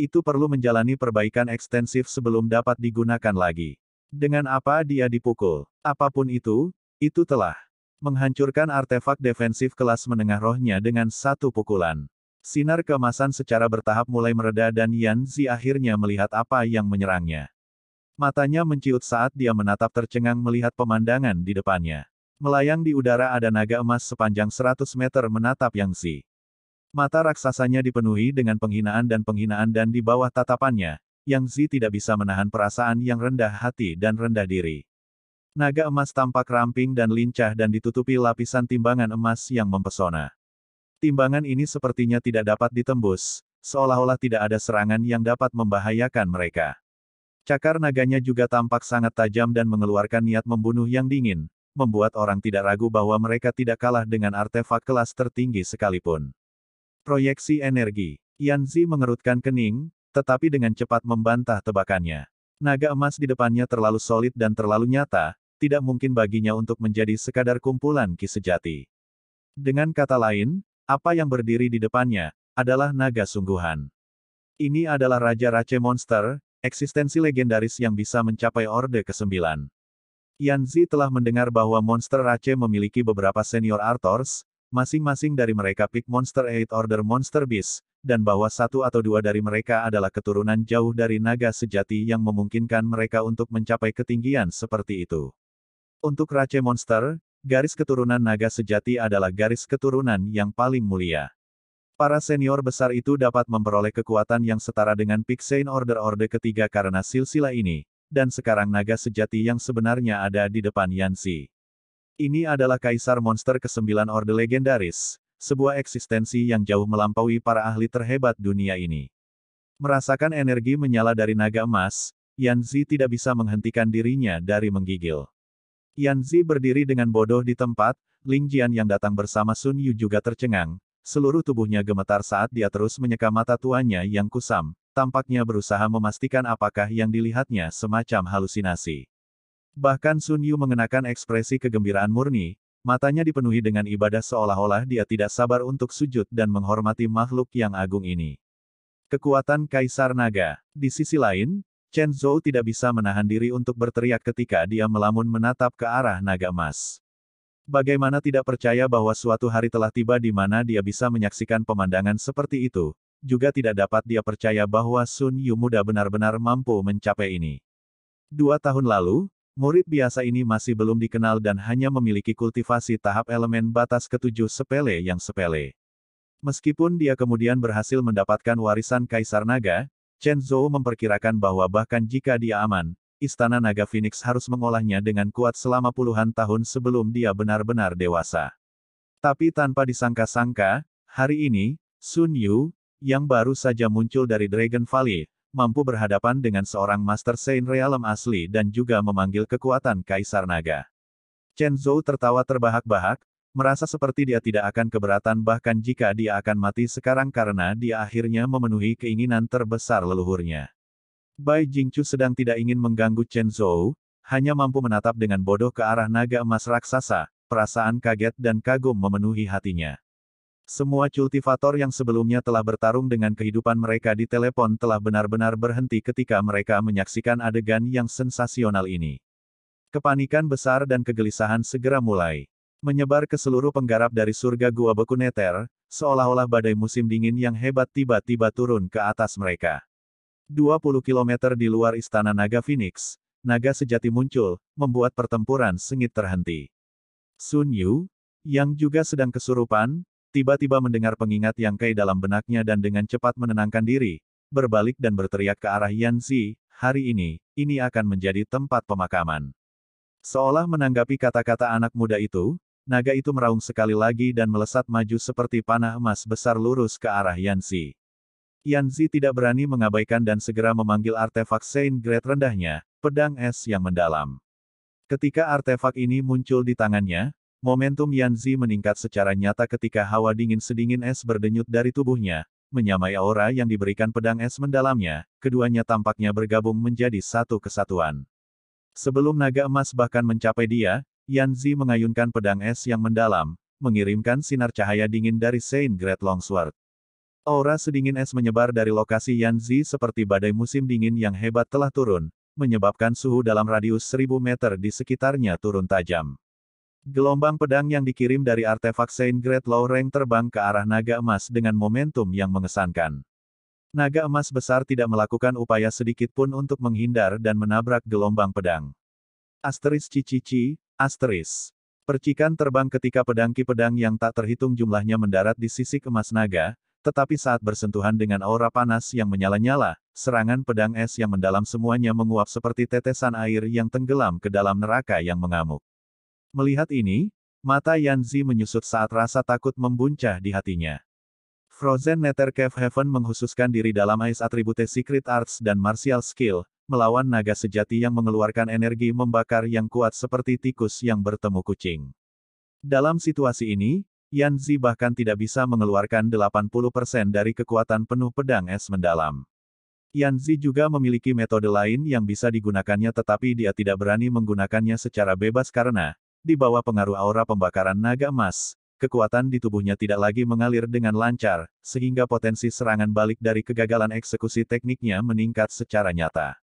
Itu perlu menjalani perbaikan ekstensif sebelum dapat digunakan lagi. Dengan apa dia dipukul? Apapun itu, itu telah menghancurkan artefak defensif kelas menengah rohnya dengan satu pukulan. Sinar kemasan secara bertahap mulai mereda dan Yan Zi akhirnya melihat apa yang menyerangnya. Matanya menciut saat dia menatap tercengang melihat pemandangan di depannya. Melayang di udara ada naga emas sepanjang 100 meter menatap Yang Si. Mata raksasanya dipenuhi dengan penghinaan dan penghinaan dan di bawah tatapannya, Yang Zi tidak bisa menahan perasaan yang rendah hati dan rendah diri. Naga emas tampak ramping dan lincah dan ditutupi lapisan timbangan emas yang mempesona. Timbangan ini sepertinya tidak dapat ditembus, seolah-olah tidak ada serangan yang dapat membahayakan mereka. Cakar naganya juga tampak sangat tajam dan mengeluarkan niat membunuh yang dingin, membuat orang tidak ragu bahwa mereka tidak kalah dengan artefak kelas tertinggi sekalipun. Proyeksi energi. Yanzi mengerutkan kening, tetapi dengan cepat membantah tebakannya. Naga emas di depannya terlalu solid dan terlalu nyata, tidak mungkin baginya untuk menjadi sekadar kumpulan ki sejati. Dengan kata lain, apa yang berdiri di depannya, adalah naga sungguhan. Ini adalah Raja raja Monster, Eksistensi legendaris yang bisa mencapai Orde ke-9. Yanzi telah mendengar bahwa Monster Rache memiliki beberapa senior Artors, masing-masing dari mereka pick Monster Eight Order Monster Beast, dan bahwa satu atau dua dari mereka adalah keturunan jauh dari naga sejati yang memungkinkan mereka untuk mencapai ketinggian seperti itu. Untuk Rache Monster, garis keturunan naga sejati adalah garis keturunan yang paling mulia. Para senior besar itu dapat memperoleh kekuatan yang setara dengan Pixain Order Orde ketiga karena silsilah ini, dan sekarang naga sejati yang sebenarnya ada di depan Yansi. Ini adalah kaisar monster ke-9 Orde Legendaris, sebuah eksistensi yang jauh melampaui para ahli terhebat dunia ini. Merasakan energi menyala dari naga emas, Yanzi tidak bisa menghentikan dirinya dari menggigil. Yanzi berdiri dengan bodoh di tempat, Ling yang datang bersama Sun Yu juga tercengang, Seluruh tubuhnya gemetar saat dia terus menyeka mata tuanya yang kusam, tampaknya berusaha memastikan apakah yang dilihatnya semacam halusinasi. Bahkan Sun Yu mengenakan ekspresi kegembiraan murni, matanya dipenuhi dengan ibadah seolah-olah dia tidak sabar untuk sujud dan menghormati makhluk yang agung ini. Kekuatan Kaisar Naga. Di sisi lain, Chen Zhou tidak bisa menahan diri untuk berteriak ketika dia melamun menatap ke arah naga emas. Bagaimana tidak percaya bahwa suatu hari telah tiba di mana dia bisa menyaksikan pemandangan seperti itu, juga tidak dapat dia percaya bahwa Sun Yu muda benar-benar mampu mencapai ini. Dua tahun lalu, murid biasa ini masih belum dikenal dan hanya memiliki kultivasi tahap elemen batas ketujuh sepele yang sepele. Meskipun dia kemudian berhasil mendapatkan warisan Kaisar Naga, Chen Zhou memperkirakan bahwa bahkan jika dia aman, Istana Naga Phoenix harus mengolahnya dengan kuat selama puluhan tahun sebelum dia benar-benar dewasa. Tapi tanpa disangka-sangka, hari ini, Sun Yu, yang baru saja muncul dari Dragon Valley, mampu berhadapan dengan seorang Master Saint Realm asli dan juga memanggil kekuatan Kaisar Naga. Chen Zhou tertawa terbahak-bahak, merasa seperti dia tidak akan keberatan bahkan jika dia akan mati sekarang karena dia akhirnya memenuhi keinginan terbesar leluhurnya. Bai Jingchu sedang tidak ingin mengganggu Chen Zhou, hanya mampu menatap dengan bodoh ke arah naga emas raksasa, perasaan kaget dan kagum memenuhi hatinya. Semua kultivator yang sebelumnya telah bertarung dengan kehidupan mereka di telepon telah benar-benar berhenti ketika mereka menyaksikan adegan yang sensasional ini. Kepanikan besar dan kegelisahan segera mulai. Menyebar ke seluruh penggarap dari surga gua beku neter, seolah-olah badai musim dingin yang hebat tiba-tiba turun ke atas mereka. 20 km di luar istana naga Phoenix, naga sejati muncul, membuat pertempuran sengit terhenti. Sun Yu, yang juga sedang kesurupan, tiba-tiba mendengar pengingat yang Kai dalam benaknya dan dengan cepat menenangkan diri, berbalik dan berteriak ke arah Yan Zi, hari ini, ini akan menjadi tempat pemakaman. Seolah menanggapi kata-kata anak muda itu, naga itu meraung sekali lagi dan melesat maju seperti panah emas besar lurus ke arah Yan Zi. Yan Zi tidak berani mengabaikan dan segera memanggil artefak Saint Great rendahnya, pedang es yang mendalam. Ketika artefak ini muncul di tangannya, momentum Yan Zi meningkat secara nyata ketika hawa dingin sedingin es berdenyut dari tubuhnya, menyamai aura yang diberikan pedang es mendalamnya, keduanya tampaknya bergabung menjadi satu kesatuan. Sebelum naga emas bahkan mencapai dia, Yan Zi mengayunkan pedang es yang mendalam, mengirimkan sinar cahaya dingin dari Saint Great Longsword. Aura sedingin es menyebar dari lokasi Yanzi seperti badai musim dingin yang hebat telah turun, menyebabkan suhu dalam radius 1000 meter di sekitarnya turun tajam. Gelombang pedang yang dikirim dari artefak Saint Great Loreng terbang ke arah naga emas dengan momentum yang mengesankan. Naga emas besar tidak melakukan upaya sedikit pun untuk menghindar dan menabrak gelombang pedang. Asteris cicici, asteris. Percikan terbang ketika pedangki pedang yang tak terhitung jumlahnya mendarat di sisi emas naga, tetapi saat bersentuhan dengan aura panas yang menyala-nyala, serangan pedang es yang mendalam semuanya menguap seperti tetesan air yang tenggelam ke dalam neraka yang mengamuk. Melihat ini, mata Yanzi menyusut saat rasa takut membuncah di hatinya. Frozen Nether Cave Heaven menghususkan diri dalam Ice Attribute Secret Arts dan Martial Skill, melawan naga sejati yang mengeluarkan energi membakar yang kuat seperti tikus yang bertemu kucing. Dalam situasi ini, Yan Zi bahkan tidak bisa mengeluarkan 80% dari kekuatan penuh pedang es mendalam. Yan Zi juga memiliki metode lain yang bisa digunakannya tetapi dia tidak berani menggunakannya secara bebas karena, di bawah pengaruh aura pembakaran naga emas, kekuatan di tubuhnya tidak lagi mengalir dengan lancar, sehingga potensi serangan balik dari kegagalan eksekusi tekniknya meningkat secara nyata.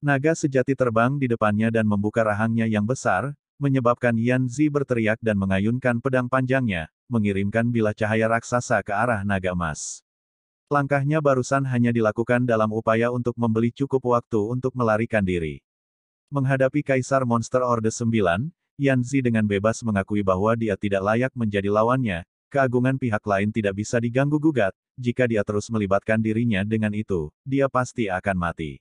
Naga sejati terbang di depannya dan membuka rahangnya yang besar, menyebabkan Yan Zi berteriak dan mengayunkan pedang panjangnya, mengirimkan bila cahaya raksasa ke arah naga emas. Langkahnya barusan hanya dilakukan dalam upaya untuk membeli cukup waktu untuk melarikan diri. Menghadapi Kaisar Monster Orde 9, Yan Zi dengan bebas mengakui bahwa dia tidak layak menjadi lawannya, keagungan pihak lain tidak bisa diganggu-gugat, jika dia terus melibatkan dirinya dengan itu, dia pasti akan mati.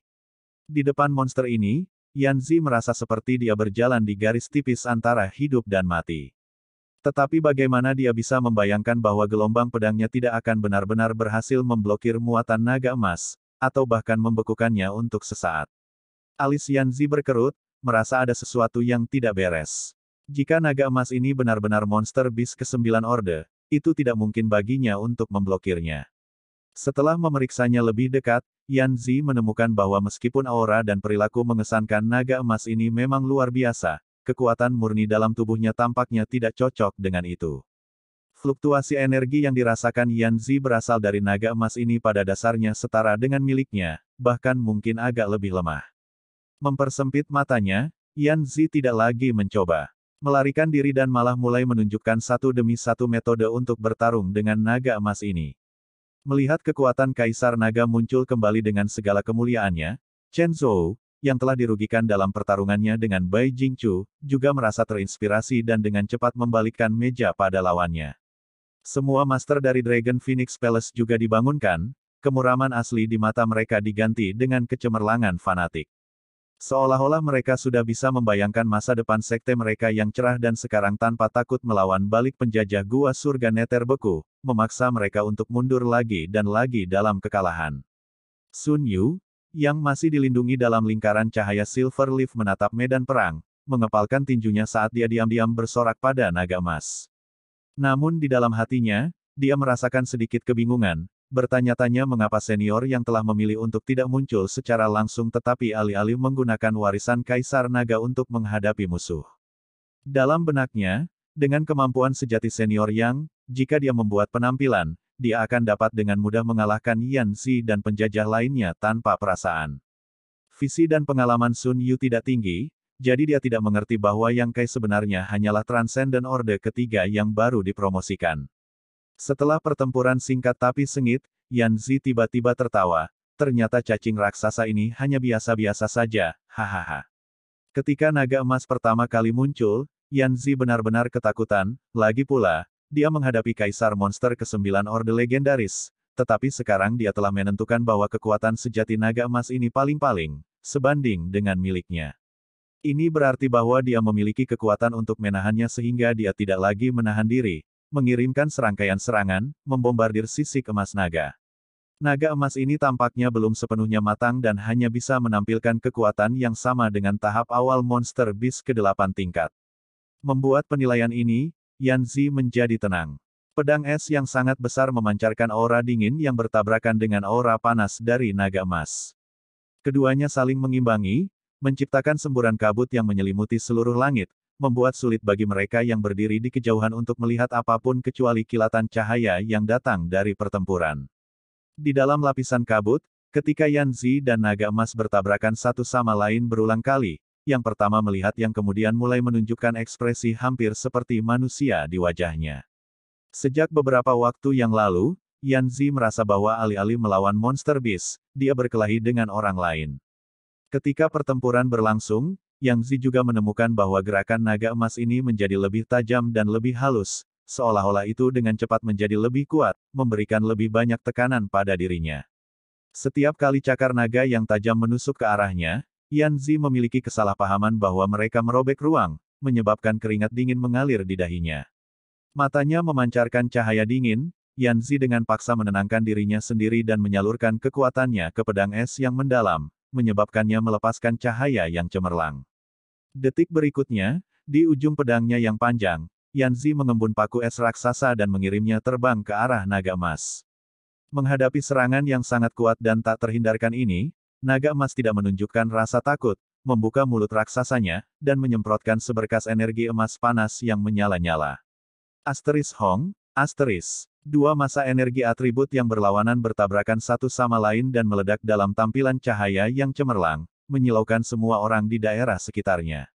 Di depan monster ini, Yan Zi merasa seperti dia berjalan di garis tipis antara hidup dan mati. Tetapi bagaimana dia bisa membayangkan bahwa gelombang pedangnya tidak akan benar-benar berhasil memblokir muatan naga emas, atau bahkan membekukannya untuk sesaat. Alis Yan Zi berkerut, merasa ada sesuatu yang tidak beres. Jika naga emas ini benar-benar monster bis ke-9 orde, itu tidak mungkin baginya untuk memblokirnya. Setelah memeriksanya lebih dekat, Yan Zi menemukan bahwa meskipun aura dan perilaku mengesankan naga emas ini memang luar biasa, kekuatan murni dalam tubuhnya tampaknya tidak cocok dengan itu. Fluktuasi energi yang dirasakan Yan Zi berasal dari naga emas ini pada dasarnya setara dengan miliknya, bahkan mungkin agak lebih lemah. Mempersempit matanya, Yan Zi tidak lagi mencoba. Melarikan diri dan malah mulai menunjukkan satu demi satu metode untuk bertarung dengan naga emas ini. Melihat kekuatan Kaisar Naga muncul kembali dengan segala kemuliaannya, Chen Zhou, yang telah dirugikan dalam pertarungannya dengan Bai Jingchu, juga merasa terinspirasi dan dengan cepat membalikkan meja pada lawannya. Semua master dari Dragon Phoenix Palace juga dibangunkan, kemuraman asli di mata mereka diganti dengan kecemerlangan fanatik. Seolah-olah mereka sudah bisa membayangkan masa depan sekte mereka yang cerah dan sekarang tanpa takut melawan balik penjajah gua surga neter beku, memaksa mereka untuk mundur lagi dan lagi dalam kekalahan. Sun Yu, yang masih dilindungi dalam lingkaran cahaya Silver Leaf menatap medan perang, mengepalkan tinjunya saat dia diam-diam bersorak pada naga emas. Namun di dalam hatinya, dia merasakan sedikit kebingungan, bertanya-tanya mengapa senior yang telah memilih untuk tidak muncul secara langsung tetapi alih-alih menggunakan warisan Kaisar Naga untuk menghadapi musuh. Dalam benaknya, dengan kemampuan sejati senior Yang, jika dia membuat penampilan, dia akan dapat dengan mudah mengalahkan Yan Xi dan penjajah lainnya tanpa perasaan. Visi dan pengalaman Sun Yu tidak tinggi, jadi dia tidak mengerti bahwa Yang Kai sebenarnya hanyalah Transcendent Order ketiga yang baru dipromosikan. Setelah pertempuran singkat tapi sengit, Yan Zi tiba-tiba tertawa, ternyata cacing raksasa ini hanya biasa-biasa saja, hahaha. Ketika naga emas pertama kali muncul, Yanzi benar-benar ketakutan, lagi pula, dia menghadapi Kaisar Monster ke-9 Orde Legendaris, tetapi sekarang dia telah menentukan bahwa kekuatan sejati naga emas ini paling-paling, sebanding dengan miliknya. Ini berarti bahwa dia memiliki kekuatan untuk menahannya sehingga dia tidak lagi menahan diri, mengirimkan serangkaian serangan, membombardir sisi emas naga. Naga emas ini tampaknya belum sepenuhnya matang dan hanya bisa menampilkan kekuatan yang sama dengan tahap awal monster bis ke-8 tingkat. Membuat penilaian ini, Yan Zi menjadi tenang. Pedang es yang sangat besar memancarkan aura dingin yang bertabrakan dengan aura panas dari naga emas. Keduanya saling mengimbangi, menciptakan semburan kabut yang menyelimuti seluruh langit, membuat sulit bagi mereka yang berdiri di kejauhan untuk melihat apapun kecuali kilatan cahaya yang datang dari pertempuran. Di dalam lapisan kabut, ketika Yan Zi dan naga emas bertabrakan satu sama lain berulang kali, yang pertama melihat yang kemudian mulai menunjukkan ekspresi hampir seperti manusia di wajahnya. Sejak beberapa waktu yang lalu, Yan Zi merasa bahwa alih-alih melawan monster beast, dia berkelahi dengan orang lain. Ketika pertempuran berlangsung, Yang Zi juga menemukan bahwa gerakan naga emas ini menjadi lebih tajam dan lebih halus, seolah-olah itu dengan cepat menjadi lebih kuat, memberikan lebih banyak tekanan pada dirinya. Setiap kali cakar naga yang tajam menusuk ke arahnya, Yan Zi memiliki kesalahpahaman bahwa mereka merobek ruang, menyebabkan keringat dingin mengalir di dahinya. Matanya memancarkan cahaya dingin, Yan Zi dengan paksa menenangkan dirinya sendiri dan menyalurkan kekuatannya ke pedang es yang mendalam, menyebabkannya melepaskan cahaya yang cemerlang. Detik berikutnya, di ujung pedangnya yang panjang, Yan Zi mengembun paku es raksasa dan mengirimnya terbang ke arah naga emas. Menghadapi serangan yang sangat kuat dan tak terhindarkan ini, Naga emas tidak menunjukkan rasa takut, membuka mulut raksasanya, dan menyemprotkan seberkas energi emas panas yang menyala-nyala. Asteris Hong, asteris. Dua masa energi atribut yang berlawanan bertabrakan satu sama lain dan meledak dalam tampilan cahaya yang cemerlang, menyilaukan semua orang di daerah sekitarnya.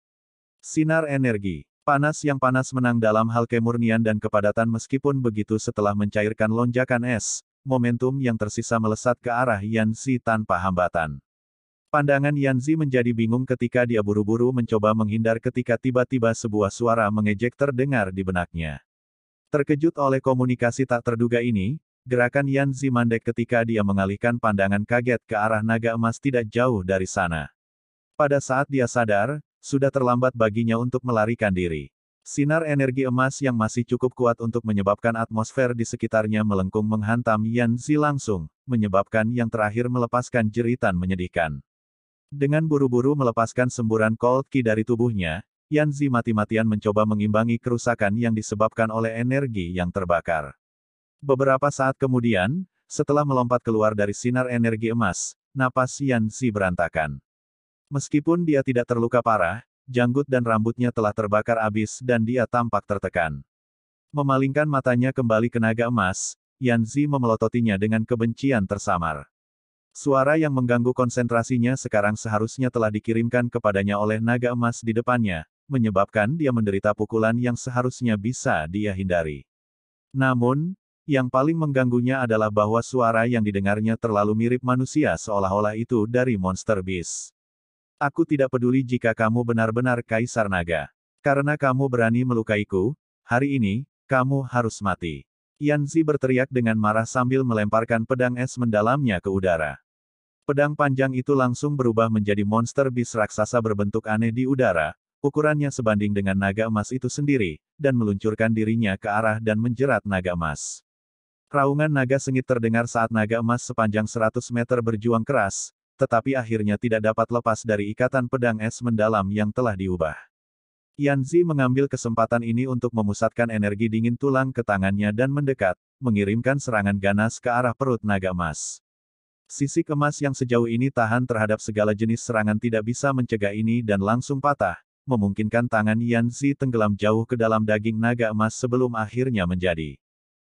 Sinar energi. Panas yang panas menang dalam hal kemurnian dan kepadatan meskipun begitu setelah mencairkan lonjakan es, momentum yang tersisa melesat ke arah Yan Zi tanpa hambatan. Pandangan Yan Zi menjadi bingung ketika dia buru-buru mencoba menghindar ketika tiba-tiba sebuah suara mengejek terdengar di benaknya. Terkejut oleh komunikasi tak terduga ini, gerakan Yan Zi mandek ketika dia mengalihkan pandangan kaget ke arah naga emas tidak jauh dari sana. Pada saat dia sadar, sudah terlambat baginya untuk melarikan diri. Sinar energi emas yang masih cukup kuat untuk menyebabkan atmosfer di sekitarnya melengkung menghantam Yan Zi langsung, menyebabkan yang terakhir melepaskan jeritan menyedihkan. Dengan buru-buru melepaskan semburan Cold Ki dari tubuhnya, Yan Zi mati-matian mencoba mengimbangi kerusakan yang disebabkan oleh energi yang terbakar. Beberapa saat kemudian, setelah melompat keluar dari sinar energi emas, napas Yan Zi berantakan. Meskipun dia tidak terluka parah, janggut dan rambutnya telah terbakar abis dan dia tampak tertekan. Memalingkan matanya kembali ke naga emas, Yan Zi memelototinya dengan kebencian tersamar. Suara yang mengganggu konsentrasinya sekarang seharusnya telah dikirimkan kepadanya oleh naga emas di depannya, menyebabkan dia menderita pukulan yang seharusnya bisa dia hindari. Namun, yang paling mengganggunya adalah bahwa suara yang didengarnya terlalu mirip manusia seolah-olah itu dari monster beast. Aku tidak peduli jika kamu benar-benar kaisar naga. Karena kamu berani melukaiku, hari ini, kamu harus mati. Yanzi berteriak dengan marah sambil melemparkan pedang es mendalamnya ke udara. Pedang panjang itu langsung berubah menjadi monster bis raksasa berbentuk aneh di udara, ukurannya sebanding dengan naga emas itu sendiri, dan meluncurkan dirinya ke arah dan menjerat naga emas. Raungan naga sengit terdengar saat naga emas sepanjang 100 meter berjuang keras, tetapi akhirnya tidak dapat lepas dari ikatan pedang es mendalam yang telah diubah. Yan Zi mengambil kesempatan ini untuk memusatkan energi dingin tulang ke tangannya dan mendekat, mengirimkan serangan ganas ke arah perut naga emas. Sisi emas yang sejauh ini tahan terhadap segala jenis serangan tidak bisa mencegah ini dan langsung patah, memungkinkan tangan Yan Zi tenggelam jauh ke dalam daging naga emas sebelum akhirnya menjadi.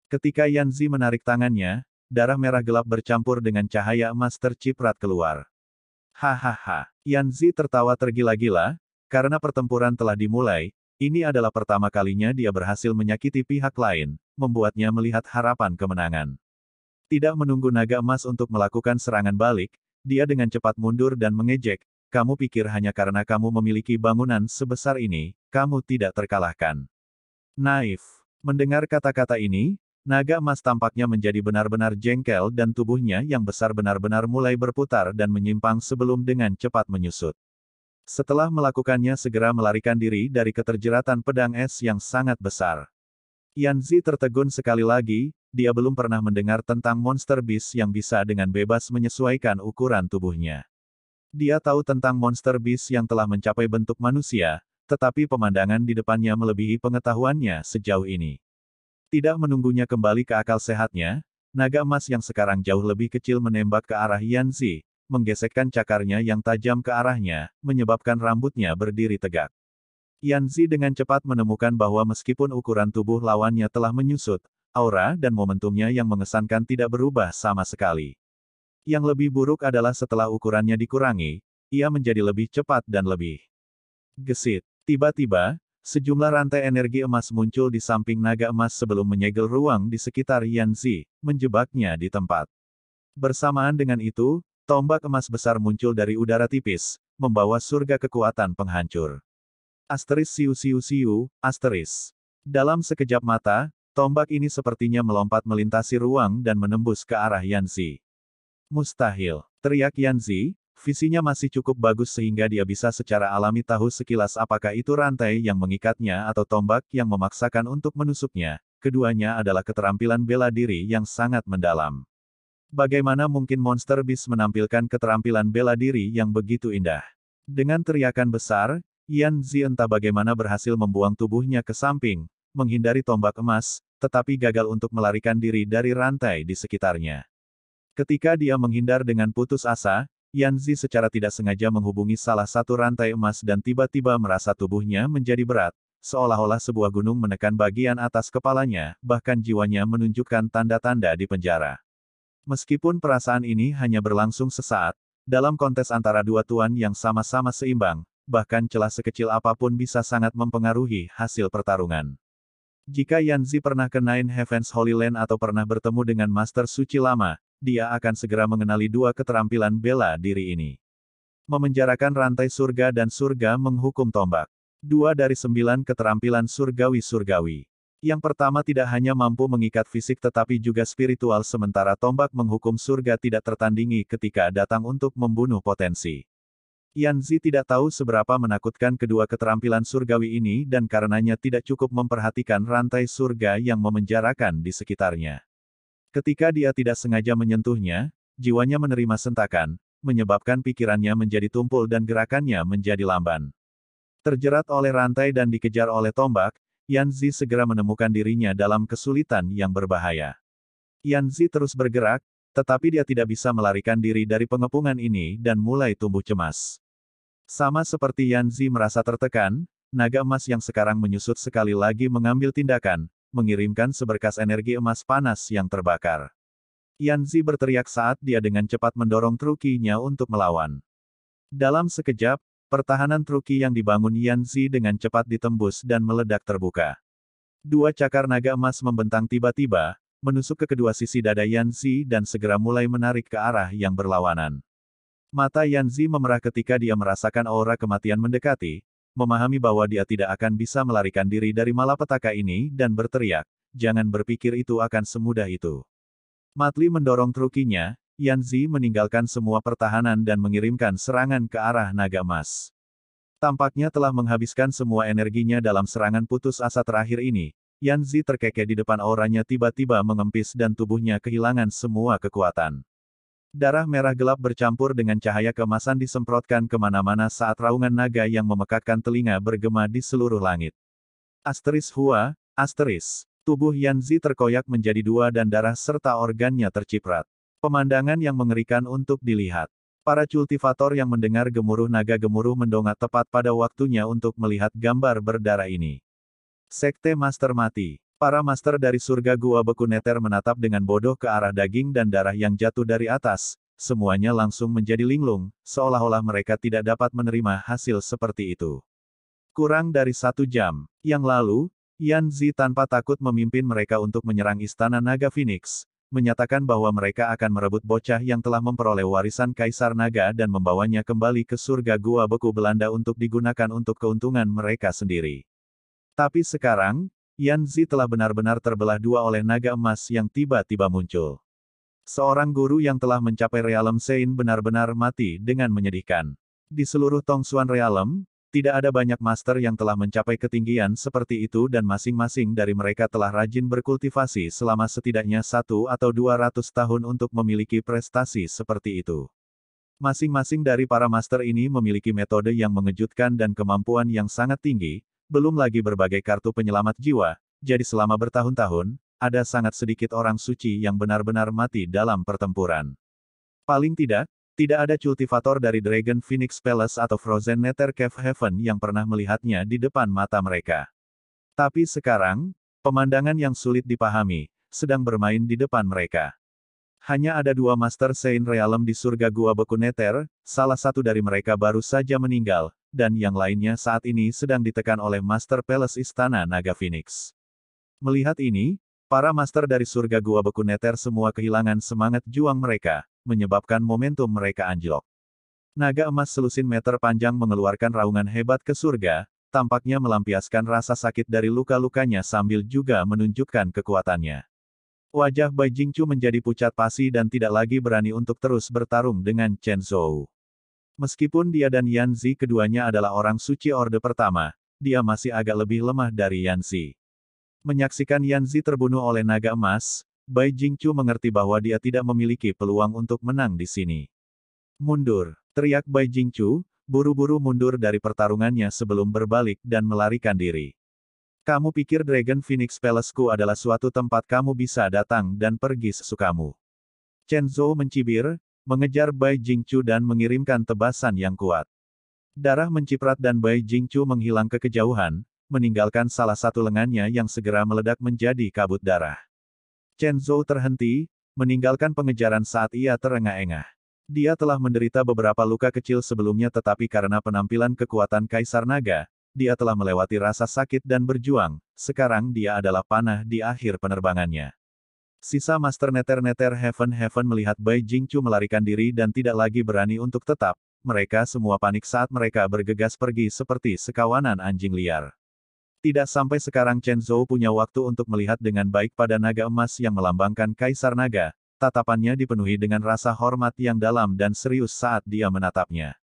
Ketika Yan Zi menarik tangannya, darah merah gelap bercampur dengan cahaya emas terciprat keluar. Hahaha, Yan Zi tertawa tergila-gila, karena pertempuran telah dimulai, ini adalah pertama kalinya dia berhasil menyakiti pihak lain, membuatnya melihat harapan kemenangan. Tidak menunggu naga emas untuk melakukan serangan balik, dia dengan cepat mundur dan mengejek, kamu pikir hanya karena kamu memiliki bangunan sebesar ini, kamu tidak terkalahkan. Naif. Mendengar kata-kata ini, Naga emas tampaknya menjadi benar-benar jengkel dan tubuhnya yang besar benar-benar mulai berputar dan menyimpang sebelum dengan cepat menyusut. Setelah melakukannya segera melarikan diri dari keterjeratan pedang es yang sangat besar. Yanzi tertegun sekali lagi, dia belum pernah mendengar tentang monster beast yang bisa dengan bebas menyesuaikan ukuran tubuhnya. Dia tahu tentang monster beast yang telah mencapai bentuk manusia, tetapi pemandangan di depannya melebihi pengetahuannya sejauh ini. Tidak menunggunya kembali ke akal sehatnya, naga emas yang sekarang jauh lebih kecil menembak ke arah Yanzi, menggesekkan cakarnya yang tajam ke arahnya, menyebabkan rambutnya berdiri tegak. Yanzi dengan cepat menemukan bahwa meskipun ukuran tubuh lawannya telah menyusut, aura dan momentumnya yang mengesankan tidak berubah sama sekali. Yang lebih buruk adalah setelah ukurannya dikurangi, ia menjadi lebih cepat dan lebih gesit. Tiba-tiba, Sejumlah rantai energi emas muncul di samping naga emas sebelum menyegel ruang di sekitar Yanzi, menjebaknya di tempat. Bersamaan dengan itu, tombak emas besar muncul dari udara tipis, membawa surga kekuatan penghancur. Asteris siu siu siu, asteris. Dalam sekejap mata, tombak ini sepertinya melompat melintasi ruang dan menembus ke arah Yanzi. Mustahil, teriak Yanzi, Visinya masih cukup bagus sehingga dia bisa secara alami tahu sekilas apakah itu rantai yang mengikatnya atau tombak yang memaksakan untuk menusuknya. Keduanya adalah keterampilan bela diri yang sangat mendalam. Bagaimana mungkin Monster Beast menampilkan keterampilan bela diri yang begitu indah? Dengan teriakan besar, Yan Zi entah bagaimana berhasil membuang tubuhnya ke samping, menghindari tombak emas, tetapi gagal untuk melarikan diri dari rantai di sekitarnya. Ketika dia menghindar dengan putus asa, Yanzi secara tidak sengaja menghubungi salah satu rantai emas dan tiba-tiba merasa tubuhnya menjadi berat, seolah-olah sebuah gunung menekan bagian atas kepalanya, bahkan jiwanya menunjukkan tanda-tanda di penjara. Meskipun perasaan ini hanya berlangsung sesaat, dalam kontes antara dua tuan yang sama-sama seimbang, bahkan celah sekecil apapun bisa sangat mempengaruhi hasil pertarungan. Jika Yanzi pernah ke Nine Heavens Holy Land atau pernah bertemu dengan Master Suci Lama, dia akan segera mengenali dua keterampilan bela diri ini. Memenjarakan rantai surga dan surga menghukum tombak. Dua dari sembilan keterampilan surgawi-surgawi. Yang pertama tidak hanya mampu mengikat fisik tetapi juga spiritual sementara tombak menghukum surga tidak tertandingi ketika datang untuk membunuh potensi. Yanzi tidak tahu seberapa menakutkan kedua keterampilan surgawi ini dan karenanya tidak cukup memperhatikan rantai surga yang memenjarakan di sekitarnya. Ketika dia tidak sengaja menyentuhnya, jiwanya menerima sentakan, menyebabkan pikirannya menjadi tumpul dan gerakannya menjadi lamban. Terjerat oleh rantai dan dikejar oleh tombak, Yan Zi segera menemukan dirinya dalam kesulitan yang berbahaya. Yan Zi terus bergerak, tetapi dia tidak bisa melarikan diri dari pengepungan ini dan mulai tumbuh cemas. Sama seperti Yan Zi merasa tertekan, naga emas yang sekarang menyusut sekali lagi mengambil tindakan, mengirimkan seberkas energi emas panas yang terbakar. Yan Zi berteriak saat dia dengan cepat mendorong trukinya untuk melawan. Dalam sekejap, pertahanan truki yang dibangun Yan Zi dengan cepat ditembus dan meledak terbuka. Dua cakar naga emas membentang tiba-tiba, menusuk ke kedua sisi dada Yan Zi dan segera mulai menarik ke arah yang berlawanan. Mata Yan Zi memerah ketika dia merasakan aura kematian mendekati, memahami bahwa dia tidak akan bisa melarikan diri dari malapetaka ini dan berteriak, jangan berpikir itu akan semudah itu. Matli mendorong trukinya, Yan Zi meninggalkan semua pertahanan dan mengirimkan serangan ke arah naga emas. Tampaknya telah menghabiskan semua energinya dalam serangan putus asa terakhir ini, Yan Zi terkekeh di depan auranya tiba-tiba mengempis dan tubuhnya kehilangan semua kekuatan. Darah merah gelap bercampur dengan cahaya kemasan disemprotkan kemana-mana saat raungan naga yang memekakkan telinga bergema di seluruh langit. Asteris Hua, asteris. Tubuh Yanzi terkoyak menjadi dua dan darah serta organnya terciprat. Pemandangan yang mengerikan untuk dilihat. Para cultivator yang mendengar gemuruh naga gemuruh mendongak tepat pada waktunya untuk melihat gambar berdarah ini. Sekte Master mati. Para master dari surga gua beku neter menatap dengan bodoh ke arah daging dan darah yang jatuh dari atas, semuanya langsung menjadi linglung, seolah-olah mereka tidak dapat menerima hasil seperti itu. Kurang dari satu jam, yang lalu, Yan Zi tanpa takut memimpin mereka untuk menyerang Istana Naga Phoenix, menyatakan bahwa mereka akan merebut bocah yang telah memperoleh warisan Kaisar Naga dan membawanya kembali ke surga gua beku Belanda untuk digunakan untuk keuntungan mereka sendiri. Tapi sekarang, Yan Zi telah benar-benar terbelah dua oleh naga emas yang tiba-tiba muncul. Seorang guru yang telah mencapai realem Sein benar-benar mati dengan menyedihkan. Di seluruh Tong Suan realem, tidak ada banyak master yang telah mencapai ketinggian seperti itu dan masing-masing dari mereka telah rajin berkultivasi selama setidaknya satu atau dua ratus tahun untuk memiliki prestasi seperti itu. Masing-masing dari para master ini memiliki metode yang mengejutkan dan kemampuan yang sangat tinggi, belum lagi berbagai kartu penyelamat jiwa, jadi selama bertahun-tahun, ada sangat sedikit orang suci yang benar-benar mati dalam pertempuran. Paling tidak, tidak ada kultivator dari Dragon Phoenix Palace atau Frozen Nether Cave Heaven yang pernah melihatnya di depan mata mereka. Tapi sekarang, pemandangan yang sulit dipahami, sedang bermain di depan mereka. Hanya ada dua Master Saint Realm di surga Gua Beku Nether, salah satu dari mereka baru saja meninggal, dan yang lainnya saat ini sedang ditekan oleh Master Palace Istana Naga Phoenix. Melihat ini, para Master dari surga Gua Beku Neter semua kehilangan semangat juang mereka, menyebabkan momentum mereka anjlok. Naga emas selusin meter panjang mengeluarkan raungan hebat ke surga, tampaknya melampiaskan rasa sakit dari luka-lukanya sambil juga menunjukkan kekuatannya. Wajah Bai Jingchu menjadi pucat pasi dan tidak lagi berani untuk terus bertarung dengan Chen Zhou. Meskipun dia dan Yan Zi keduanya adalah orang suci orde pertama, dia masih agak lebih lemah dari Yan Zi. Menyaksikan Yan Zi terbunuh oleh naga emas, Bai Jingchu mengerti bahwa dia tidak memiliki peluang untuk menang di sini. Mundur, teriak Bai Jingchu, buru-buru mundur dari pertarungannya sebelum berbalik dan melarikan diri. Kamu pikir Dragon Phoenix Palaceku adalah suatu tempat kamu bisa datang dan pergi sesukamu. Chen Zhou mencibir, mengejar Bai Jingchu dan mengirimkan tebasan yang kuat. Darah menciprat dan Bai Jingchu menghilang ke kejauhan, meninggalkan salah satu lengannya yang segera meledak menjadi kabut darah. Chen Zhou terhenti, meninggalkan pengejaran saat ia terengah-engah. Dia telah menderita beberapa luka kecil sebelumnya tetapi karena penampilan kekuatan Kaisar Naga, dia telah melewati rasa sakit dan berjuang, sekarang dia adalah panah di akhir penerbangannya. Sisa Master Neter-Neter Heaven Heaven melihat Bai Jingchu melarikan diri dan tidak lagi berani untuk tetap, mereka semua panik saat mereka bergegas pergi seperti sekawanan anjing liar. Tidak sampai sekarang Chen Zhou punya waktu untuk melihat dengan baik pada naga emas yang melambangkan Kaisar Naga, tatapannya dipenuhi dengan rasa hormat yang dalam dan serius saat dia menatapnya.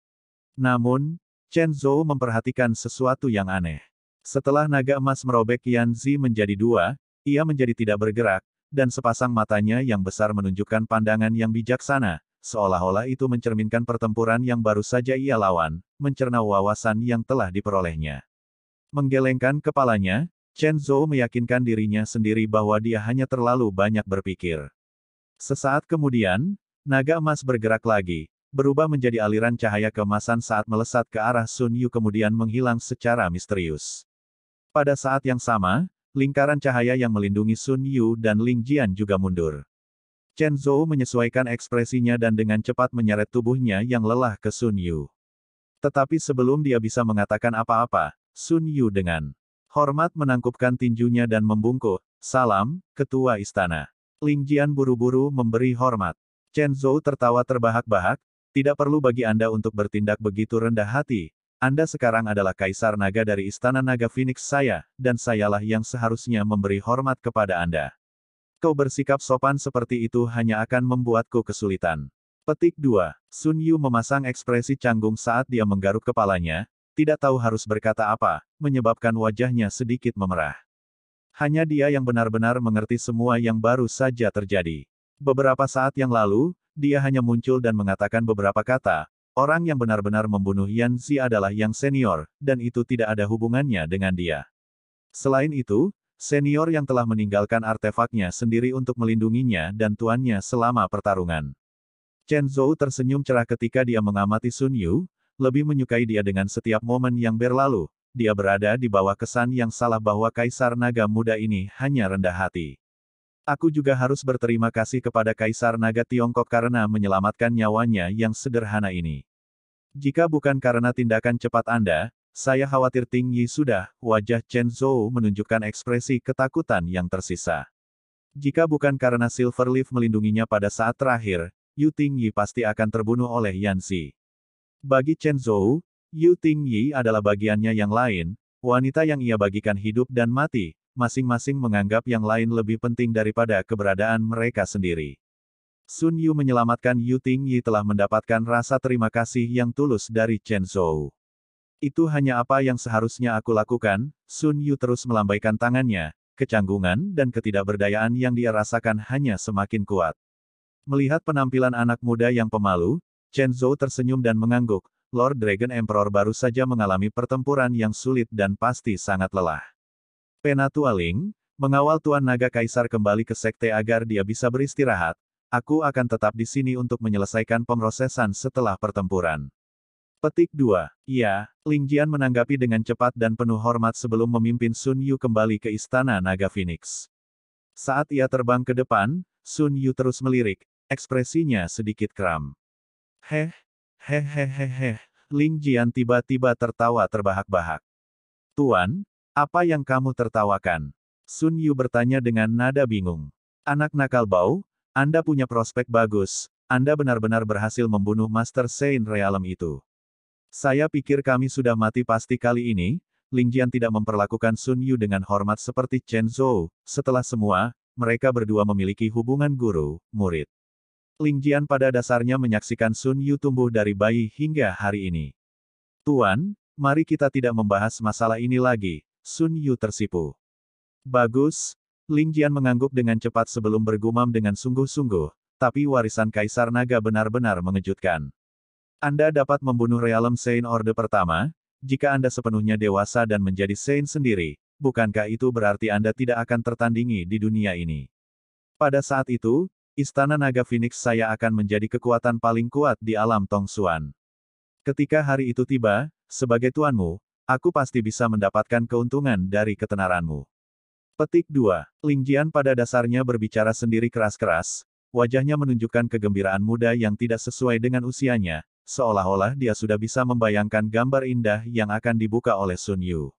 Namun, Chen Zhou memperhatikan sesuatu yang aneh. Setelah naga emas merobek Yan Zi menjadi dua, ia menjadi tidak bergerak, dan sepasang matanya yang besar menunjukkan pandangan yang bijaksana, seolah-olah itu mencerminkan pertempuran yang baru saja ia lawan, mencerna wawasan yang telah diperolehnya. Menggelengkan kepalanya, Chen Zhou meyakinkan dirinya sendiri bahwa dia hanya terlalu banyak berpikir. Sesaat kemudian, naga emas bergerak lagi, berubah menjadi aliran cahaya kemasan saat melesat ke arah Sun Yu kemudian menghilang secara misterius. Pada saat yang sama, lingkaran cahaya yang melindungi Sun Yu dan Ling Jian juga mundur. Chen Zhou menyesuaikan ekspresinya dan dengan cepat menyeret tubuhnya yang lelah ke Sun Yu. Tetapi sebelum dia bisa mengatakan apa-apa, Sun Yu dengan hormat menangkupkan tinjunya dan membungkuk, salam, ketua istana. Ling Jian buru-buru memberi hormat. Chen Zhou tertawa terbahak-bahak, tidak perlu bagi Anda untuk bertindak begitu rendah hati, anda sekarang adalah kaisar naga dari istana naga Phoenix saya, dan sayalah yang seharusnya memberi hormat kepada Anda. Kau bersikap sopan seperti itu hanya akan membuatku kesulitan. Petik 2. Sun Yu memasang ekspresi canggung saat dia menggaruk kepalanya, tidak tahu harus berkata apa, menyebabkan wajahnya sedikit memerah. Hanya dia yang benar-benar mengerti semua yang baru saja terjadi. Beberapa saat yang lalu, dia hanya muncul dan mengatakan beberapa kata, Orang yang benar-benar membunuh Yan Xi adalah yang senior, dan itu tidak ada hubungannya dengan dia. Selain itu, senior yang telah meninggalkan artefaknya sendiri untuk melindunginya dan tuannya selama pertarungan. Chen Zhou tersenyum cerah ketika dia mengamati Sun Yu, lebih menyukai dia dengan setiap momen yang berlalu, dia berada di bawah kesan yang salah bahwa Kaisar Naga Muda ini hanya rendah hati. Aku juga harus berterima kasih kepada Kaisar Naga Tiongkok karena menyelamatkan nyawanya yang sederhana ini. Jika bukan karena tindakan cepat Anda, saya khawatir Ting Yi sudah, wajah Chen Zhou menunjukkan ekspresi ketakutan yang tersisa. Jika bukan karena Silver Leaf melindunginya pada saat terakhir, Yu Ting Yi pasti akan terbunuh oleh Yan Xi. Bagi Chen Zhou, Yu Ting Yi adalah bagiannya yang lain, wanita yang ia bagikan hidup dan mati, masing-masing menganggap yang lain lebih penting daripada keberadaan mereka sendiri. Sun Yu menyelamatkan Yu Ting Yi telah mendapatkan rasa terima kasih yang tulus dari Chen Zhou. Itu hanya apa yang seharusnya aku lakukan, Sun Yu terus melambaikan tangannya, kecanggungan dan ketidakberdayaan yang dia rasakan hanya semakin kuat. Melihat penampilan anak muda yang pemalu, Chen Zhou tersenyum dan mengangguk, Lord Dragon Emperor baru saja mengalami pertempuran yang sulit dan pasti sangat lelah. Penatua Ling, mengawal Tuan Naga Kaisar kembali ke sekte agar dia bisa beristirahat, Aku akan tetap di sini untuk menyelesaikan pemrosesan setelah pertempuran. Petik 2. Ya, Ling Jian menanggapi dengan cepat dan penuh hormat sebelum memimpin Sun Yu kembali ke Istana Naga Phoenix. Saat ia terbang ke depan, Sun Yu terus melirik, ekspresinya sedikit kram. Heh, heh heh heh heh, Ling Jian tiba-tiba tertawa terbahak-bahak. Tuan, apa yang kamu tertawakan? Sun Yu bertanya dengan nada bingung. Anak nakal bau, anda punya prospek bagus. Anda benar-benar berhasil membunuh Master Saint Realm itu. Saya pikir kami sudah mati pasti kali ini, Ling Jian tidak memperlakukan Sun Yu dengan hormat seperti Chen Zhou. Setelah semua, mereka berdua memiliki hubungan guru-murid. Ling Jian pada dasarnya menyaksikan Sun Yu tumbuh dari bayi hingga hari ini. Tuan, mari kita tidak membahas masalah ini lagi, Sun Yu tersipu. Bagus, Ling Jian mengangguk dengan cepat sebelum bergumam dengan sungguh-sungguh, tapi warisan Kaisar Naga benar-benar mengejutkan. Anda dapat membunuh Realm Saint Orde pertama, jika Anda sepenuhnya dewasa dan menjadi Saint sendiri, bukankah itu berarti Anda tidak akan tertandingi di dunia ini? Pada saat itu, Istana Naga Phoenix saya akan menjadi kekuatan paling kuat di alam Tong Suan. Ketika hari itu tiba, sebagai tuanmu, aku pasti bisa mendapatkan keuntungan dari ketenaranmu. Petik 2. Lingjian pada dasarnya berbicara sendiri keras-keras, wajahnya menunjukkan kegembiraan muda yang tidak sesuai dengan usianya, seolah-olah dia sudah bisa membayangkan gambar indah yang akan dibuka oleh Sun Yu.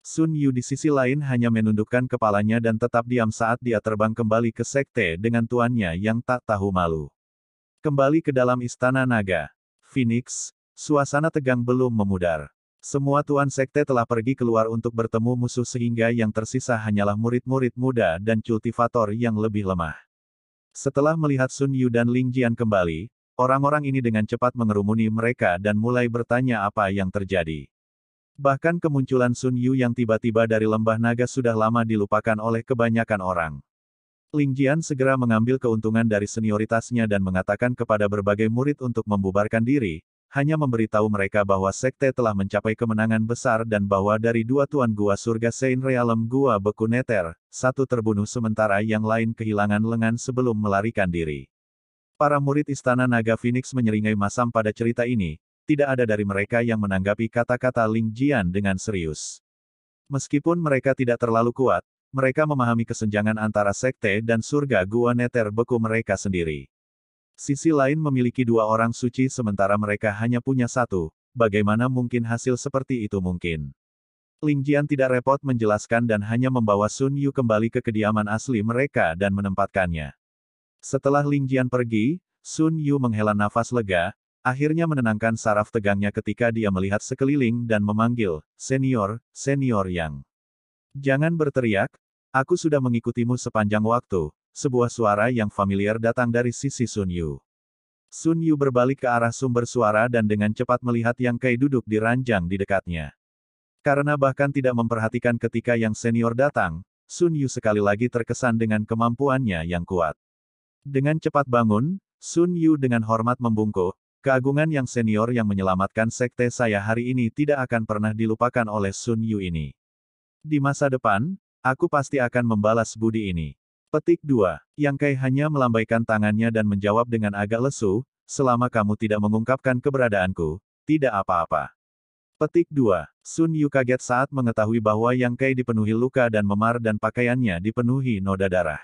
Sun Yu di sisi lain hanya menundukkan kepalanya dan tetap diam saat dia terbang kembali ke sekte dengan tuannya yang tak tahu malu. Kembali ke dalam istana naga. Phoenix, suasana tegang belum memudar. Semua tuan sekte telah pergi keluar untuk bertemu musuh sehingga yang tersisa hanyalah murid-murid muda dan kultivator yang lebih lemah. Setelah melihat Sun Yu dan Ling Jian kembali, orang-orang ini dengan cepat mengerumuni mereka dan mulai bertanya apa yang terjadi. Bahkan kemunculan Sun Yu yang tiba-tiba dari lembah naga sudah lama dilupakan oleh kebanyakan orang. Ling Jian segera mengambil keuntungan dari senioritasnya dan mengatakan kepada berbagai murid untuk membubarkan diri, hanya memberitahu mereka bahwa sekte telah mencapai kemenangan besar dan bahwa dari dua tuan gua surga Saint Realem gua beku neter, satu terbunuh sementara yang lain kehilangan lengan sebelum melarikan diri. Para murid Istana Naga Phoenix menyeringai masam pada cerita ini, tidak ada dari mereka yang menanggapi kata-kata Ling Jian dengan serius. Meskipun mereka tidak terlalu kuat, mereka memahami kesenjangan antara sekte dan surga gua neter beku mereka sendiri. Sisi lain memiliki dua orang suci sementara mereka hanya punya satu, bagaimana mungkin hasil seperti itu mungkin? Ling Jian tidak repot menjelaskan dan hanya membawa Sun Yu kembali ke kediaman asli mereka dan menempatkannya. Setelah Ling Jian pergi, Sun Yu menghela nafas lega, akhirnya menenangkan saraf tegangnya ketika dia melihat sekeliling dan memanggil, senior, senior yang. Jangan berteriak, aku sudah mengikutimu sepanjang waktu, sebuah suara yang familiar datang dari sisi Sun Yu. Sun Yu berbalik ke arah sumber suara dan dengan cepat melihat Yang Kai duduk di ranjang di dekatnya. Karena bahkan tidak memperhatikan ketika yang senior datang, Sun Yu sekali lagi terkesan dengan kemampuannya yang kuat. Dengan cepat bangun, Sun Yu dengan hormat membungkuk, keagungan yang senior yang menyelamatkan sekte saya hari ini tidak akan pernah dilupakan oleh Sun Yu ini. Di masa depan, aku pasti akan membalas budi ini. Petik 2. Yang Kai hanya melambaikan tangannya dan menjawab dengan agak lesu, selama kamu tidak mengungkapkan keberadaanku, tidak apa-apa. Petik 2. Sun Yu kaget saat mengetahui bahwa Yang Kai dipenuhi luka dan memar dan pakaiannya dipenuhi noda darah.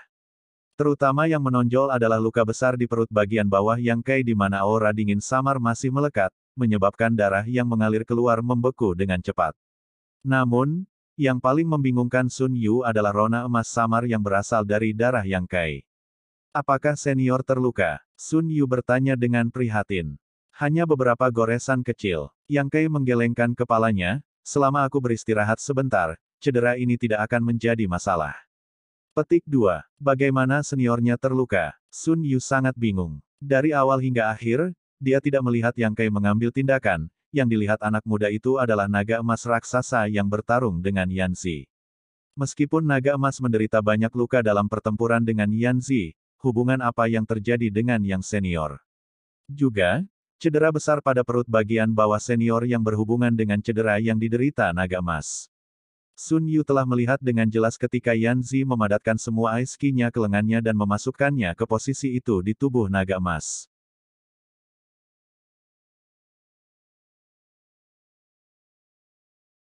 Terutama yang menonjol adalah luka besar di perut bagian bawah Yang Kai di mana aura dingin samar masih melekat, menyebabkan darah yang mengalir keluar membeku dengan cepat. Namun, yang paling membingungkan Sun Yu adalah rona emas samar yang berasal dari darah Yang Kai. Apakah senior terluka? Sun Yu bertanya dengan prihatin. Hanya beberapa goresan kecil. Yang Kai menggelengkan kepalanya, selama aku beristirahat sebentar, cedera ini tidak akan menjadi masalah. Petik 2. Bagaimana seniornya terluka? Sun Yu sangat bingung. Dari awal hingga akhir, dia tidak melihat Yang Kai mengambil tindakan, yang dilihat anak muda itu adalah naga emas raksasa yang bertarung dengan Yanzi. Meskipun naga emas menderita banyak luka dalam pertempuran dengan Yanzi, hubungan apa yang terjadi dengan yang senior. Juga, cedera besar pada perut bagian bawah senior yang berhubungan dengan cedera yang diderita naga emas. Sun Yu telah melihat dengan jelas ketika Yanzi memadatkan semua ice ke lengannya dan memasukkannya ke posisi itu di tubuh naga emas.